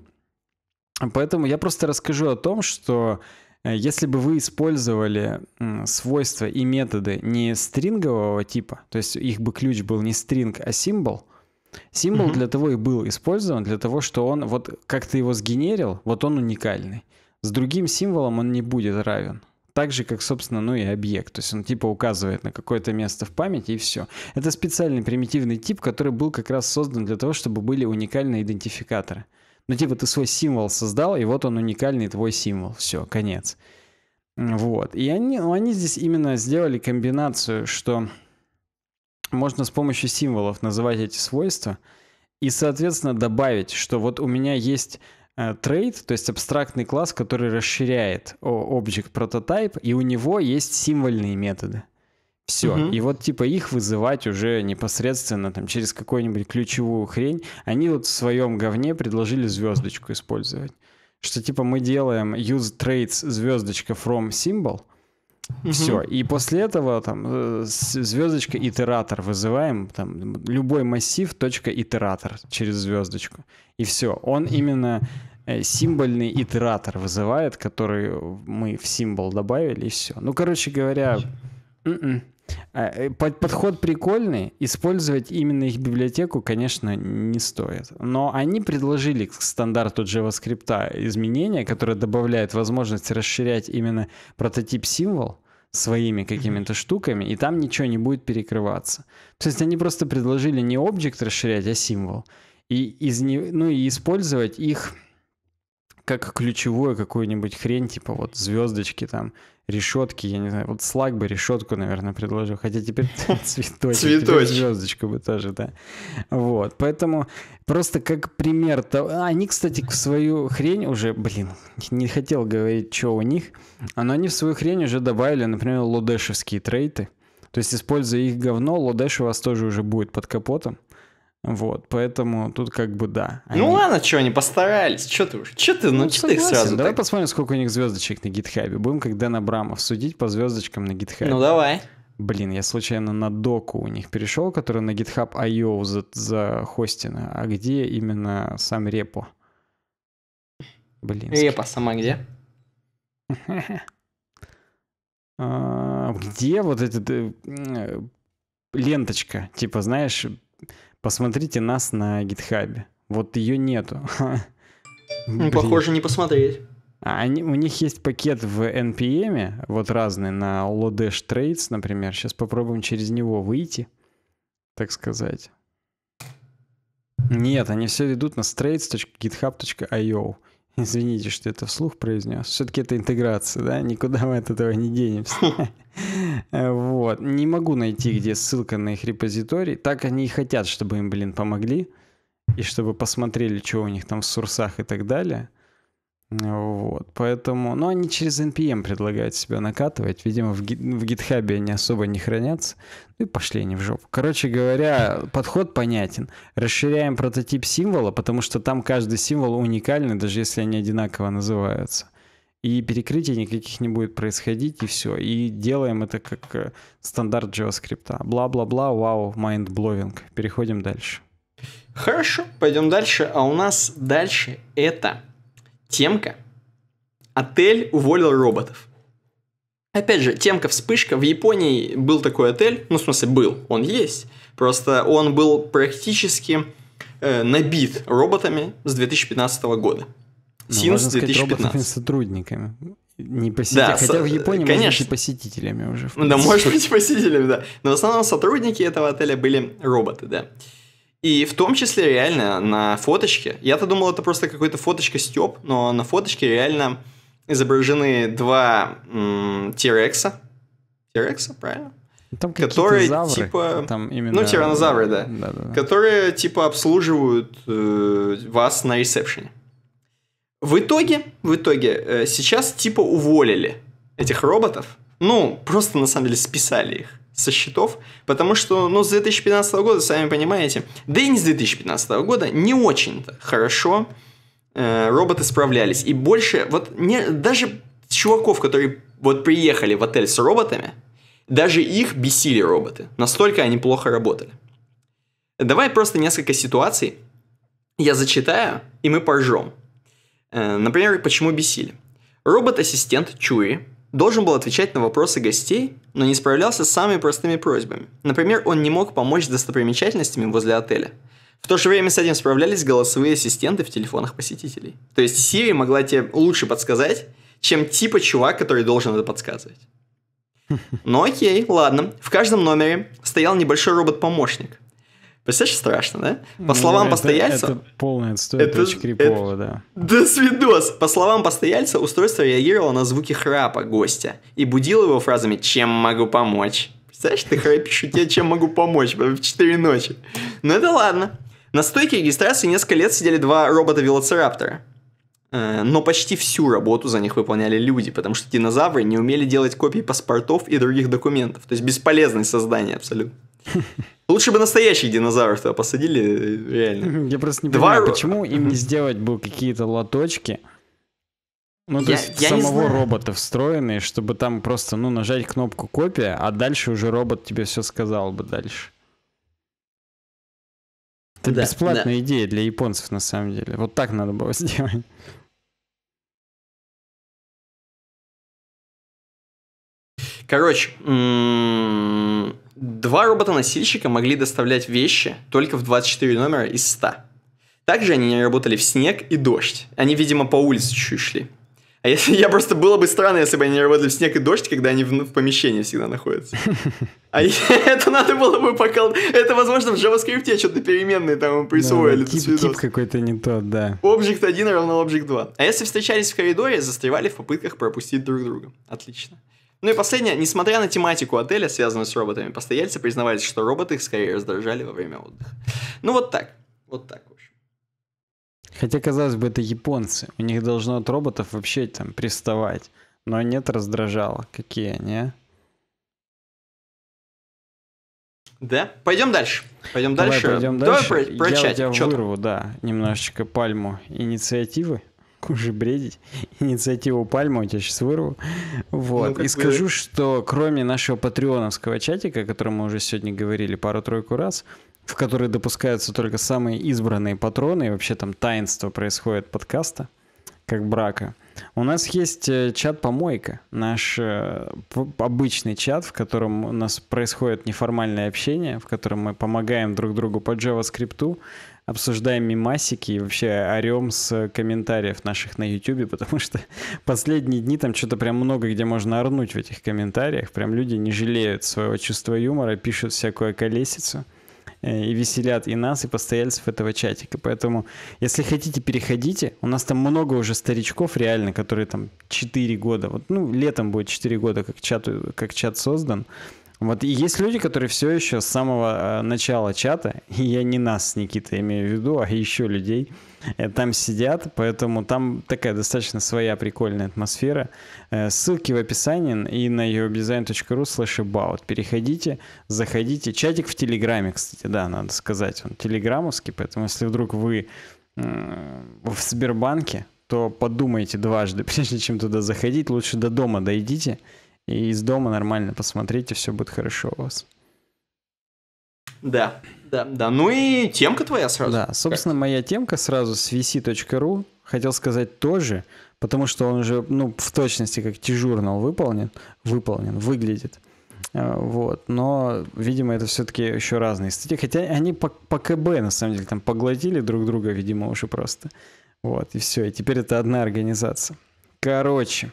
Поэтому я просто расскажу о том, что э, если бы вы использовали свойства и методы не стрингового типа, то есть их бы ключ был не стринг, а символ, символ mm-hmm. для того и был использован, для того, что он, вот как то его сгенерил, вот он уникальный. С другим символом он не будет равен. Так же, как, собственно, ну и объект. То есть он типа указывает на какое-то место в памяти и все. Это специальный примитивный тип, который был как раз создан для того, чтобы были уникальные идентификаторы. Ну, типа, ты свой символ создал, и вот он уникальный твой символ. Все, конец. Вот. И они, ну, они здесь именно сделали комбинацию, что можно с помощью символов называть эти свойства и, соответственно, добавить, что вот у меня есть трейд, э, то есть абстрактный класс, который расширяет object прототип, и у него есть символьные методы. Все. Угу. И вот типа их вызывать уже непосредственно там через какую-нибудь ключевую хрень. Они вот в своем говне предложили звездочку использовать. Что типа мы делаем use trades звездочка from symbol. Угу. Все. И после этого там э, звездочка итератор вызываем, там любой массив точка итератор через звездочку. И все. Он именно э, символьный итератор вызывает, который мы в символ добавили, и все. Ну, короче говоря, м м-м. -м, Э, э, подход прикольный, использовать именно их библиотеку, конечно, не стоит. Но они предложили к стандарту JavaScript изменения, которое добавляет возможность расширять именно прототип символ своими какими-то штуками, и там ничего не будет перекрываться. То есть они просто предложили не объект расширять, а символ. И, из, не ну, и использовать их как ключевое какую-нибудь хрень, типа вот звездочки там, решетки, я не знаю, вот слаг бы решетку, наверное, предложил, хотя теперь цветочек, Цветочек. звездочку бы тоже, да. Вот, поэтому просто как пример то а, Они, кстати, в свою хрень уже, блин, не хотел говорить, что у них, но они в свою хрень уже добавили, например, лодешевские трейты, то есть, используя их говно, лодеш у вас тоже уже будет под капотом. Вот, поэтому тут как бы да. Ну они... Ну ладно, что, они постарались, что ты уж, что ты, ну, ну что ты их сразу Давай так... посмотрим, сколько у них звездочек на гитхабе. Будем как Дэн Абрамов судить по звездочкам на гитхабе. Ну давай. Блин, я случайно на доку у них перешел, который на GitHub IO за, за хостина. А где именно сам репо? Блин. Репо сама где? А, где вот эта э, э, ленточка? Типа, знаешь, Посмотрите нас на гитхабе. Вот ее нету. Ну, похоже, не посмотреть. А они, у них есть пакет в NPM, вот разный, на Lodash Trades, например. Сейчас попробуем через него выйти, так сказать. Нет, они все ведут на straits.github.io. Извините, что это вслух произнес. Все-таки это интеграция, да? Никуда мы от этого не денемся. Вот. Не могу найти, где ссылка на их репозиторий. Так они и хотят, чтобы им, блин, помогли. И чтобы посмотрели, что у них там в сурсах и так далее. Вот, поэтому... Ну, они через NPM предлагают себя накатывать. Видимо, в, в GitHub они особо не хранятся. Ну и пошли они в жопу. Короче говоря, подход понятен. Расширяем прототип символа, потому что там каждый символ уникальный, даже если они одинаково называются и перекрытий никаких не будет происходить, и все. И делаем это как э, стандарт JavaScript. Бла-бла-бла, вау, mind-blowing. Переходим дальше. Хорошо, пойдем дальше. А у нас дальше это темка. Отель уволил роботов. Опять же, темка вспышка. В Японии был такой отель, ну, в смысле, был, он есть. Просто он был практически э, набит роботами с 2015 года. Ну, Синс 2015. сотрудниками. Не посетителями. Да, Хотя со... в Японии конечно. можно быть посетителями уже. Да, может быть посетителями, да. Но в основном сотрудники этого отеля были роботы, да. И в том числе реально на фоточке, я-то думал, это просто какой-то фоточка Степ, но на фоточке реально изображены два Тирекса. Тирекса, правильно? Ну, там которые завры, типа там именно... ну тиранозавры да, да, да, да. которые типа обслуживают э, вас на ресепшене в итоге, в итоге, э, сейчас типа уволили этих роботов. Ну, просто на самом деле списали их со счетов, потому что, ну, с 2015 года, сами понимаете, да и не с 2015 года, не очень-то хорошо э, роботы справлялись. И больше, вот не, даже чуваков, которые вот приехали в отель с роботами, даже их бесили роботы. Настолько они плохо работали. Давай просто несколько ситуаций я зачитаю, и мы поржем. Э, например, почему бесили? Робот-ассистент Чуи должен был отвечать на вопросы гостей, но не справлялся с самыми простыми просьбами. Например, он не мог помочь с достопримечательностями возле отеля. В то же время с этим справлялись голосовые ассистенты в телефонах посетителей. То есть Siri могла тебе лучше подсказать, чем типа чувак, который должен это подсказывать. Ну окей, ладно. В каждом номере стоял небольшой робот-помощник, Представляешь, страшно, да? По ну, словам ну, постояльца... Это, это полное отстой, это, это очень крипово, это, да. Да, свидос! По словам постояльца, устройство реагировало на звуки храпа гостя и будило его фразами «Чем могу помочь?». Представляешь, ты храпишь, у тебя «Чем могу помочь?» в 4 ночи. Ну это ладно. На стойке регистрации несколько лет сидели два робота-велоцираптора. Э, но почти всю работу за них выполняли люди, потому что динозавры не умели делать копии паспортов и других документов. То есть бесполезное создание абсолютно. Лучше бы настоящих динозавров туда посадили, реально. Я просто не Два... понимаю, почему им не сделать бы какие-то лоточки, ну, то я, есть я самого робота встроенные, чтобы там просто, ну, нажать кнопку копия, а дальше уже робот тебе все сказал бы дальше. Это да, бесплатная да. идея для японцев, на самом деле. Вот так надо было сделать. Короче, Два робота-носильщика могли доставлять вещи только в 24 номера из 100. Также они не работали в снег и дождь. Они, видимо, по улице чуть шли. А если я просто было бы странно, если бы они не работали в снег и дождь, когда они в, в помещении всегда находятся. А это надо было бы пока... Это, возможно, в JavaScript что-то переменные там присвоили. тип, тип какой-то не тот, да. Object 1 равно Object 2. А если встречались в коридоре, застревали в попытках пропустить друг друга. Отлично. Ну и последнее. Несмотря на тематику отеля, связанную с роботами, постояльцы признавались, что роботы их скорее раздражали во время отдыха. Ну вот так. Вот так, в общем. Хотя, казалось бы, это японцы. У них должно от роботов вообще там приставать. Но нет, раздражало. Какие они, а? Да? Пойдем дальше. Пойдем Давай дальше. Пойдем дальше. Давай про, про Я чатик. тебя вырву, да, немножечко пальму инициативы уже бредить. Инициативу пальму у тебя сейчас вырву. Вот. Ну, и скажу, вы... что кроме нашего патреоновского чатика, о котором мы уже сегодня говорили пару-тройку раз, в который допускаются только самые избранные патроны, и вообще там таинство происходит подкаста, как брака. У нас есть э, чат помойка, наш э, обычный чат, в котором у нас происходит неформальное общение, в котором мы помогаем друг другу по JavaScript, обсуждаем мимасики и вообще орем с комментариев наших на YouTube, потому что последние дни там что-то прям много где можно орнуть в этих комментариях. Прям люди не жалеют своего чувства юмора, пишут всякую колесицу э, и веселят и нас, и постояльцев этого чатика. Поэтому, если хотите, переходите. У нас там много уже старичков реально, которые там 4 года. Вот, ну, летом будет 4 года, как чат, как чат создан. Вот и есть люди, которые все еще с самого э, начала чата, и я не нас с Никитой имею в виду, а еще людей, э, там сидят, поэтому там такая достаточно своя прикольная атмосфера. Э, ссылки в описании и на yourdesign.ru slash about. Переходите, заходите. Чатик в Телеграме, кстати, да, надо сказать. Он телеграмовский, поэтому если вдруг вы в Сбербанке, то подумайте дважды, прежде чем туда заходить. Лучше до дома дойдите, и из дома нормально посмотрите, все будет хорошо у вас. Да, да, да. Ну и темка твоя сразу. Да, собственно, как? моя темка сразу с vc.ru. Хотел сказать тоже, потому что он уже, ну, в точности как тижурнал выполнен, выполнен, выглядит. А, вот, но, видимо, это все-таки еще разные статьи. Хотя они по, по КБ, на самом деле, там поглотили друг друга, видимо, уже просто. Вот, и все. И теперь это одна организация. Короче,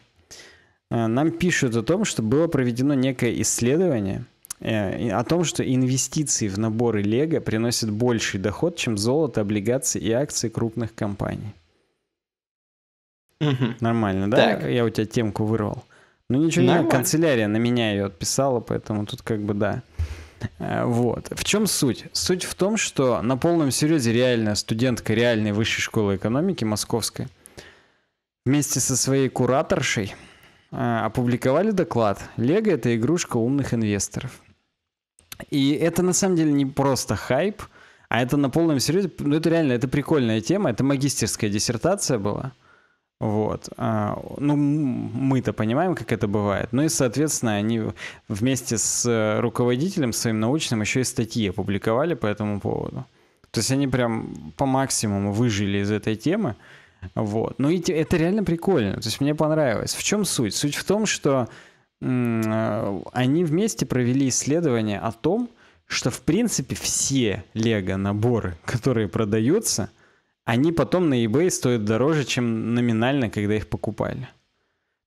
Э, нам пишут о том, что было проведено некое исследование э, о том, что инвестиции в наборы Лего приносят больший доход, чем золото, облигации и акции крупных компаний. Угу. Нормально, да? Так. Я у тебя темку вырвал. Ну ничего, Нормально. канцелярия на меня ее отписала, поэтому тут как бы да. Э, вот. В чем суть? Суть в том, что на полном серьезе реальная студентка реальной высшей школы экономики московской вместе со своей кураторшей Э, опубликовали доклад. Лего это игрушка умных инвесторов. И это на самом деле не просто хайп, а это на полном серьезе. Ну это реально, это прикольная тема, это магистерская диссертация была. Вот. А, ну, мы-то понимаем, как это бывает. Ну и, соответственно, они вместе с э, руководителем своим научным еще и статьи опубликовали по этому поводу. То есть они прям по максимуму выжили из этой темы. Вот. Ну и это реально прикольно. То есть мне понравилось. В чем суть? Суть в том, что э, они вместе провели исследование о том, что в принципе все лего наборы, которые продаются, они потом на eBay стоят дороже, чем номинально, когда их покупали.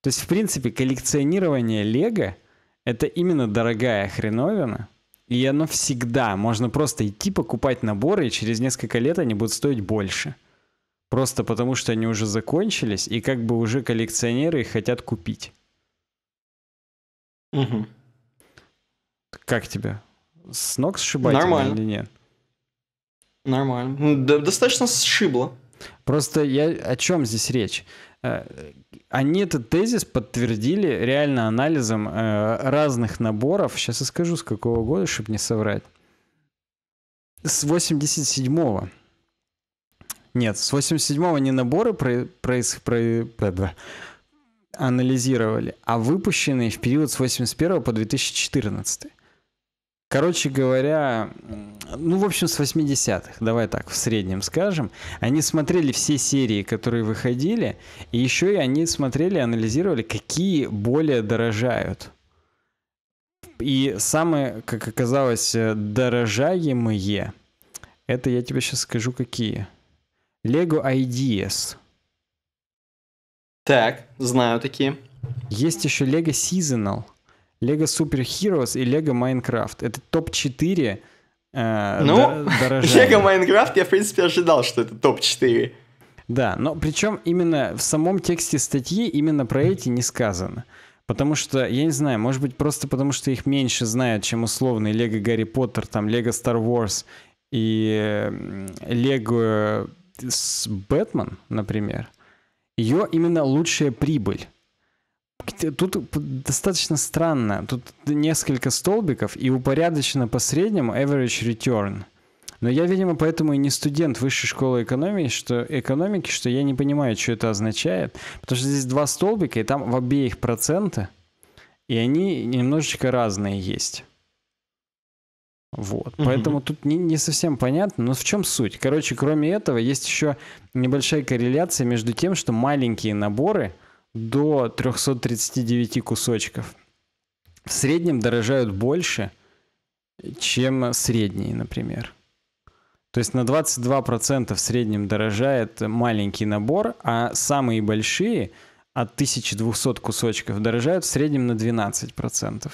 То есть, в принципе, коллекционирование лего — это именно дорогая хреновина, и оно всегда. Можно просто идти покупать наборы, и через несколько лет они будут стоить больше — Просто потому, что они уже закончились, и как бы уже коллекционеры их хотят купить. Угу. Как тебе? С ног сшибать Нормально. или нет? Нормально. Ну, достаточно сшибло. Просто я о чем здесь речь? Э, они этот тезис подтвердили реально анализом э, разных наборов. Сейчас я скажу, с какого года, чтобы не соврать. С 87-го. Нет, с 87-го не наборы про, про, про, про, анализировали, а выпущенные в период с 81 по 2014. Короче говоря, ну, в общем, с 80-х, давай так, в среднем скажем, они смотрели все серии, которые выходили, и еще и они смотрели, анализировали, какие более дорожают. И самые, как оказалось, э, дорожаемые, это я тебе сейчас скажу, какие – Lego Ideas. Так, знаю такие. Есть еще Lego Seasonal, Lego Super Heroes и Lego Minecraft. Это топ-4 э, Ну, дорожания. Lego Minecraft я, в принципе, ожидал, что это топ-4. Да, но причем именно в самом тексте статьи именно про эти не сказано. Потому что, я не знаю, может быть, просто потому что их меньше знают, чем условный Лего Гарри Поттер, там, Лего Star Wars и э, Лего с Бэтмен, например, ее именно лучшая прибыль. Тут достаточно странно. Тут несколько столбиков и упорядочено по среднему average return. Но я, видимо, поэтому и не студент высшей школы экономии, что, экономики, что я не понимаю, что это означает. Потому что здесь два столбика, и там в обеих проценты, и они немножечко разные есть. Вот. Угу. Поэтому тут не, не совсем понятно, но в чем суть? Короче, кроме этого, есть еще небольшая корреляция между тем, что маленькие наборы до 339 кусочков в среднем дорожают больше, чем средние, например. То есть на 22% в среднем дорожает маленький набор, а самые большие от 1200 кусочков дорожают в среднем на 12%.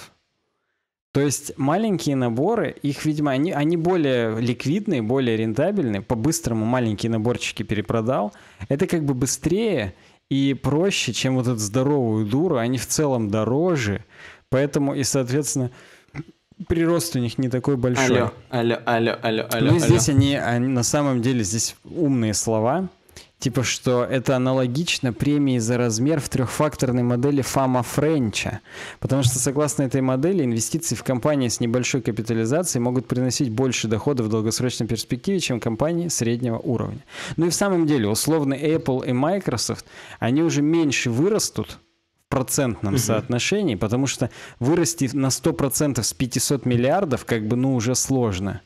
То есть маленькие наборы, их, видимо, они, они более ликвидные, более рентабельные. По-быстрому маленькие наборчики перепродал. Это как бы быстрее и проще, чем вот эту здоровую дуру. Они в целом дороже. Поэтому и, соответственно, прирост у них не такой большой. Алло, алло, алло, алло, ну, алло. Ну, здесь алло. Они, они, на самом деле, здесь умные слова типа, что это аналогично премии за размер в трехфакторной модели Фама Френча, потому что согласно этой модели инвестиции в компании с небольшой капитализацией могут приносить больше дохода в долгосрочной перспективе, чем компании среднего уровня. Ну и в самом деле, условно Apple и Microsoft, они уже меньше вырастут, процентном угу. соотношении, потому что вырасти на 100% с 500 миллиардов как бы ну уже сложно.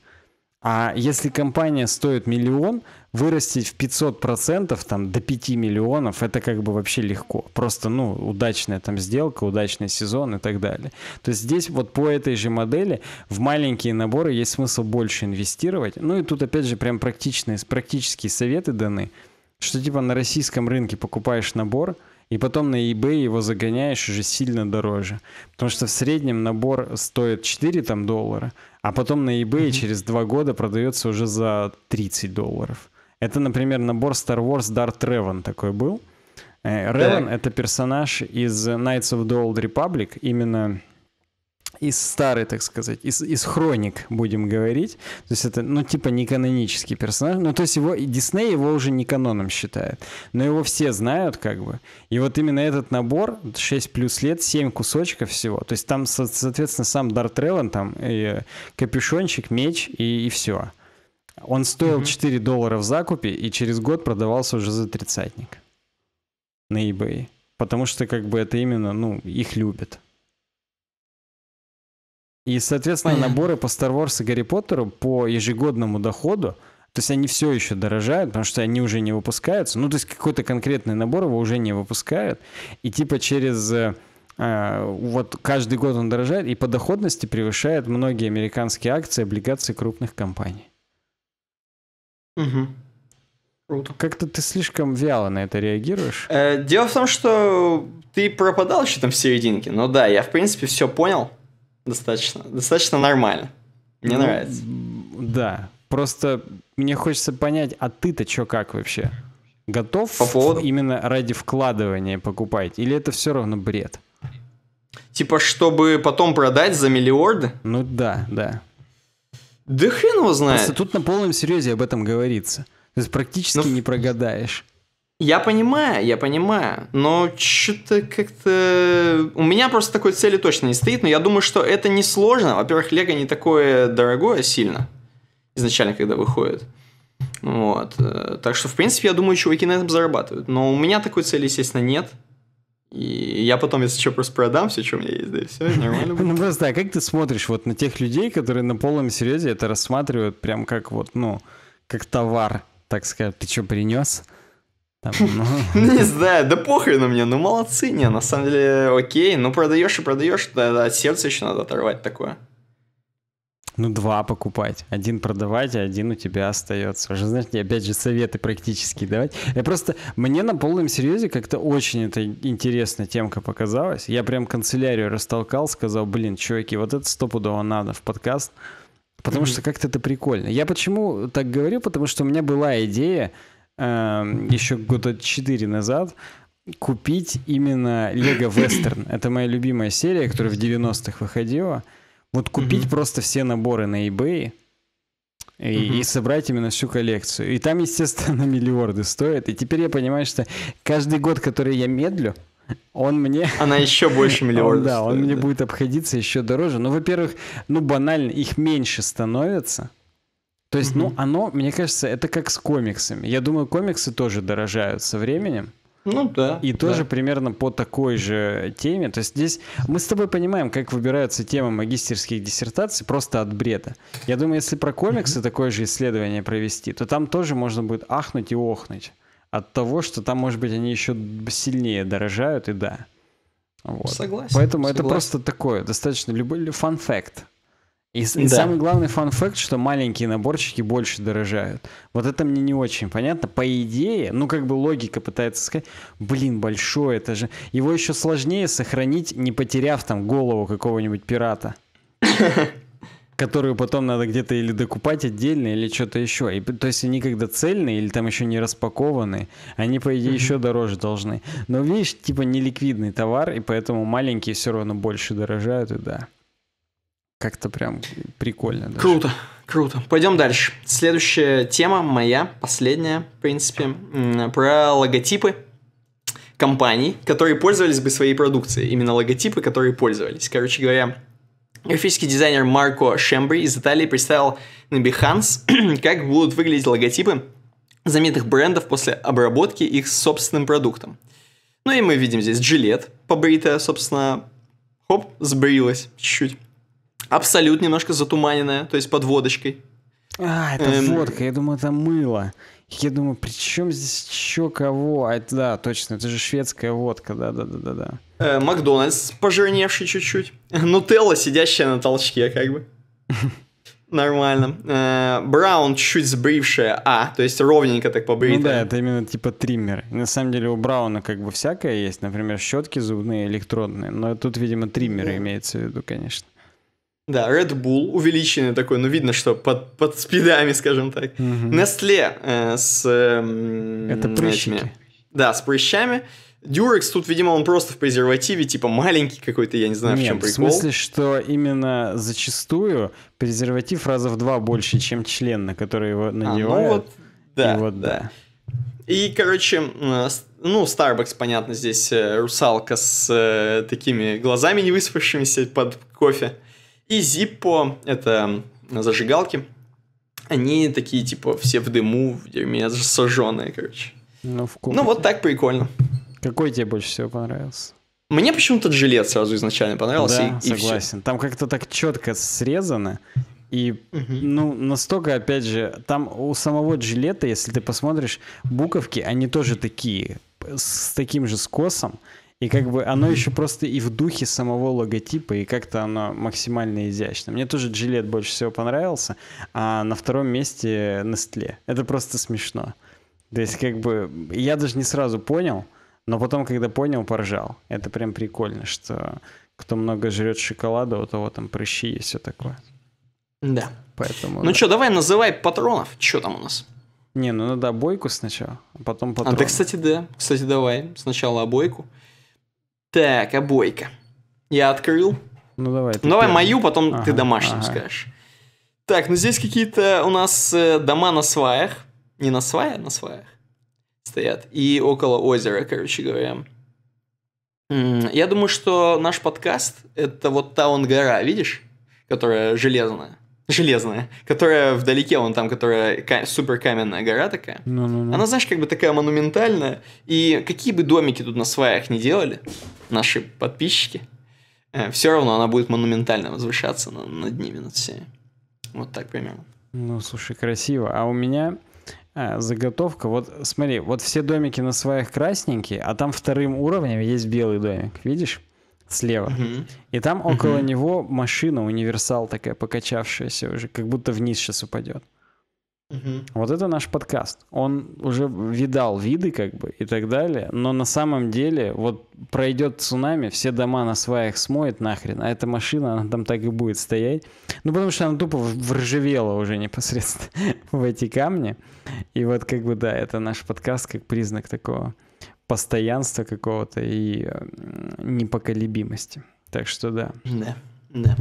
А если компания стоит миллион, вырастить в 500%, процентов там, до 5 миллионов, это как бы вообще легко. Просто, ну, удачная там сделка, удачный сезон и так далее. То есть здесь вот по этой же модели в маленькие наборы есть смысл больше инвестировать. Ну и тут, опять же, прям практичные, практические советы даны, что типа на российском рынке покупаешь набор, и потом на eBay его загоняешь уже сильно дороже. Потому что в среднем набор стоит 4 там, доллара, а потом на eBay mm-hmm. через 2 года продается уже за 30 долларов. Это, например, набор Star Wars Darth Revan такой был. Реван э, — это персонаж из Knights of the Old Republic, именно из старой, так сказать, из, из хроник, будем говорить. То есть это, ну, типа, не канонический персонаж. Ну, то есть его, и Дисней его уже не каноном считает. Но его все знают, как бы. И вот именно этот набор, 6 плюс лет, 7 кусочков всего. То есть там, соответственно, сам Дарт Релан, там, и э, капюшончик, меч и, и все. Он стоил mm-hmm. 4 доллара в закупе и через год продавался уже за тридцатник на eBay. Потому что как бы это именно, ну, их любят. И, соответственно, Понятно. наборы по Star Wars и Гарри Поттеру по ежегодному доходу, то есть они все еще дорожают, потому что они уже не выпускаются. Ну, то есть какой-то конкретный набор его уже не выпускают. И типа через э, а, вот каждый год он дорожает и по доходности превышает многие американские акции, облигации крупных компаний. Угу. Круто. Как-то ты слишком вяло на это реагируешь. Э, дело в том, что ты пропадал еще там в серединке. Ну да, я в принципе все понял. Достаточно. Достаточно нормально. Мне ну, нравится. Да. Просто мне хочется понять, а ты-то что как вообще? Готов По поводу... именно ради вкладывания покупать? Или это все равно бред? Типа, чтобы потом продать за миллиарды? Ну да, да. Да хрен его знает. Просто тут на полном серьезе об этом говорится. То есть практически но... Ну, не прогадаешь. Я понимаю, я понимаю, но что-то как-то... У меня просто такой цели точно не стоит, но я думаю, что это не сложно. Во-первых, Лего не такое дорогое сильно изначально, когда выходит. Вот. Э, так что, в принципе, я думаю, чуваки на этом зарабатывают. Но у меня такой цели, естественно, нет. И я потом, если что, просто продам все, что у меня есть, да и все, нормально будет. Ну просто, а как ты смотришь вот на тех людей, которые на полном серьезе это рассматривают прям как вот, ну, как товар, так сказать, ты что, принес? Ну, ну. ну, не знаю, да похрен на мне, ну молодцы, не, на самом деле окей, ну продаешь и продаешь, да, от сердца еще надо оторвать такое. Ну, два покупать. Один продавать, а один у тебя остается. Уже, знаете, опять же, советы практически давать. Я просто... Мне на полном серьезе как-то очень эта интересная темка показалась. Я прям канцелярию растолкал, сказал, блин, чуваки, вот это стопудово надо в подкаст. Потому что как-то это прикольно. Я почему так говорю? Потому что у меня была идея э, эм, еще года четыре назад купить именно Лего Вестерн. Это моя любимая серия, которая в 90-х выходила. Вот купить mm-hmm. просто все наборы на eBay и, mm-hmm. и собрать именно всю коллекцию. И там, естественно, миллиорды стоят. И теперь я понимаю, что каждый год, который я медлю, он мне... Она еще больше миллиардов. Да, он мне будет обходиться еще дороже. Ну, во-первых, ну, банально, их меньше становится. То есть, ну, оно, мне кажется, это как с комиксами. Я думаю, комиксы тоже дорожают со временем. Ну да. И да. тоже примерно по такой же теме. То есть здесь мы с тобой понимаем, как выбираются темы магистерских диссертаций просто от бреда. Я думаю, если про комиксы такое же исследование провести, то там тоже можно будет ахнуть и охнуть от того, что там, может быть, они еще сильнее дорожают, и да. Вот. Согласен. Поэтому согласен. это просто такое, достаточно любой фан-факт и, да. и самый главный фан-факт, что маленькие наборчики больше дорожают. Вот это мне не очень понятно. По идее, ну как бы логика пытается сказать, блин, большой это же... Его еще сложнее сохранить, не потеряв там голову какого-нибудь пирата. Которую потом надо где-то или докупать отдельно, или что-то еще. И, то есть они когда цельные или там еще не распакованные, они, по идее, еще дороже должны. Но видишь, типа неликвидный товар, и поэтому маленькие все равно больше дорожают, и да. Как-то прям прикольно. Даже. Круто, круто. Пойдем дальше. Следующая тема моя, последняя, в принципе, про логотипы компаний, которые пользовались бы своей продукцией. Именно логотипы, которые пользовались. Короче говоря, Графический дизайнер Марко Шембри из Италии представил на Behance, как будут выглядеть логотипы заметных брендов после обработки их собственным продуктом. Ну и мы видим здесь жилет побритая, собственно, хоп, сбрилась чуть-чуть. Абсолют немножко затуманенная, то есть под водочкой. А, это эм... водка, я думаю, это мыло. Я думаю, при чем здесь еще кого? А, это, да, точно, это же шведская водка, да-да-да-да. да. Э, Макдональдс, пожирневший чуть-чуть. Нутелла, сидящая на толчке, как бы. Нормально. Э, Браун чуть сбрившая А, то есть ровненько так побритая. Ну да, это именно типа триммер. На самом деле у Брауна как бы всякое есть, например, щетки зубные электронные, но тут, видимо, триммер имеется в виду, конечно. Да, Red Bull увеличенный такой, ну видно, что под, под спидами, скажем так. Угу. Nestle э, с... Э, Это прыщами. да, с прыщами. Дюрекс тут, видимо, он просто в презервативе, типа маленький какой-то, я не знаю, Нет, в чем прикол. в смысле, что именно зачастую презерватив раза в два больше, чем член, на который его надевают. А, ну вот, да, и вот, да. да. И, короче, ну, Starbucks, понятно, здесь э, русалка с э, такими глазами не выспавшимися под кофе. И Зиппо, это зажигалки, они такие, типа, все в дыму, у меня даже сожженные, короче. Ну, в ну, вот так прикольно. Какой тебе больше всего понравился? Мне почему-то жилет сразу изначально понравился. Да, и, согласен. И все. Там как-то так четко срезано. И, угу. ну, настолько, опять же, там у самого жилета, если ты посмотришь, буковки, они тоже такие, с таким же скосом. И как бы оно еще просто и в духе самого логотипа, и как-то оно максимально изящно. Мне тоже Джилет больше всего понравился, а на втором месте Nestle. Это просто смешно. То есть как бы я даже не сразу понял, но потом, когда понял, поржал. Это прям прикольно, что кто много жрет шоколада, у того там прыщи и все такое. Да. Поэтому. Ну да. что, давай называй патронов. Что там у нас? Не, ну надо обойку сначала, а потом а, патроны. А ты, кстати, да. Кстати, давай сначала обойку. Так, обойка. А я открыл. Ну давай. Ну, давай первый. мою, потом ага, ты домашнюю ага. скажешь. Так, ну здесь какие-то у нас э, дома на сваях. Не на свая, на сваях. Стоят. И около озера, короче говоря. Я думаю, что наш подкаст это вот та он гора, видишь? Которая железная железная, которая вдалеке, он там, которая ка- супер каменная гора такая. Ну, ну, ну. Она, знаешь, как бы такая монументальная. И какие бы домики тут на сваях не делали, наши подписчики, э, все равно она будет монументально возвышаться на, над ними, над всеми. Вот так примерно. Ну, слушай, красиво. А у меня а, заготовка. Вот смотри, вот все домики на сваях красненькие, а там вторым уровнем есть белый домик. Видишь? слева. Угу. И там около угу. него машина, универсал такая покачавшаяся уже, как будто вниз сейчас упадет. Угу. Вот это наш подкаст. Он уже видал виды как бы и так далее, но на самом деле вот пройдет цунами, все дома на сваях смоет нахрен, а эта машина, она там так и будет стоять. Ну, потому что она тупо вржевела уже непосредственно в эти камни. И вот как бы да, это наш подкаст как признак такого постоянства какого-то и непоколебимости. Так что да. Да, да.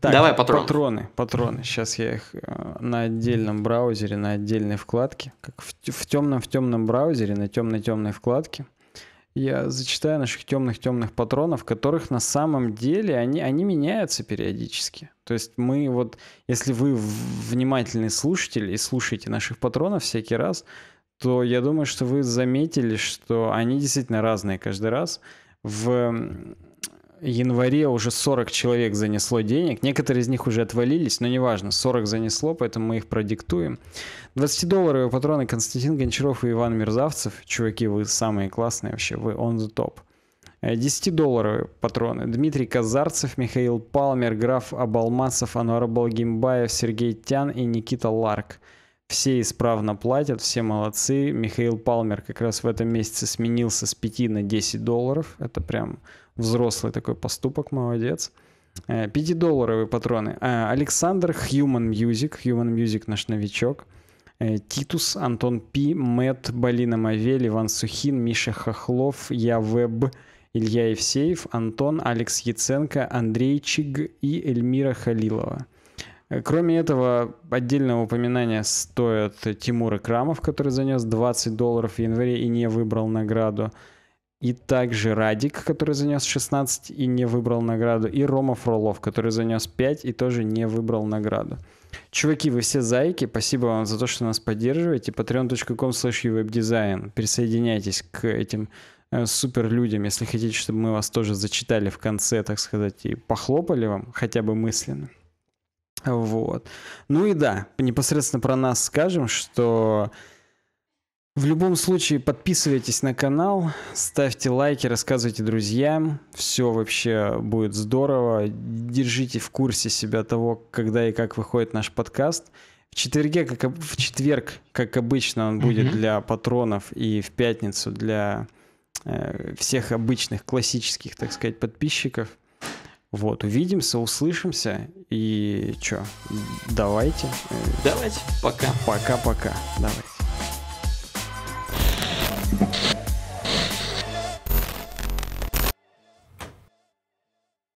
Так, Давай патроны. Патроны, патроны. Сейчас я их э, на отдельном браузере, на отдельной вкладке, как в, в темном в темном браузере, на темной темной вкладке. Я зачитаю наших темных темных патронов, которых на самом деле они они меняются периодически. То есть мы вот, если вы внимательный слушатель и слушаете наших патронов всякий раз, то я думаю, что вы заметили, что они действительно разные каждый раз. В январе уже 40 человек занесло денег. Некоторые из них уже отвалились, но неважно, 40 занесло, поэтому мы их продиктуем. 20 долларов патроны Константин Гончаров и Иван Мерзавцев. Чуваки, вы самые классные вообще, вы on the top. 10 э, долларов патроны. Дмитрий Казарцев, Михаил Палмер, граф Абалмасов, Ануар Балгимбаев, Сергей Тян и Никита Ларк все исправно платят, все молодцы. Михаил Палмер как раз в этом месяце сменился с 5 на 10 долларов. Это прям взрослый такой поступок, молодец. 5-долларовые э, патроны. Э, Александр Human Music. Human Music наш новичок. Э, Титус, Антон Пи, Мэтт, Балина Мавель, Иван Сухин, Миша Хохлов, Я Веб, Илья Евсеев, Антон, Алекс Яценко, Андрей Чиг и Эльмира Халилова. Кроме этого, отдельного упоминания стоит Тимур Экрамов, который занес 20 долларов в январе и не выбрал награду. И также Радик, который занес 16 и не выбрал награду. И Рома Фролов, который занес 5 и тоже не выбрал награду. Чуваки, вы все зайки. Спасибо вам за то, что нас поддерживаете. patreon.com slash Присоединяйтесь к этим э, супер людям, если хотите, чтобы мы вас тоже зачитали в конце, так сказать, и похлопали вам хотя бы мысленно. Вот. Ну и да, непосредственно про нас скажем, что в любом случае подписывайтесь на канал, ставьте лайки, рассказывайте друзьям. Все вообще будет здорово. Держите в курсе себя того, когда и как выходит наш подкаст. В, четверге, как, в четверг, как обычно, он будет mm-hmm. для патронов и в пятницу для э, всех обычных классических, так сказать, подписчиков. Вот, увидимся, услышимся. И чё, давайте. Давайте, пока. Пока-пока, давайте.